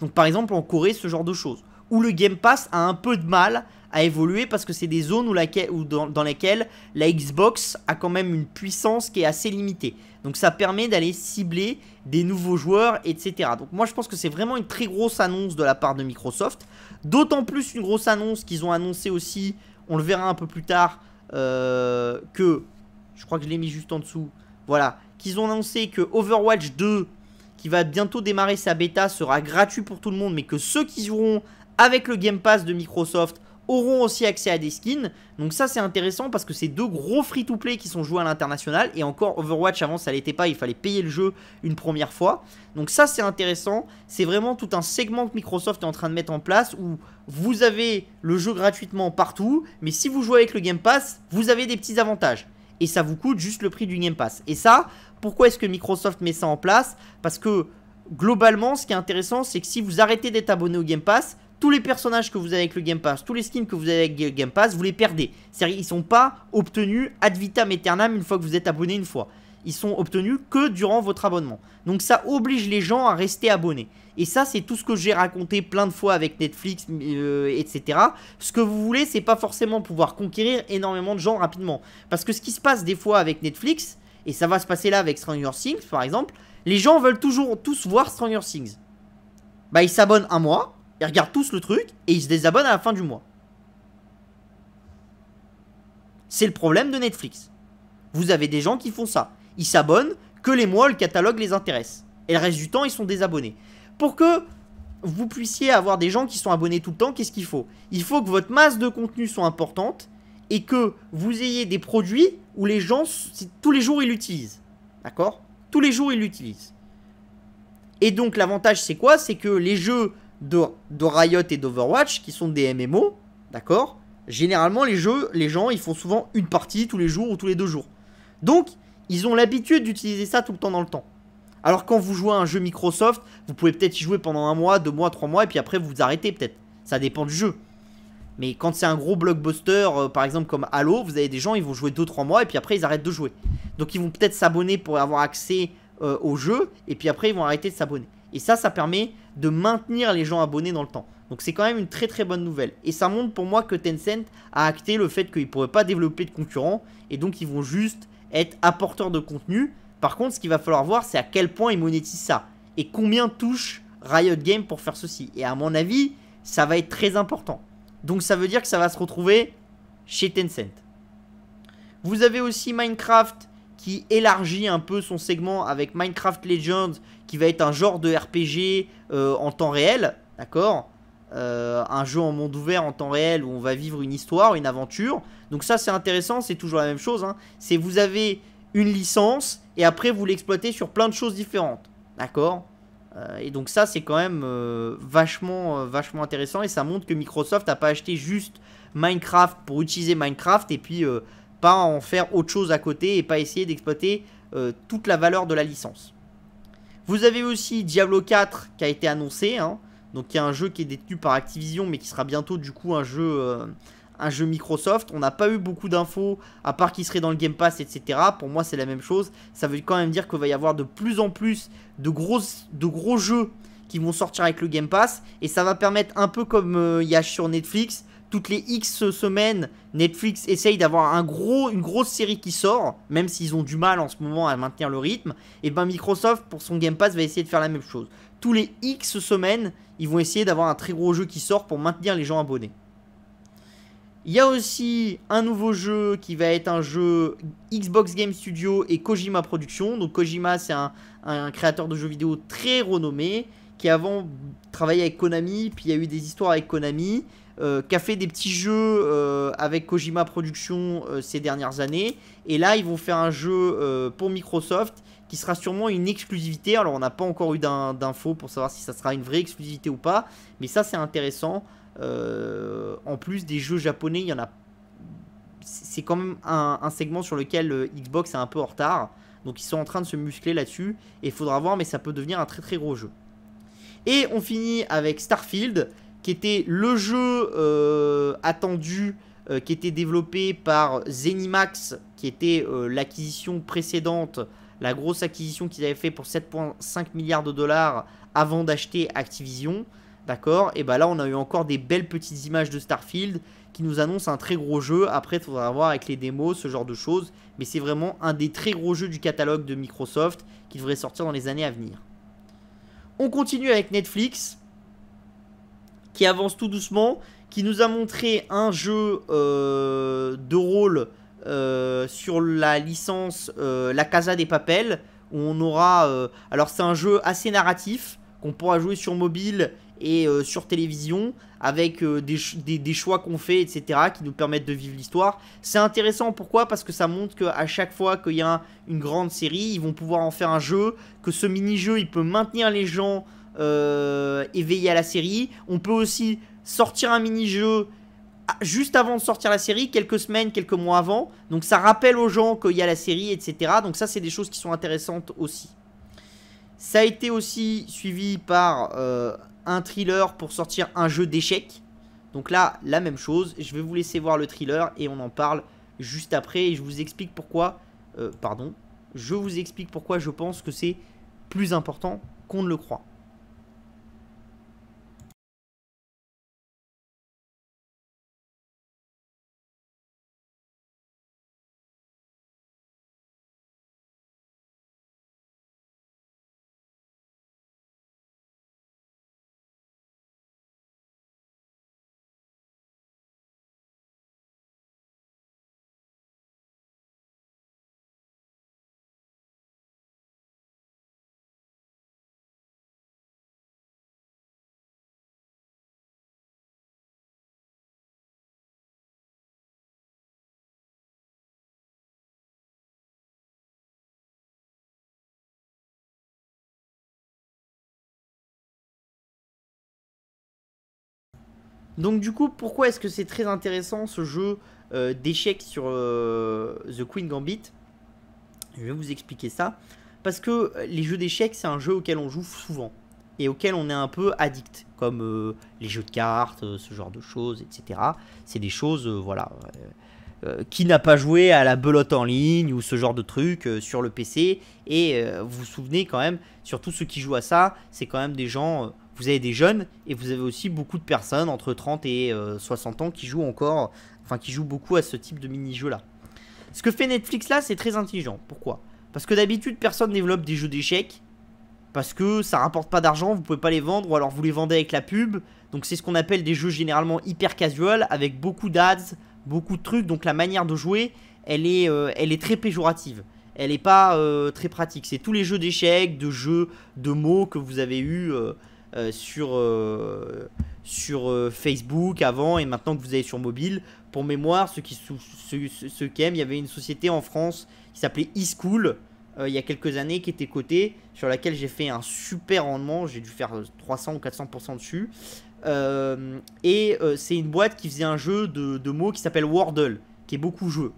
Donc par exemple en Corée, ce genre de choses. Où le Game Pass a un peu de mal à évoluer parce que c'est des zones où dans lesquelles la Xbox a quand même une puissance qui est assez limitée. Donc ça permet d'aller cibler des nouveaux joueurs, etc. Donc moi je pense que c'est vraiment une très grosse annonce de la part de Microsoft. D'autant plus une grosse annonce qu'ils ont annoncé aussi, on le verra un peu plus tard, euh, que, je crois que je l'ai mis juste en dessous, voilà, qu'ils ont annoncé que Overwatch 2, qui va bientôt démarrer sa bêta, sera gratuit pour tout le monde, mais que ceux qui joueront avec le Game Pass de Microsoft auront aussi accès à des skins. Donc ça c'est intéressant parce que c'est deux gros free-to-play qui sont joués à l'international. Et encore Overwatch avant ça l'était pas, il fallait payer le jeu une première fois. Donc ça c'est intéressant, c'est vraiment tout un segment que Microsoft est en train de mettre en place où vous avez le jeu gratuitement partout, mais si vous jouez avec le Game Pass, vous avez des petits avantages. Et ça vous coûte juste le prix du Game Pass. Et ça, pourquoi est-ce que Microsoft met ça en place Parce que globalement ce qui est intéressant c'est que si vous arrêtez d'être abonné au Game Pass, tous les personnages que vous avez avec le Game Pass, tous les skins que vous avez avec le Game Pass, vous les perdez. cest à ils sont pas obtenus ad vitam aeternam une fois que vous êtes abonné une fois. Ils sont obtenus que durant votre abonnement. Donc ça oblige les gens à rester abonnés. Et ça, c'est tout ce que j'ai raconté plein de fois avec Netflix, euh, etc. Ce que vous voulez, c'est pas forcément pouvoir conquérir énormément de gens rapidement. Parce que ce qui se passe des fois avec Netflix, et ça va se passer là avec Stranger Things par exemple, les gens veulent toujours tous voir Stranger Things. Bah ils s'abonnent un mois, ils regardent tous le truc et ils se désabonnent à la fin du mois. C'est le problème de Netflix. Vous avez des gens qui font ça. Ils s'abonnent que les mois, le catalogue les intéresse. Et le reste du temps, ils sont désabonnés. Pour que vous puissiez avoir des gens qui sont abonnés tout le temps, qu'est-ce qu'il faut Il faut que votre masse de contenu soit importante et que vous ayez des produits où les gens, tous les jours, ils l'utilisent. D'accord Tous les jours, ils l'utilisent. Et donc, l'avantage, c'est quoi C'est que les jeux de, Riot et d'Overwatch, qui sont des MMO, d'accord Généralement, les jeux, les gens, ils font souvent une partie tous les jours ou tous les deux jours. Donc, ils ont l'habitude d'utiliser ça tout le temps dans le temps. Alors quand vous jouez à un jeu Microsoft, vous pouvez peut-être y jouer pendant un mois, deux mois, trois mois, et puis après vous, vous arrêtez peut-être. Ça dépend du jeu. Mais quand c'est un gros blockbuster, euh, par exemple comme Halo, vous avez des gens, ils vont jouer deux trois mois, et puis après ils arrêtent de jouer. Donc ils vont peut-être s'abonner pour avoir accès euh, au jeu, et puis après ils vont arrêter de s'abonner. Et ça, ça permet de maintenir les gens abonnés dans le temps. Donc c'est quand même une très très bonne nouvelle. Et ça montre pour moi que Tencent a acté le fait qu'ils ne pourraient pas développer de concurrents. Et donc ils vont juste être apporteurs de contenu. Par contre, ce qu'il va falloir voir, c'est à quel point ils monétisent ça. Et combien touche Riot Games pour faire ceci. Et à mon avis, ça va être très important. Donc ça veut dire que ça va se retrouver chez Tencent. Vous avez aussi Minecraft qui élargit un peu son segment avec Minecraft Legends, qui va être un genre de RPG euh, en temps réel, d'accord euh, un jeu en monde ouvert en temps réel où on va vivre une histoire, une aventure. Donc ça c'est intéressant, c'est toujours la même chose. Hein. C'est vous avez une licence et après vous l'exploitez sur plein de choses différentes. D'accord euh, Et donc ça c'est quand même vachement, vachement intéressant et ça montre que Microsoft n'a pas acheté juste Minecraft pour utiliser Minecraft et puis pas en faire autre chose à côté et pas essayer d'exploiter euh, toute la valeur de la licence. Vous avez aussi Diablo 4 qui a été annoncé, hein, donc y a un jeu qui est détenu par Activision mais qui sera bientôt du coup un jeu, euh, un jeu Microsoft. On n'a pas eu beaucoup d'infos à part qu'il serait dans le Game Pass, etc. Pour moi c'est la même chose, ça veut quand même dire qu'il va y avoir de plus en plus de gros, de gros jeux qui vont sortir avec le Game Pass et ça va permettre un peu comme euh, il y a sur Netflix toutes les X semaines, Netflix essaye d'avoir un gros, une grosse série qui sort, même s'ils ont du mal en ce moment à maintenir le rythme, et ben Microsoft pour son Game Pass va essayer de faire la même chose. Tous les X semaines, ils vont essayer d'avoir un très gros jeu qui sort pour maintenir les gens abonnés. Il y a aussi un nouveau jeu qui va être un jeu Xbox Game Studio et Kojima Productions. Donc Kojima, c'est un, un créateur de jeux vidéo très renommé qui avant travaillait avec Konami, puis il y a eu des histoires avec Konami. Euh, qui a fait des petits jeux euh, avec Kojima Productions euh, ces dernières années. Et là, ils vont faire un jeu pour Microsoft qui sera sûrement une exclusivité. Alors, on n'a pas encore eu d'infos pour savoir si ça sera une vraie exclusivité ou pas. Mais ça, c'est intéressant. en plus des jeux japonais, il y en a. C'est quand même un, un, segment sur lequel Xbox est un peu en retard. Donc, ils sont en train de se muscler là-dessus. Et il faudra voir, mais ça peut devenir un très très gros jeu. Et on finit avec Starfield qui était le jeu euh, attendu euh, qui était développé par Zenimax, qui était euh, l'acquisition précédente, la grosse acquisition qu'ils avaient fait pour 7,5 milliards de dollars avant d'acheter Activision. D'accord Et bah là, on a eu encore des belles petites images de Starfield qui nous annoncent un très gros jeu. Après, il faudra voir avec les démos, ce genre de choses. Mais c'est vraiment un des très gros jeux du catalogue de Microsoft qui devrait sortir dans les années à venir. On continue avec Netflix qui avance tout doucement, qui nous a montré un jeu euh, de rôle euh, sur la licence euh, La Casa des Papels, où on aura... alors c'est un jeu assez narratif, qu'on pourra jouer sur mobile et sur télévision, avec des, choix qu'on fait, etc., qui nous permettent de vivre l'histoire. C'est intéressant, pourquoi Parce que ça montre qu'à chaque fois qu'il y a une grande série, ils vont pouvoir en faire un jeu, que ce mini-jeu, il peut maintenir les gens euh, éveillé à la série. On peut aussi sortir un mini-jeu juste avant de sortir la série, quelques semaines, quelques mois avant. Donc ça rappelle aux gens qu'il y a la série, etc. Donc ça, c'est des choses qui sont intéressantes aussi. Ça a été aussi suivi par euh, un thriller pour sortir un jeu d'échecs. Donc là, la même chose. Je vais vous laisser voir le thriller et on en parle juste après. Et je vous explique pourquoi. Euh, pardon. Je vous explique pourquoi je pense que c'est plus important qu'on ne le croit. Donc du coup, pourquoi est-ce que c'est très intéressant ce jeu euh, d'échecs sur euh, The Queen Gambit Je vais vous expliquer ça. Parce que euh, les jeux d'échecs, c'est un jeu auquel on joue souvent et auquel on est un peu addict, comme les jeux de cartes, ce genre de choses, etc. C'est des choses, voilà. qui n'a pas joué à la belote en ligne ou ce genre de truc sur le PC Et vous vous souvenez quand même, surtout ceux qui jouent à ça, c'est quand même des gens vous avez des jeunes et vous avez aussi beaucoup de personnes entre 30 et 60 euh, ans qui jouent encore, enfin qui jouent beaucoup à ce type de mini-jeu là. Ce que fait Netflix là, c'est très intelligent. Pourquoi Parce que d'habitude, personne ne développe des jeux d'échecs parce que ça rapporte pas d'argent, vous pouvez pas les vendre ou alors vous les vendez avec la pub. Donc c'est ce qu'on appelle des jeux généralement hyper casual avec beaucoup d'ads, beaucoup de trucs. Donc la manière de jouer, elle est, euh, elle est très péjorative elle n'est pas euh, très pratique. C'est tous les jeux d'échecs, de jeux, de mots que vous avez eu, euh, sur, euh, sur euh, Facebook avant et maintenant que vous avez sur mobile. Pour mémoire, ceux qui, aiment, il y avait une société en France qui s'appelait eSchool il y a quelques années qui était cotée, sur laquelle j'ai fait un super rendement, j'ai dû faire 300 ou 400% dessus. et c'est une boîte qui faisait un jeu de, mots qui s'appelle Wordle, qui est beaucoup jeu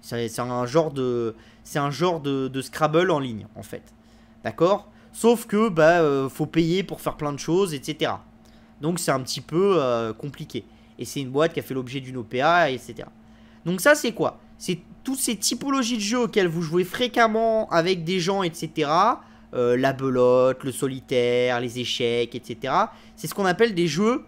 C'est, un genre de, c'est un genre de Scrabble en ligne en fait. D'accord Sauf que, bah, euh, faut payer pour faire plein de choses, etc. Donc c'est un petit peu euh, compliqué. Et c'est une boîte qui a fait l'objet d'une OPA, etc. Donc ça, c'est quoi C'est toutes ces typologies de jeux auxquelles vous jouez fréquemment avec des gens, etc. Euh, la belote, le solitaire, les échecs, etc. C'est ce qu'on appelle des jeux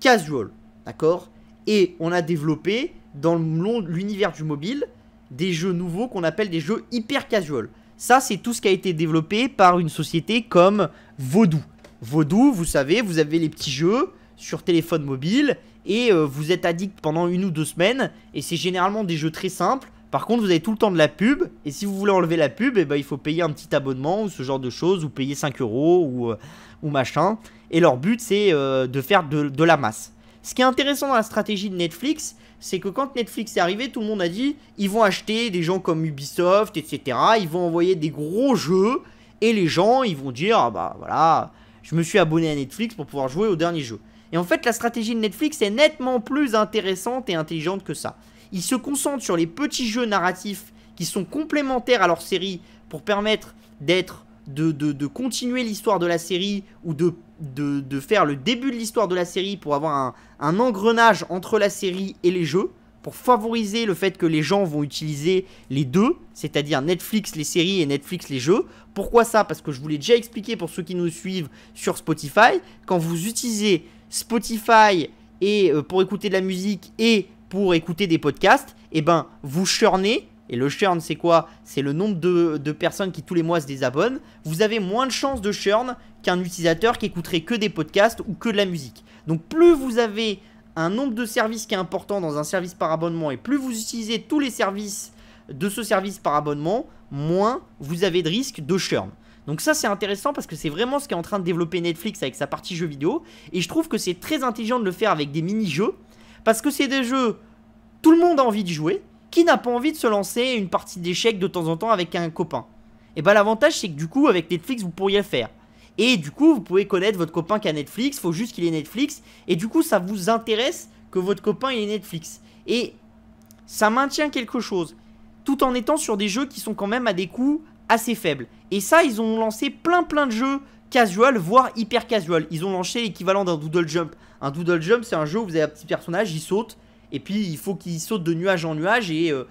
casual, d'accord Et on a développé, dans l'univers du mobile, des jeux nouveaux qu'on appelle des jeux hyper casual. Ça, c'est tout ce qui a été développé par une société comme Vodou. Vodou, vous savez, vous avez les petits jeux sur téléphone mobile et euh, vous êtes addict pendant une ou deux semaines. Et c'est généralement des jeux très simples. Par contre, vous avez tout le temps de la pub. Et si vous voulez enlever la pub, eh ben, il faut payer un petit abonnement ou ce genre de choses, ou payer 5 euros ou, euh, ou machin. Et leur but, c'est euh, de faire de la masse. Ce qui est intéressant dans la stratégie de Netflix, c'est que quand Netflix est arrivé, tout le monde a dit ils vont acheter des gens comme Ubisoft, etc. Ils vont envoyer des gros jeux et les gens ils vont dire ah bah voilà, je me suis abonné à Netflix pour pouvoir jouer au dernier jeu. Et en fait, la stratégie de Netflix est nettement plus intéressante et intelligente que ça. Ils se concentrent sur les petits jeux narratifs qui sont complémentaires à leur série pour permettre d'être de, continuer l'histoire de la série ou de, de, faire le début de l'histoire de la série pour avoir un, engrenage entre la série et les jeux pour favoriser le fait que les gens vont utiliser les deux, c'est-à-dire Netflix les séries et Netflix les jeux. Pourquoi ça Parce que je vous l'ai déjà expliqué pour ceux qui nous suivent sur Spotify, quand vous utilisez Spotify et euh, pour écouter de la musique et pour écouter des podcasts, et eh ben vous churnez et le churn, c'est quoi C'est le nombre de, personnes qui tous les mois se désabonnent. Vous avez moins de chances de churn qu'un utilisateur qui écouterait que des podcasts ou que de la musique. Donc plus vous avez un nombre de services qui est important dans un service par abonnement et plus vous utilisez tous les services de ce service par abonnement, moins vous avez de risque de churn. Donc ça c'est intéressant parce que c'est vraiment ce qui est en train de développer Netflix avec sa partie jeux vidéo et je trouve que c'est très intelligent de le faire avec des mini-jeux parce que c'est des jeux tout le monde a envie de jouer qui n'a pas envie de se lancer une partie d'échecs de temps en temps avec un copain Et eh bah ben, l'avantage c'est que du coup avec Netflix vous pourriez le faire. Et du coup vous pouvez connaître votre copain qui a Netflix, faut juste qu'il ait Netflix. Et du coup ça vous intéresse que votre copain ait Netflix. Et ça maintient quelque chose. Tout en étant sur des jeux qui sont quand même à des coûts assez faibles. Et ça ils ont lancé plein plein de jeux casual, voire hyper casual. Ils ont lancé l'équivalent d'un doodle jump. Un doodle jump, c'est un jeu où vous avez un petit personnage, il saute, et puis il faut qu'il saute de nuage en nuage et euh,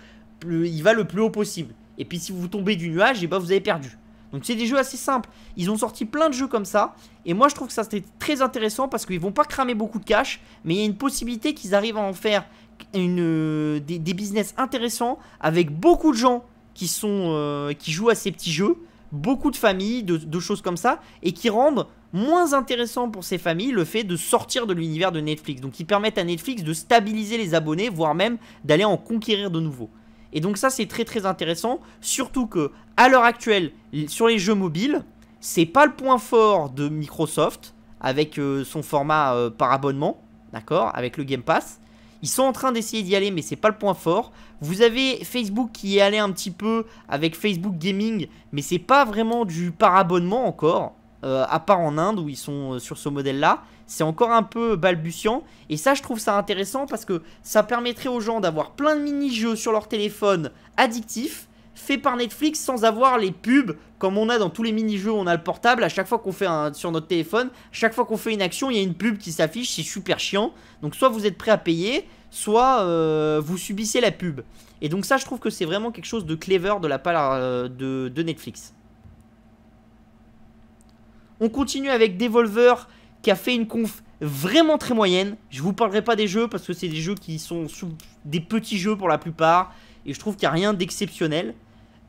il va le plus haut possible. Et puis si vous tombez du nuage, et eh ben vous avez perdu. Donc c'est des jeux assez simples. Ils ont sorti plein de jeux comme ça. Et moi je trouve que ça c'était très intéressant parce qu'ils vont pas cramer beaucoup de cash. Mais il y a une possibilité qu'ils arrivent à en faire une, euh, des, business intéressants avec beaucoup de gens qui, sont, euh, qui jouent à ces petits jeux. Beaucoup de familles, de choses comme ça. Et qui rendent moins intéressant pour ces familles le fait de sortir de l'univers de Netflix. Donc ils permettent à Netflix de stabiliser les abonnés, voire même d'aller en conquérir de nouveaux. Et donc ça c'est très très intéressant, surtout que à l'heure actuelle sur les jeux mobiles, c'est pas le point fort de Microsoft avec euh, son format euh, par abonnement, d'accord, avec le Game Pass. Ils sont en train d'essayer d'y aller, mais c'est pas le point fort. Vous avez Facebook qui est allé un petit peu avec Facebook Gaming, mais c'est pas vraiment du par abonnement encore. Euh, à part en Inde où ils sont euh, sur ce modèle-là. C'est encore un peu balbutiant. Et ça, je trouve ça intéressant parce que ça permettrait aux gens d'avoir plein de mini-jeux sur leur téléphone addictifs, faits par Netflix sans avoir les pubs comme on a dans tous les mini-jeux. On a le portable, à chaque fois qu'on fait un, sur notre téléphone, chaque fois qu'on fait une action, il y a une pub qui s'affiche. C'est super chiant. Donc, soit vous êtes prêt à payer, soit euh, vous subissez la pub. Et donc, ça, je trouve que c'est vraiment quelque chose de clever de la part de Netflix. On continue avec Devolver qui a fait une conf vraiment très moyenne. Je vous parlerai pas des jeux parce que c'est des jeux qui sont des petits jeux pour la plupart. Et je trouve qu'il n'y a rien d'exceptionnel.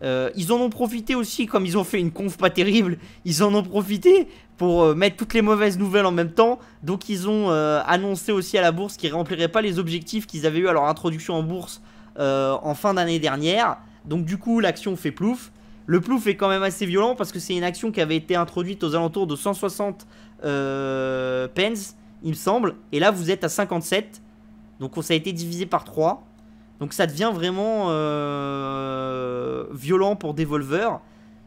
Euh, ils en ont profité aussi, comme ils ont fait une conf pas terrible, ils en ont profité pour euh, mettre toutes les mauvaises nouvelles en même temps. Donc ils ont euh, annoncé aussi à la bourse qu'ils ne rempliraient pas les objectifs qu'ils avaient eu à leur introduction en bourse en fin d'année dernière. Donc du coup l'action fait plouf. Le plouf est quand même assez violent parce que c'est une action qui avait été introduite aux alentours de 160 euh, pens il me semble. Et là, vous êtes à 57. Donc ça a été divisé par 3. Donc ça devient vraiment euh, violent pour Devolver.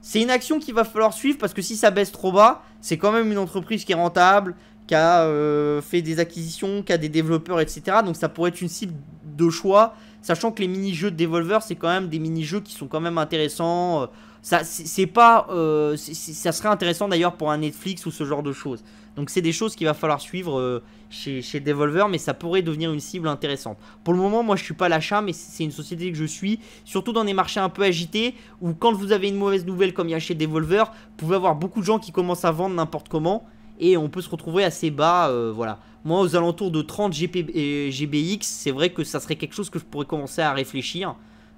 C'est une action qu'il va falloir suivre parce que si ça baisse trop bas, c'est quand même une entreprise qui est rentable, qui a euh, fait des acquisitions, qui a des développeurs, etc. Donc ça pourrait être une cible de choix, sachant que les mini-jeux de Devolver, c'est quand même des mini-jeux qui sont quand même intéressants. Ça, c'est pas, euh, ça serait intéressant d'ailleurs pour un Netflix ou ce genre de choses. Donc c'est des choses qu'il va falloir suivre euh, chez, chez, Devolver, mais ça pourrait devenir une cible intéressante. Pour le moment, moi je suis pas l'achat, hein, mais c'est une société que je suis, surtout dans des marchés un peu agités, où quand vous avez une mauvaise nouvelle comme il y a chez Devolver, vous pouvez avoir beaucoup de gens qui commencent à vendre n'importe comment, et on peut se retrouver assez bas, euh, voilà. Moi, aux alentours de 30 GP, GBX, c'est vrai que ça serait quelque chose que je pourrais commencer à réfléchir.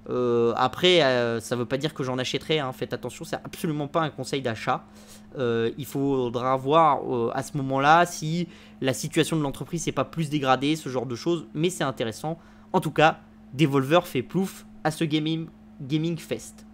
Euh, après, euh, ça ne veut pas dire que j'en achèterai, hein. faites attention, c'est absolument pas un conseil d'achat. Euh, il faudra voir à ce moment-là si la situation de l'entreprise n'est pas plus dégradée, ce genre de choses, mais c'est intéressant. En tout cas, Devolver fait plouf à ce Gaming, gaming Fest.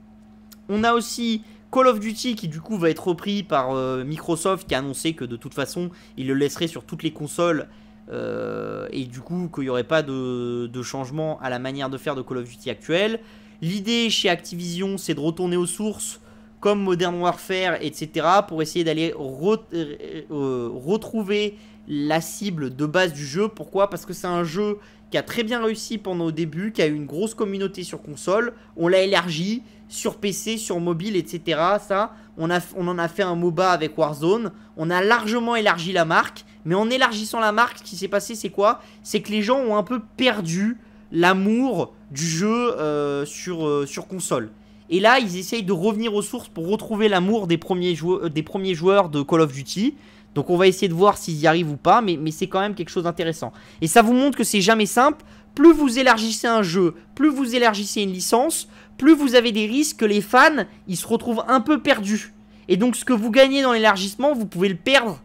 On a aussi Call of Duty qui du coup va être repris par Microsoft qui a annoncé que de toute façon, il le laisserait sur toutes les consoles euh, et du coup qu'il n'y aurait pas de, changement à la manière de faire de Call of Duty actuelle. L'idée chez Activision, c'est de retourner aux sources comme Modern Warfare, etc., pour essayer d'aller euh, retrouver la cible de base du jeu. Pourquoi Parce que c'est un jeu qui a très bien réussi pendant au début, qui a eu une grosse communauté sur console. On l'a élargi sur PC, sur mobile, etc. Ça, on, en a fait un MOBA avec Warzone, on a largement élargi la marque, mais en élargissant la marque, ce qui s'est passé, c'est quoi C'est que les gens ont un peu perdu l'amour du jeu euh, sur, euh, sur console. Et là, ils essayent de revenir aux sources pour retrouver l'amour des, premiers joueurs, euh, des premiers joueurs de Call of Duty. Donc on va essayer de voir s'ils y arrivent ou pas, mais, mais c'est quand même quelque chose d'intéressant. Et ça vous montre que c'est jamais simple. Plus vous élargissez un jeu, plus vous élargissez une licence, plus vous avez des risques que les fans, ils se retrouvent un peu perdus. Et donc ce que vous gagnez dans l'élargissement, vous pouvez le perdre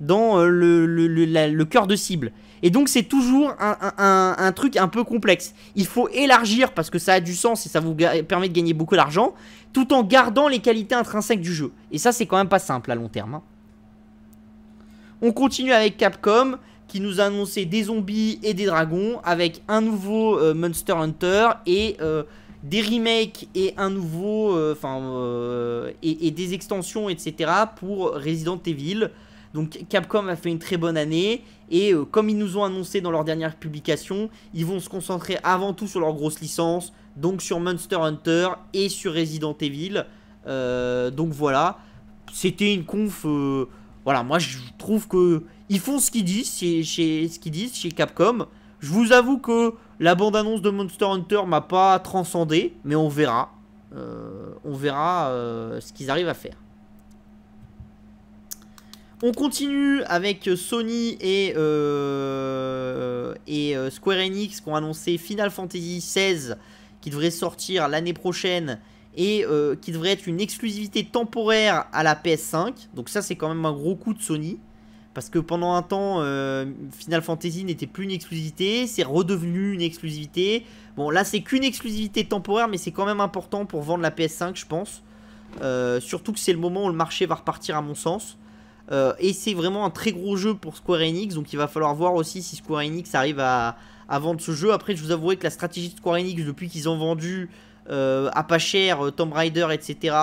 dans euh, le, cœur de cible. Et donc c'est toujours un, truc un peu complexe. Il faut élargir parce que ça a du sens et ça vous permet de gagner beaucoup d'argent, tout en gardant les qualités intrinsèques du jeu. Et ça c'est quand même pas simple à long terme. Hein. On continue avec Capcom qui nous a annoncé des zombies et des dragons avec un nouveau euh, Monster Hunter et... Euh, des remakes et un nouveau, euh, enfin, euh, et, des extensions, etc. pour Resident Evil. Donc Capcom a fait une très bonne année et euh, comme ils nous ont annoncé dans leur dernière publication, ils vont se concentrer avant tout sur leur grosse licence donc sur Monster Hunter et sur Resident Evil. donc voilà, c'était une conf. voilà, moi je trouve que ils font ce qu'ils disent chez, chez ce qu'ils disent chez Capcom. Je vous avoue que la bande-annonce de Monster Hunter m'a pas transcendé, mais on verra. Euh, on verra euh, ce qu'ils arrivent à faire. On continue avec Sony et, euh, et Square Enix qui ont annoncé Final Fantasy XVI qui devrait sortir l'année prochaine et qui devrait être une exclusivité temporaire à la PS5. Donc ça c'est quand même un gros coup de Sony. Parce que pendant un temps, euh, Final Fantasy n'était plus une exclusivité, c'est redevenu une exclusivité. Bon, là, c'est qu'une exclusivité temporaire, mais c'est quand même important pour vendre la PS5, je pense. Euh, surtout que c'est le moment où le marché va repartir, à mon sens. Euh, et c'est vraiment un très gros jeu pour Square Enix, donc il va falloir voir aussi si Square Enix arrive à, vendre ce jeu. Après, je vous avouerai que la stratégie de Square Enix, depuis qu'ils ont vendu à pas cher Tomb Raider, etc.,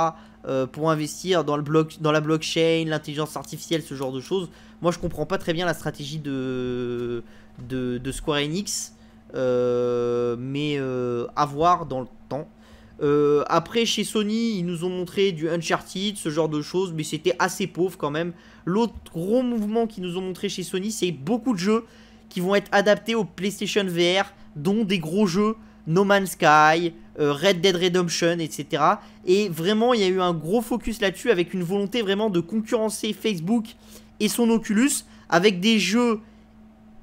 pour investir dans, le dans la blockchain, l'intelligence artificielle, ce genre de choses. Moi, je comprends pas très bien la stratégie de, de, Square Enix, euh, mais euh, à voir dans le temps. Euh, après, chez Sony, ils nous ont montré du Uncharted, ce genre de choses, mais c'était assez pauvre quand même. L'autre gros mouvement qu'ils nous ont montré chez Sony, c'est beaucoup de jeux qui vont être adaptés au PlayStation VR, dont des gros jeux No Man's Sky, Red Dead Redemption, etc. Et vraiment, il y a eu un gros focus là-dessus avec une volonté vraiment de concurrencer Facebook et son Oculus avec des jeux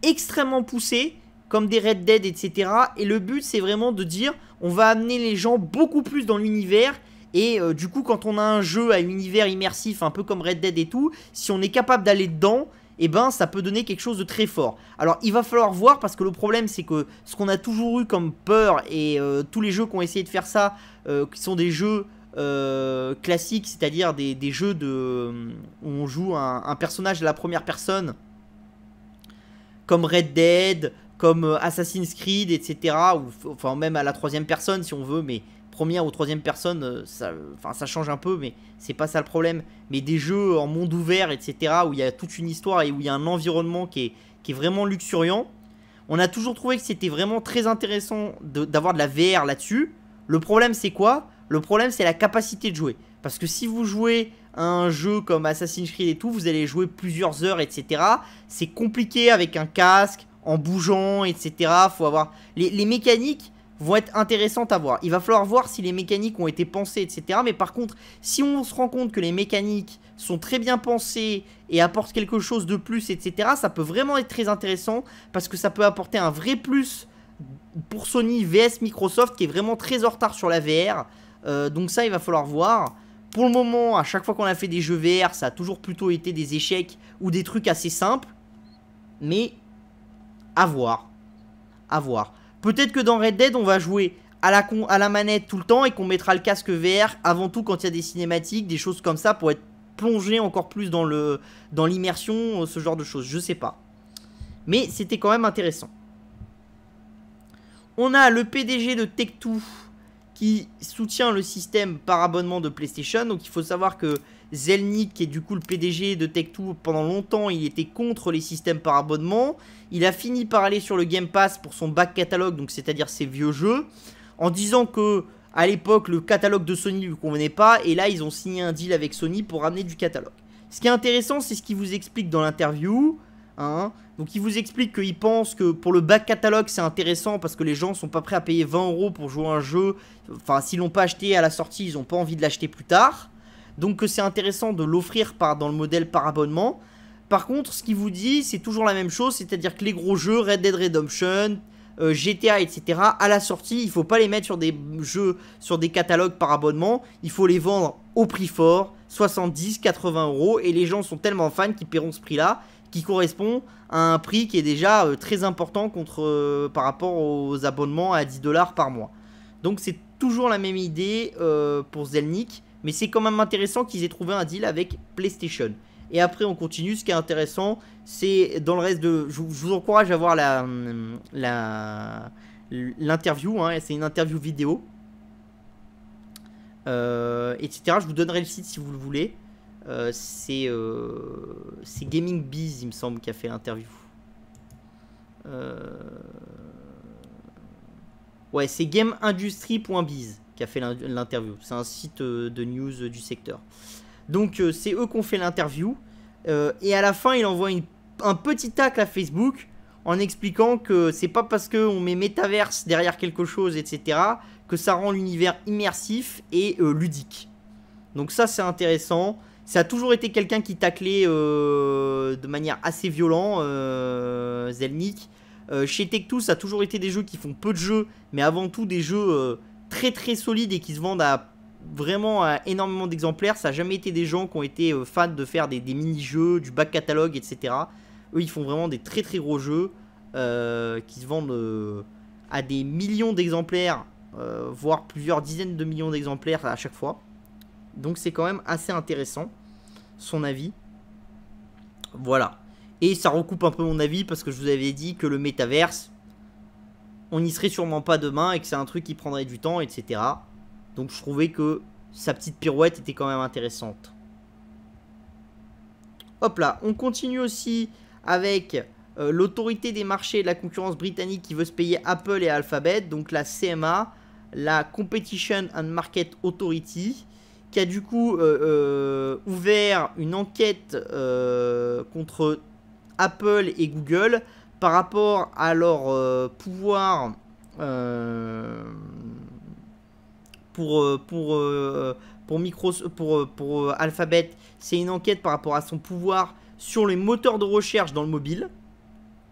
extrêmement poussés comme des Red Dead, etc. Et le but, c'est vraiment de dire, on va amener les gens beaucoup plus dans l'univers. Et euh, du coup, quand on a un jeu à univers immersif, un peu comme Red Dead et tout, si on est capable d'aller dedans, et eh ben, ça peut donner quelque chose de très fort. Alors, il va falloir voir, parce que le problème, c'est que ce qu'on a toujours eu comme peur, et euh, tous les jeux qui ont essayé de faire ça, euh, qui sont des jeux euh, classiques, c'est-à-dire des, jeux de, où on joue un, personnage à la première personne, comme Red Dead, comme euh, Assassin's Creed, etc. Ou, enfin, même à la troisième personne si on veut, mais première ou troisième personne, euh, ça, enfin, ça change un peu, mais c'est pas ça le problème. Mais des jeux en monde ouvert, etc., où il y a toute une histoire et où il y a un environnement qui est, qui est vraiment luxuriant. On a toujours trouvé que c'était vraiment très intéressant d'avoir de, la VR là-dessus. Le problème, c'est quoi le problème, c'est la capacité de jouer. Parce que si vous jouez un jeu comme Assassin's Creed et tout, vous allez jouer plusieurs heures, etc. C'est compliqué avec un casque, en bougeant, etc. Faut avoir... les, les mécaniques vont être intéressantes à voir. Il va falloir voir si les mécaniques ont été pensées, etc. Mais par contre, si on se rend compte que les mécaniques sont très bien pensées et apportent quelque chose de plus, etc., ça peut vraiment être très intéressant parce que ça peut apporter un vrai plus pour Sony VS Microsoft qui est vraiment très en retard sur la VR. Euh, donc ça, il va falloir voir. Pour le moment, à chaque fois qu'on a fait des jeux VR, ça a toujours plutôt été des échecs ou des trucs assez simples. Mais à voir. À voir. Peut-être que dans Red Dead, on va jouer à la, manette tout le temps et qu'on mettra le casque VR avant tout quand il y a des cinématiques, des choses comme ça pour être plongé encore plus dans l'immersion, dans euh, ce genre de choses. Je sais pas. Mais c'était quand même intéressant. On a le PDG de Tech2 qui soutient le système par abonnement de PlayStation. Donc il faut savoir que Zelnick, qui est du coup le PDG de Tech2 pendant longtemps, il était contre les systèmes par abonnement. Il a fini par aller sur le Game Pass pour son back catalogue, donc c'est-à-dire ses vieux jeux, en disant que à l'époque le catalogue de Sony ne lui convenait pas, et là ils ont signé un deal avec Sony pour ramener du catalogue. Ce qui est intéressant, c'est ce qu'il vous explique dans l'interview. Hein. Donc il vous explique qu'il pense que pour le bac catalogue c'est intéressant parce que les gens sont pas prêts à payer 20 euros pour jouer à un jeu. Enfin, s'ils l'ont pas acheté à la sortie, ils ont pas envie de l'acheter plus tard. Donc que c'est intéressant de l'offrir par dans le modèle par abonnement. Par contre, ce qu'il vous dit, c'est toujours la même chose, c'est-à-dire que les gros jeux, Red Dead Redemption, euh, GTA, etc., à la sortie, il faut pas les mettre sur des jeux, sur des catalogues par abonnement. Il faut les vendre au prix fort, 70, 80 euros, et les gens sont tellement fans qu'ils paieront ce prix-là qui correspond à un prix qui est déjà euh, très important contre, euh, par rapport aux abonnements à 10 dollars par mois. Donc c'est toujours la même idée euh, pour Zelnik, mais c'est quand même intéressant qu'ils aient trouvé un deal avec PlayStation. Et après on continue, ce qui est intéressant, c'est dans le reste de... Je, vous encourage à voir L'interview, hein, c'est une interview vidéo, etc. Je vous donnerai le site si vous le voulez. Euh, euh, c'est Gaming Bees, il me semble, qui a fait l'interview. Euh, ouais, c'est GameIndustry.biz qui a fait l'interview. C'est un site de news du secteur. Donc c'est eux qui ont fait l'interview. et à la fin, il envoie un petit tacle à Facebook en expliquant que c'est pas parce qu'on met metaverse derrière quelque chose, etc., que ça rend l'univers immersif et ludique. Donc ça c'est intéressant ça a toujours été quelqu'un qui taclait euh, de manière assez violente, euh, Zelnik. Euh, chez Tech2, ça a toujours été des jeux qui font peu de jeux, mais avant tout des jeux très très solides et qui se vendent à vraiment énormément d'exemplaires. Ça n'a jamais été des gens qui ont été fans de faire des, des mini-jeux, du back catalogue, etc. Eux, ils font vraiment des très très gros jeux qui se vendent à des millions d'exemplaires, voire plusieurs dizaines de millions d'exemplaires à chaque fois. Donc c'est quand même assez intéressant, son avis. Voilà. Et ça recoupe un peu mon avis parce que je vous avais dit que le métaverse, on n'y serait sûrement pas demain et que c'est un truc qui prendrait du temps, etc. Donc je trouvais que sa petite pirouette était quand même intéressante. Hop là, on continue aussi avec euh, l'autorité des marchés et de la concurrence britannique qui veut se payer Apple et Alphabet, donc la CMA, la Competition and Market Authority, qui a du coup euh, euh, ouvert une enquête euh, contre Apple et Google par rapport à leur pouvoir pour, pour, pour, micro, pour, Alphabet. C'est une enquête par rapport à son pouvoir sur les moteurs de recherche dans le mobile.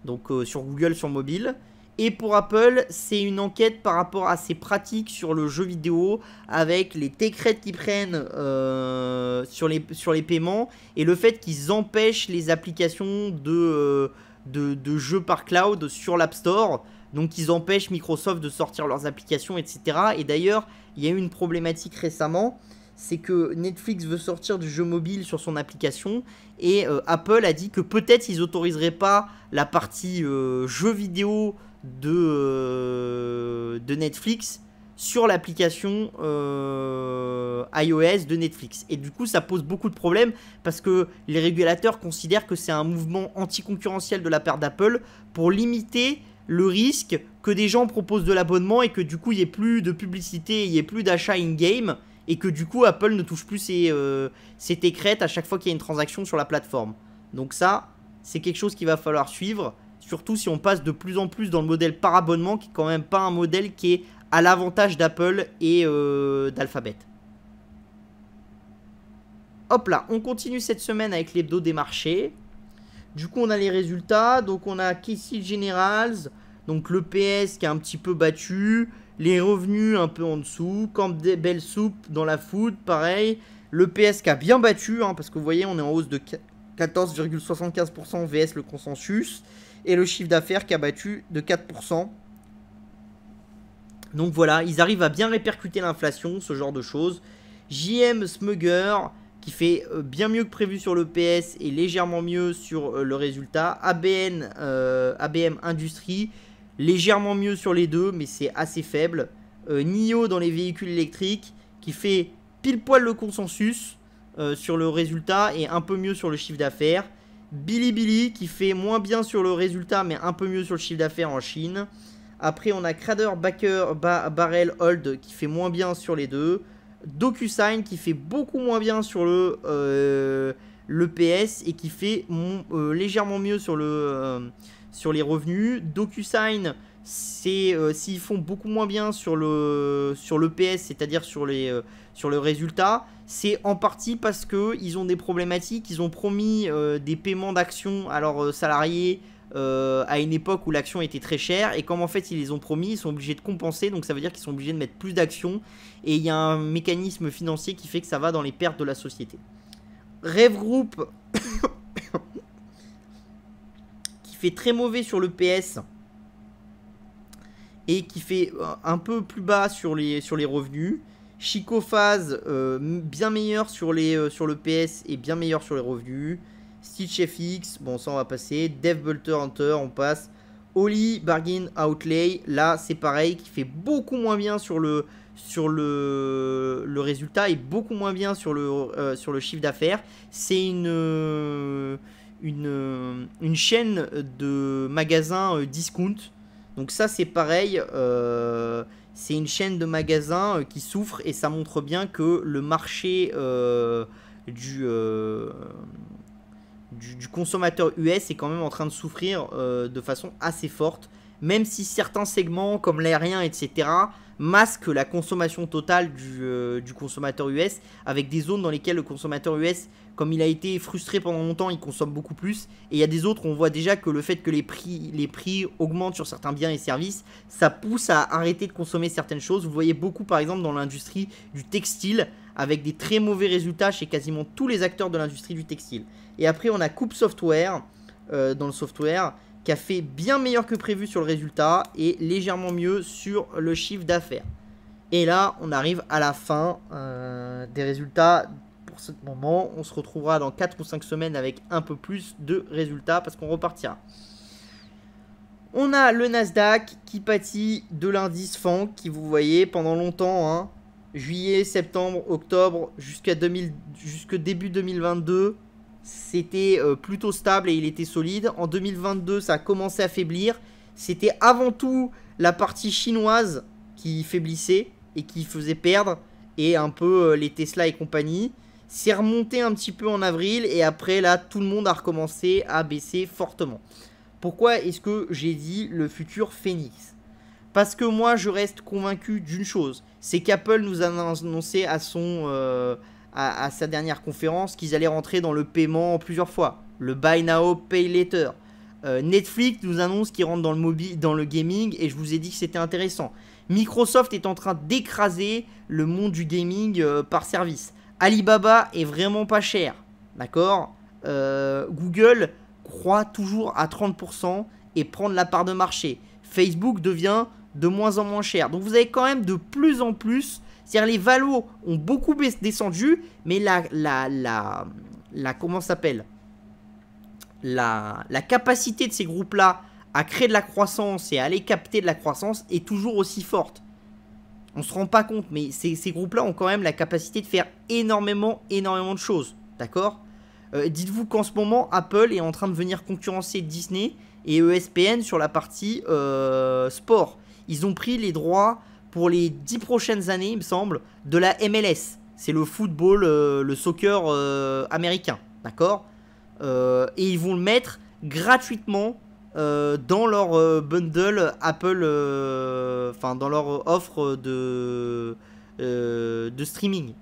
Donc sur Google, sur mobile. Et pour Apple, c'est une enquête par rapport à ses pratiques sur le jeu vidéo, avec les décrets qu'ils prennent euh, sur, les, paiements, et le fait qu'ils empêchent les applications euh, de, jeux par cloud sur l'App Store. Donc ils empêchent Microsoft de sortir leurs applications, etc. Et d'ailleurs, il y a eu une problématique récemment, c'est que Netflix veut sortir du jeu mobile sur son application et euh, Apple a dit que peut-être ils autoriseraient pas la partie jeu jeux vidéo euh, de, Netflix sur l'application euh, iOS de Netflix. Et du coup, ça pose beaucoup de problèmes parce que les régulateurs considèrent que c'est un mouvement anticoncurrentiel de la part d'Apple pour limiter le risque que des gens proposent de l'abonnement et que du coup, il n'y ait plus de publicité, il n'y ait plus d'achat in-game et que du coup, Apple ne touche plus ses, euh, à chaque fois qu'il y a une transaction sur la plateforme. Donc ça, c'est quelque chose qu'il va falloir suivre surtout si on passe de plus en plus dans le modèle par abonnement, qui est quand même pas un modèle qui est à l'avantage d'Apple et euh, d'Alphabet. Hop là, on continue cette semaine avec les l'hebdo des marchés. Du coup, on a les résultats. Donc, on a Casey Generals, donc le PS qui a un petit peu battu, les revenus un peu en dessous, belles Soup dans la food, pareil. Le PS qui a bien battu, hein, parce que vous voyez, on est en hausse de 14,75% VS le consensus et le chiffre d'affaires qui a battu de 4%. Donc voilà, ils arrivent à bien répercuter l'inflation, ce genre de choses. JM Smugger, qui fait euh, bien mieux que prévu sur le PS et légèrement mieux sur euh, le résultat. ABN, euh, ABM Industrie, légèrement mieux sur les deux, mais c'est assez faible. NIO dans les véhicules électriques, qui fait pile poil le consensus sur le résultat et un peu mieux sur le chiffre d'affaires. Bilibili qui fait moins bien sur le résultat mais un peu mieux sur le chiffre d'affaires en Chine. Après on a Crader, Backer, Barrel, Hold qui fait moins bien sur les deux. DocuSign qui fait beaucoup moins bien sur le, euh, le PS et qui fait euh, légèrement mieux sur, le, euh, sur les revenus. DocuSign c'est s'ils font beaucoup moins bien sur le, sur le PS, c'est-à-dire sur les sur le résultat, c'est en partie parce qu'ils ont des problématiques, ils ont promis euh, des paiements d'actions à leurs euh, salariés euh, à une époque où l'action était très chère, et comme en fait ils les ont promis, ils sont obligés de compenser, donc ça veut dire qu'ils sont obligés de mettre plus d'actions, et il y a un mécanisme financier qui fait que ça va dans les pertes de la société. Rêve Group, qui fait très mauvais sur le PS, et qui fait un peu plus bas sur les, sur les revenus. Chico Phase, euh, bien meilleur sur, les, euh, sur le PS et bien meilleur sur les revenus. Stitch FX, bon ça on va passer. Dev Hunter, on passe. Oli Bargain Outlay, là c'est pareil, qui fait beaucoup moins bien sur le, sur le, le résultat et beaucoup moins bien sur le, euh, sur le chiffre d'affaires. C'est une, une, une, chaîne de magasins discount. Donc ça c'est pareil c'est une chaîne de magasins euh, qui souffre et ça montre bien que le marché euh, euh, du, consommateur US est quand même en train de souffrir de façon assez forte, même si certains segments comme l'aérien, etc., masque la consommation totale du, euh, consommateur US avec des zones dans lesquelles le consommateur US, comme il a été frustré pendant longtemps, il consomme beaucoup plus. Et il y a des autres, on voit déjà que le fait que les prix, les prix augmentent sur certains biens et services, ça pousse à arrêter de consommer certaines choses. Vous voyez beaucoup par exemple dans l'industrie du textile avec des très mauvais résultats chez quasiment tous les acteurs de l'industrie du textile. Et après on a Coupe Software euh, dans le software qui a fait bien meilleur que prévu sur le résultat et légèrement mieux sur le chiffre d'affaires. Et là, on arrive à la fin euh, des résultats pour ce moment. On se retrouvera dans 4 ou 5 semaines avec un peu plus de résultats parce qu'on repartira. On a le Nasdaq qui pâtit de l'indice FANC qui vous voyez pendant longtemps, hein. juillet, septembre, octobre, jusqu'à jusque début 2022 c'était euh, plutôt stable et il était solide. En 2022, ça a commencé à faiblir. C'était avant tout la partie chinoise qui faiblissait et qui faisait perdre, et un peu euh, les Tesla et compagnie. C'est remonté un petit peu en avril, et après, là, tout le monde a recommencé à baisser fortement. Pourquoi est-ce que j'ai dit le futur Phoenix Parce que moi, je reste convaincu d'une chose, c'est qu'Apple nous a annoncé à son... Euh, à, sa dernière conférence qu'ils allaient rentrer dans le paiement plusieurs fois. Le buy now, pay later. Euh, Netflix nous annonce qu'ils rentrent dans le, mobile, dans le gaming et je vous ai dit que c'était intéressant. Microsoft est en train d'écraser le monde du gaming euh, par service. Alibaba est vraiment pas cher, d'accord euh, Google croit toujours à 30% et prendre la part de marché. Facebook devient de moins en moins cher. Donc vous avez quand même de plus en plus c'est-à-dire les valos ont beaucoup descendu, mais la, la, la, comment s'appelle la, la capacité de ces groupes-là à créer de la croissance et à aller capter de la croissance est toujours aussi forte. On se rend pas compte, mais ces, groupes-là ont quand même la capacité de faire énormément, énormément de choses. D'accord euh, Dites-vous qu'en ce moment, Apple est en train de venir concurrencer Disney et ESPN sur la partie euh, sport. Ils ont pris les droits pour les 10 prochaines années, il me semble, de la MLS. C'est le football, euh, le soccer euh, américain, d'accord euh, Et ils vont le mettre gratuitement dans leur bundle Apple, enfin dans leur offre de, de streaming.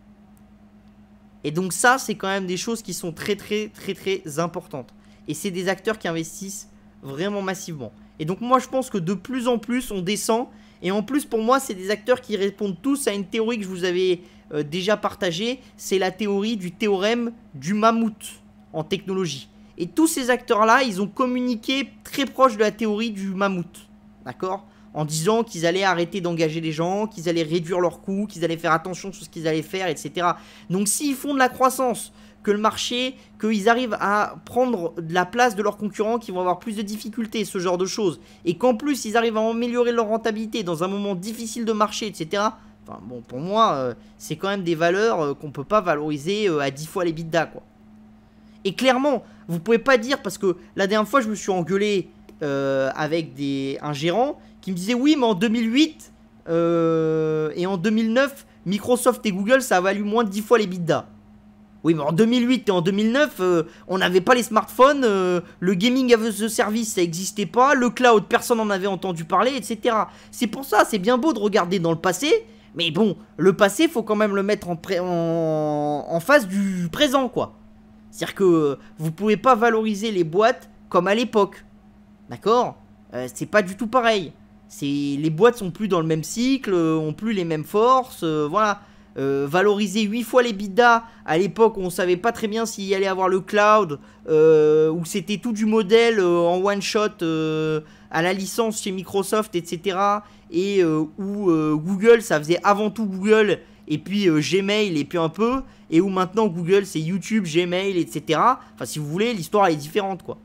Et donc ça, c'est quand même des choses qui sont très très très très importantes. Et c'est des acteurs qui investissent vraiment massivement. Et donc moi, je pense que de plus en plus, on descend et en plus, pour moi, c'est des acteurs qui répondent tous à une théorie que je vous avais euh, déjà partagée. C'est la théorie du théorème du mammouth en technologie. Et tous ces acteurs-là, ils ont communiqué très proche de la théorie du mammouth. D'accord En disant qu'ils allaient arrêter d'engager les gens, qu'ils allaient réduire leurs coûts, qu'ils allaient faire attention sur ce qu'ils allaient faire, etc. Donc s'ils font de la croissance que le marché, qu'ils arrivent à prendre la place de leurs concurrents qui vont avoir plus de difficultés, ce genre de choses, et qu'en plus ils arrivent à améliorer leur rentabilité dans un moment difficile de marché, etc. Enfin bon, pour moi, euh, c'est quand même des valeurs euh, qu'on ne peut pas valoriser euh, à 10 fois les bidas, quoi. Et clairement, vous pouvez pas dire, parce que la dernière fois, je me suis engueulé avec des, un gérant qui me disait Oui, mais en 2008 et en 2009, Microsoft et Google, ça a valu moins de 10 fois les bidas. Oui, mais en 2008 et en 2009, euh, on n'avait pas les smartphones, euh, le gaming as a service, ça n'existait pas, le cloud, personne n'en avait entendu parler, etc. C'est pour ça, c'est bien beau de regarder dans le passé, mais bon, le passé, faut quand même le mettre en, face du présent, quoi. C'est-à-dire que euh, vous pouvez pas valoriser les boîtes comme à l'époque. D'accord C'est pas du tout pareil. Les boîtes sont plus dans le même cycle, ont plus les mêmes forces, voilà. Euh, valoriser 8 fois les bidas à l'époque on savait pas très bien s'il y allait avoir le cloud, euh, où c'était tout du modèle euh, en one shot à la licence chez Microsoft, etc. Et où Google, ça faisait avant tout Google, et puis Gmail, et puis un peu, et où maintenant Google c'est YouTube, Gmail, etc. Enfin si vous voulez, l'histoire est différente quoi.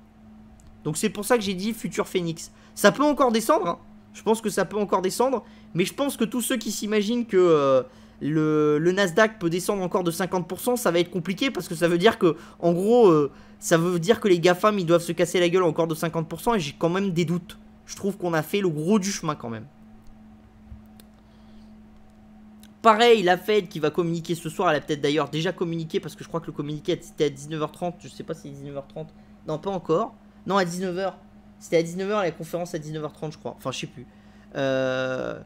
Donc c'est pour ça que j'ai dit futur Phoenix. Ça peut encore descendre, hein. je pense que ça peut encore descendre, mais je pense que tous ceux qui s'imaginent que le, Nasdaq peut descendre encore de 50%, ça va être compliqué parce que ça veut dire que, en gros, euh, ça veut dire que les GAFAM ils doivent se casser la gueule encore de 50% et j'ai quand même des doutes. Je trouve qu'on a fait le gros du chemin quand même. Pareil, la Fed qui va communiquer ce soir, elle a peut-être d'ailleurs déjà communiqué parce que je crois que le communiqué c'était à 19h30, je sais pas si c'est 19h30, non pas encore, non à 19h, c'était à 19h la conférence à 19h30 je crois, enfin je sais plus. Euh,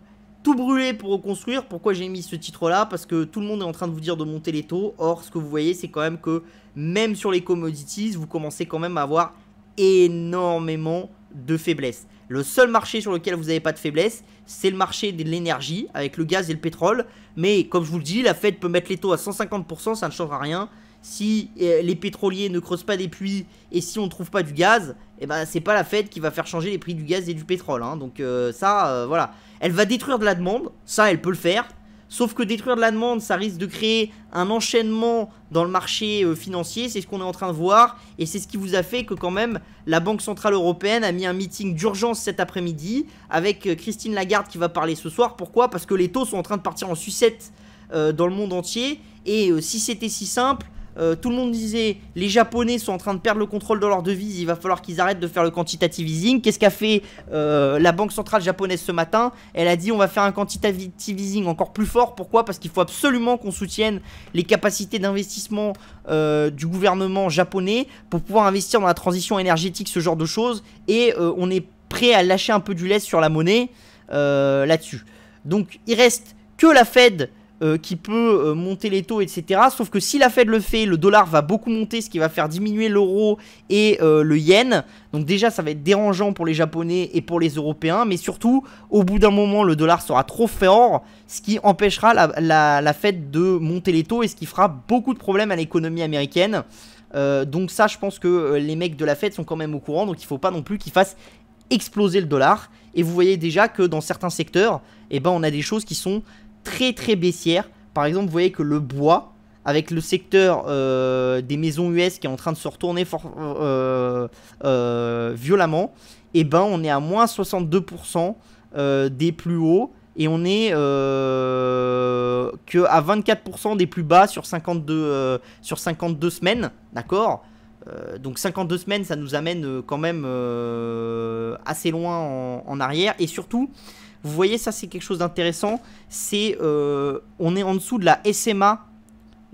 tout brûler pour reconstruire. Pourquoi j'ai mis ce titre-là Parce que tout le monde est en train de vous dire de monter les taux. Or, ce que vous voyez, c'est quand même que même sur les commodities, vous commencez quand même à avoir énormément de faiblesses Le seul marché sur lequel vous n'avez pas de faiblesse, c'est le marché de l'énergie, avec le gaz et le pétrole. Mais comme je vous le dis, la Fed peut mettre les taux à 150%, ça ne changera rien. Si euh, les pétroliers ne creusent pas des puits et si on ne trouve pas du gaz, Et eh ben, c'est pas la Fed qui va faire changer les prix du gaz et du pétrole. Hein. Donc euh, ça, euh, voilà. Elle va détruire de la demande, ça elle peut le faire. Sauf que détruire de la demande, ça risque de créer un enchaînement dans le marché euh, financier, c'est ce qu'on est en train de voir, et c'est ce qui vous a fait que quand même la Banque Centrale Européenne a mis un meeting d'urgence cet après-midi, avec euh, Christine Lagarde qui va parler ce soir. Pourquoi Parce que les taux sont en train de partir en sucette euh, dans le monde entier, et si c'était si simple, euh, tout le monde disait les Japonais sont en train de perdre le contrôle de leur devise, il va falloir qu'ils arrêtent de faire le quantitative easing. Qu'est-ce qu'a fait euh, la Banque Centrale Japonaise ce matin Elle a dit on va faire un quantitative easing encore plus fort. Pourquoi Parce qu'il faut absolument qu'on soutienne les capacités d'investissement euh, du gouvernement japonais pour pouvoir investir dans la transition énergétique, ce genre de choses. Et on est prêt à lâcher un peu du lait sur la monnaie là-dessus. Donc il reste que la Fed euh, qui peut euh, monter les taux, etc. Sauf que si la Fed le fait, le dollar va beaucoup monter, ce qui va faire diminuer l'euro et euh, le yen. Donc déjà, ça va être dérangeant pour les Japonais et pour les Européens. Mais surtout, au bout d'un moment, le dollar sera trop fort, ce qui empêchera la, Fed de monter les taux et ce qui fera beaucoup de problèmes à l'économie américaine. donc ça, je pense que les mecs de la Fed sont quand même au courant. Donc il ne faut pas non plus qu'ils fassent exploser le dollar. Et vous voyez déjà que dans certains secteurs, eh ben, on a des choses qui sont très très baissière. Par exemple, vous voyez que le bois, avec le secteur euh, des maisons US qui est en train de se retourner euh, euh, violemment, et eh ben on est à moins 62% des plus hauts et on est que à 24% des plus bas sur 52 sur 52 semaines, d'accord donc 52 semaines, ça nous amène quand même assez loin en arrière. Et surtout, vous voyez, ça c'est quelque chose d'intéressant. C'est, euh, on est en dessous de la SMA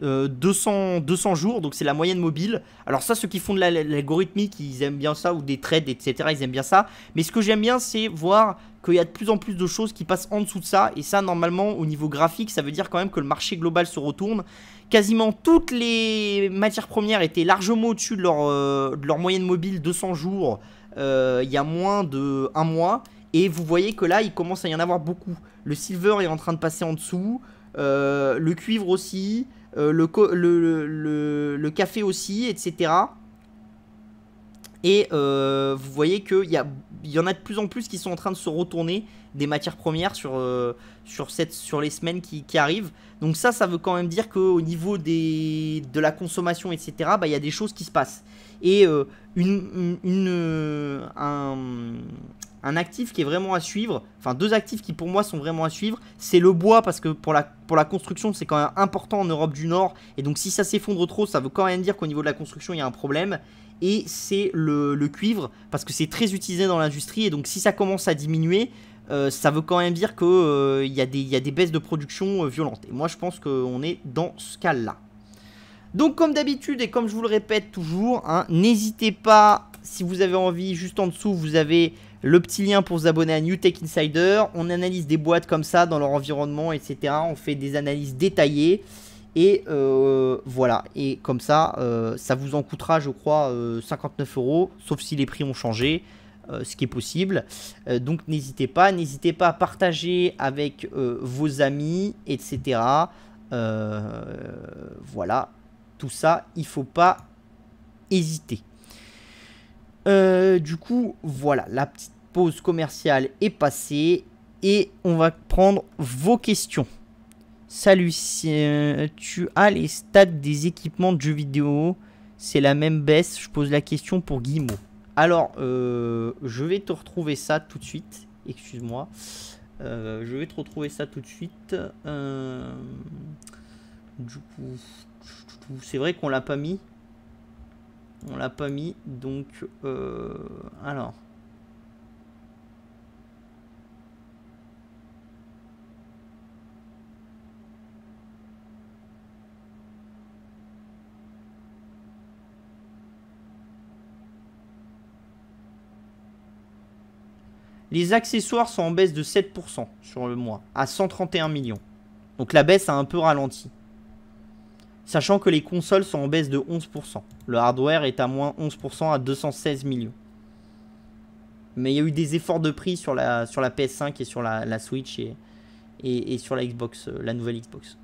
200, 200 jours, donc c'est la moyenne mobile. Alors ça, ceux qui font de l'algorithmique, ils aiment bien ça, ou des trades, etc., ils aiment bien ça. Mais ce que j'aime bien, c'est voir qu'il y a de plus en plus de choses qui passent en dessous de ça. Et ça, normalement, au niveau graphique, ça veut dire quand même que le marché global se retourne. Quasiment toutes les matières premières étaient largement au-dessus de, leur, euh, moyenne mobile 200 jours euh, il y a moins de un mois. Et vous voyez que là, il commence à y en avoir beaucoup. Le silver est en train de passer en dessous, euh, le cuivre aussi, euh, le, le, café aussi, etc. Et euh, vous voyez qu'il y, y en a de plus en plus qui sont en train de se retourner des matières premières sur, sur, cette, sur les semaines qui, qui, arrivent. Donc ça, ça veut quand même dire qu'au niveau des, de la consommation, etc., bah, il y a des choses qui se passent. Et une, une un, un actif qui est vraiment à suivre, enfin deux actifs qui pour moi sont vraiment à suivre, c'est le bois parce que pour la, pour la construction c'est quand même important en Europe du Nord et donc si ça s'effondre trop ça veut quand même dire qu'au niveau de la construction il y a un problème et c'est le, cuivre parce que c'est très utilisé dans l'industrie et donc si ça commence à diminuer euh, ça veut quand même dire qu'il euh, y, y, a des baisses de production euh, violentes et moi je pense qu'on est dans ce cas là. Donc comme d'habitude et comme je vous le répète toujours, hein, n'hésitez pas si vous avez envie, juste en dessous, vous avez le petit lien pour vous abonner à New Tech Insider. On analyse des boîtes comme ça dans leur environnement, etc. On fait des analyses détaillées. Et euh, voilà, et comme ça, euh, ça vous en coûtera, je crois, 59 euh, euros, sauf si les prix ont changé, ce qui est possible. donc n'hésitez pas, n'hésitez pas à partager avec vos amis, etc. voilà, tout ça, il faut pas hésiter. du coup, voilà la petite pause commerciale est passée et on va prendre vos questions. Salut, euh, tu as les stats des équipements de jeux vidéo C'est la même baisse, je pose la question pour Guillemot. Alors, euh, je vais te retrouver ça tout de suite. Excuse-moi. Euh, je vais te retrouver ça tout de suite. du coup, c'est vrai qu'on l'a pas mis. On l'a pas mis, donc... alors... Les accessoires sont en baisse de 7% sur le mois, à 131 millions. Donc la baisse a un peu ralenti. Sachant que les consoles sont en baisse de 11%. Le hardware est à moins 11% à 216 millions. Mais il y a eu des efforts de prix sur la, sur la PS5 et sur la, Switch et, et, sur la Xbox, euh, la nouvelle Xbox.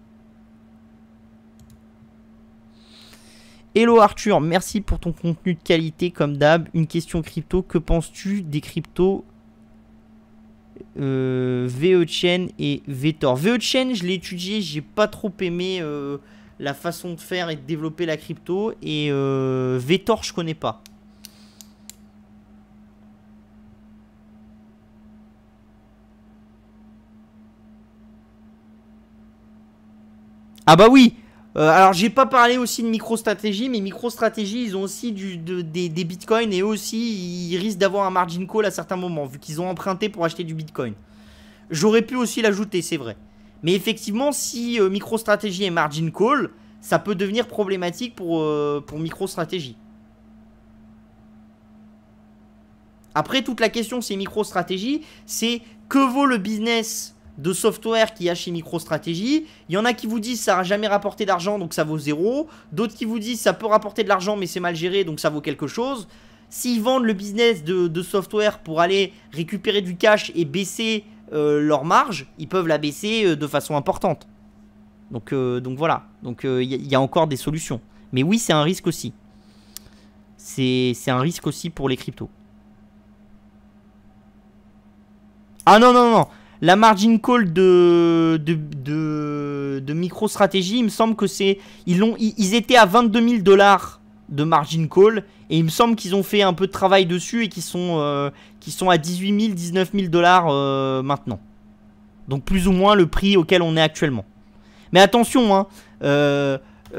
Hello Arthur, merci pour ton contenu de qualité comme d'hab. Une question crypto, que penses-tu des cryptos euh, et Vetor. ve je l'ai étudié, j'ai pas trop aimé euh, la façon de faire et de développer la crypto. Et euh, Vetor, je connais pas. Ah bah oui euh, alors, j'ai pas parlé aussi de micro-stratégie, mais micro-stratégie, ils ont aussi des, bitcoins et eux aussi, ils risquent d'avoir un margin call à certains moments, vu qu'ils ont emprunté pour acheter du bitcoin. J'aurais pu aussi l'ajouter, c'est vrai. Mais effectivement, si euh, micro-stratégie est margin call, ça peut devenir problématique pour, micro euh, pour Après, toute la question, c'est stratégie, c'est que vaut le business de software qu'il y a chez MicroStratégie. Il y en a qui vous disent ça n'a jamais rapporté d'argent, donc ça vaut zéro. D'autres qui vous disent ça peut rapporter de l'argent, mais c'est mal géré, donc ça vaut quelque chose. S'ils vendent le business de, software pour aller récupérer du cash et baisser euh, leur marge, ils peuvent la baisser euh, de façon importante. Donc, euh, donc voilà, donc il y, a encore des solutions. Mais oui, c'est un risque aussi. C'est un risque aussi pour les cryptos. Ah non, non, non, la margin call de, de, de, de MicroStrategy, il me semble que c'est. Ils, ils étaient à 22 000 dollars de margin call. Et il me semble qu'ils ont fait un peu de travail dessus et qu'ils sont, euh, qui sont à 18 000, 19 000 dollars euh, maintenant. Donc plus ou moins le prix auquel on est actuellement. Mais attention, hein, euh,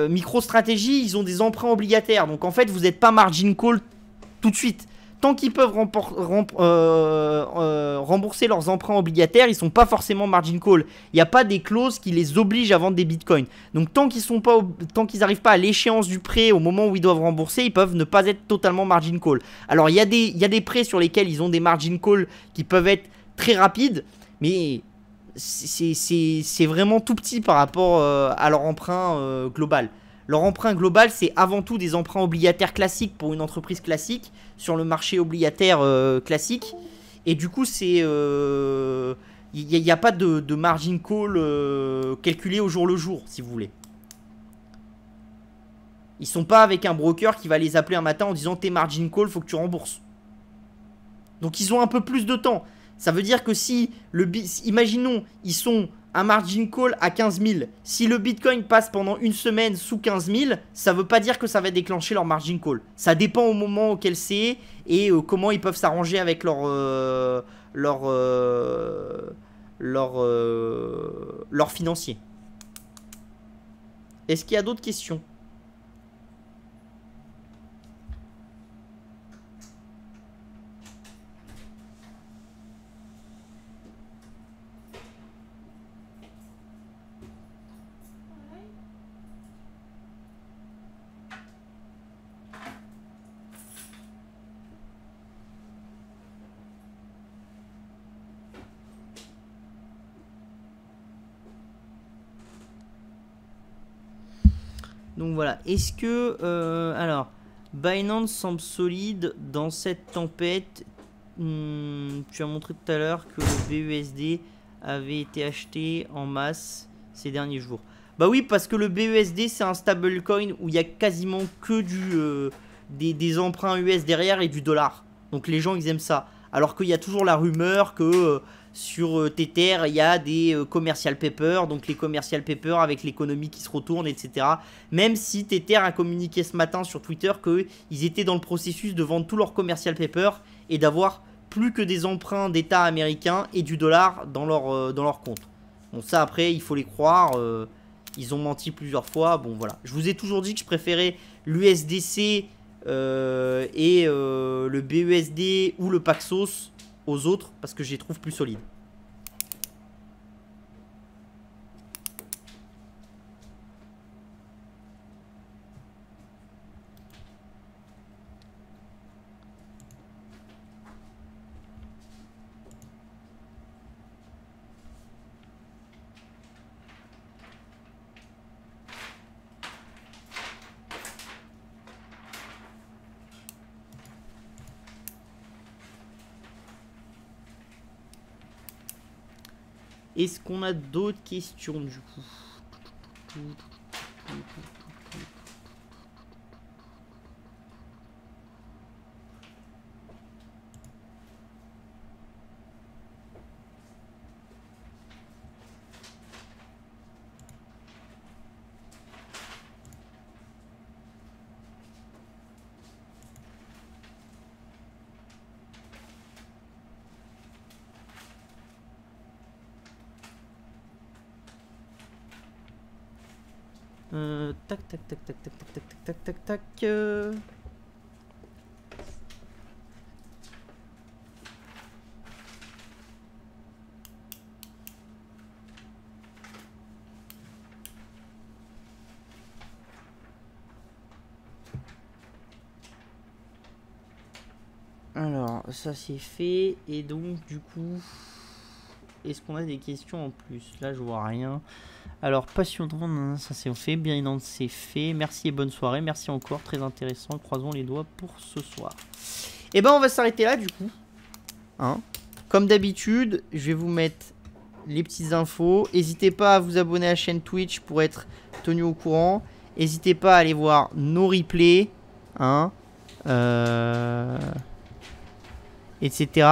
MicroStrategy, ils ont des emprunts obligataires. Donc en fait, vous n'êtes pas margin call tout de suite tant qu'ils peuvent euh, euh, rembourser leurs emprunts obligataires, ils sont pas forcément margin call. Il n'y a pas des clauses qui les obligent à vendre des bitcoins. Donc tant qu'ils sont pas, tant qu'ils n'arrivent pas à l'échéance du prêt au moment où ils doivent rembourser, ils peuvent ne pas être totalement margin call. Alors il y, a des, prêts sur lesquels ils ont des margin call qui peuvent être très rapides, mais c'est vraiment tout petit par rapport euh, à leur emprunt global. Leur emprunt global, c'est avant tout des emprunts obligataires classiques pour une entreprise classique sur le marché obligataire euh, classique. Et du coup, c'est il euh, n'y a, pas de, margin call euh, calculé au jour le jour, si vous voulez. Ils sont pas avec un broker qui va les appeler un matin en disant tes margin call, faut que tu rembourses. Donc ils ont un peu plus de temps. Ça veut dire que si le imaginons, ils sont un margin call à 15 000. Si le Bitcoin passe pendant une semaine sous 15 000, ça ne veut pas dire que ça va déclencher leur margin call. Ça dépend au moment auquel c'est et euh, comment ils peuvent s'arranger avec leur euh, leur euh, leur leur financier. Est-ce qu'il y a d'autres questions Donc voilà, est-ce que... Euh, alors, Binance semble solide dans cette tempête. Hmm, tu as montré tout à l'heure que le BUSD e avait été acheté en masse ces derniers jours. Bah oui, parce que le BUSD, e c'est un stablecoin où il y a quasiment que du, euh, des, emprunts US derrière et du dollar. Donc les gens, ils aiment ça. Alors qu'il y a toujours la rumeur que... Euh, sur euh, Tether, il y a des euh, commercial paper, donc les commercial paper avec l'économie qui se retourne, etc. Même si Tether a communiqué ce matin sur Twitter qu'ils étaient dans le processus de vendre tous leurs commercial paper et d'avoir plus que des emprunts d'État américain et du dollar dans leur, euh, dans compte. Bon, ça après, il faut les croire. ils ont menti plusieurs fois. Bon, voilà. Je vous ai toujours dit que je préférais l'USDC et le BUSD ou le Paxos aux autres parce que j'y trouve plus solides. Est-ce qu'on a d'autres questions du coup Tac, tac, tac, tac, tac, tac, tac, tac, tac, tac. Euh. Alors, ça c'est fait, et donc du coup... Est-ce qu'on a des questions en plus Là, je vois rien. Alors, passion ça c'est fait. Bien c'est fait. Merci et bonne soirée. Merci encore, très intéressant. Croisons les doigts pour ce soir. Et eh ben, on va s'arrêter là du coup. Hein. Comme d'habitude, je vais vous mettre les petites infos. N'hésitez pas à vous abonner à la chaîne Twitch pour être tenu au courant. N'hésitez pas à aller voir nos replays. Hein euh, Etc.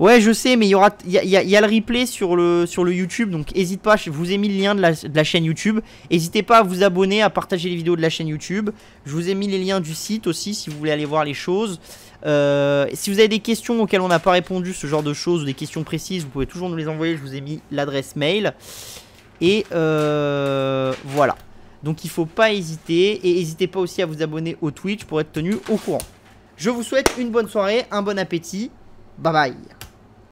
Ouais, je sais, mais il y aura, il y, y, a le replay sur le sur le YouTube, donc n'hésite pas. Je vous ai mis le lien de la, de la chaîne YouTube. N'hésitez pas à vous abonner, à partager les vidéos de la chaîne YouTube. Je vous ai mis les liens du site aussi si vous voulez aller voir les choses. Euh, si vous avez des questions auxquelles on n'a pas répondu, ce genre de choses, ou des questions précises, vous pouvez toujours nous les envoyer. Je vous ai mis l'adresse mail. Et euh, voilà. Donc il faut pas hésiter. Et n'hésitez pas aussi à vous abonner au Twitch pour être tenu au courant. Je vous souhaite une bonne soirée, un bon appétit. Bye bye.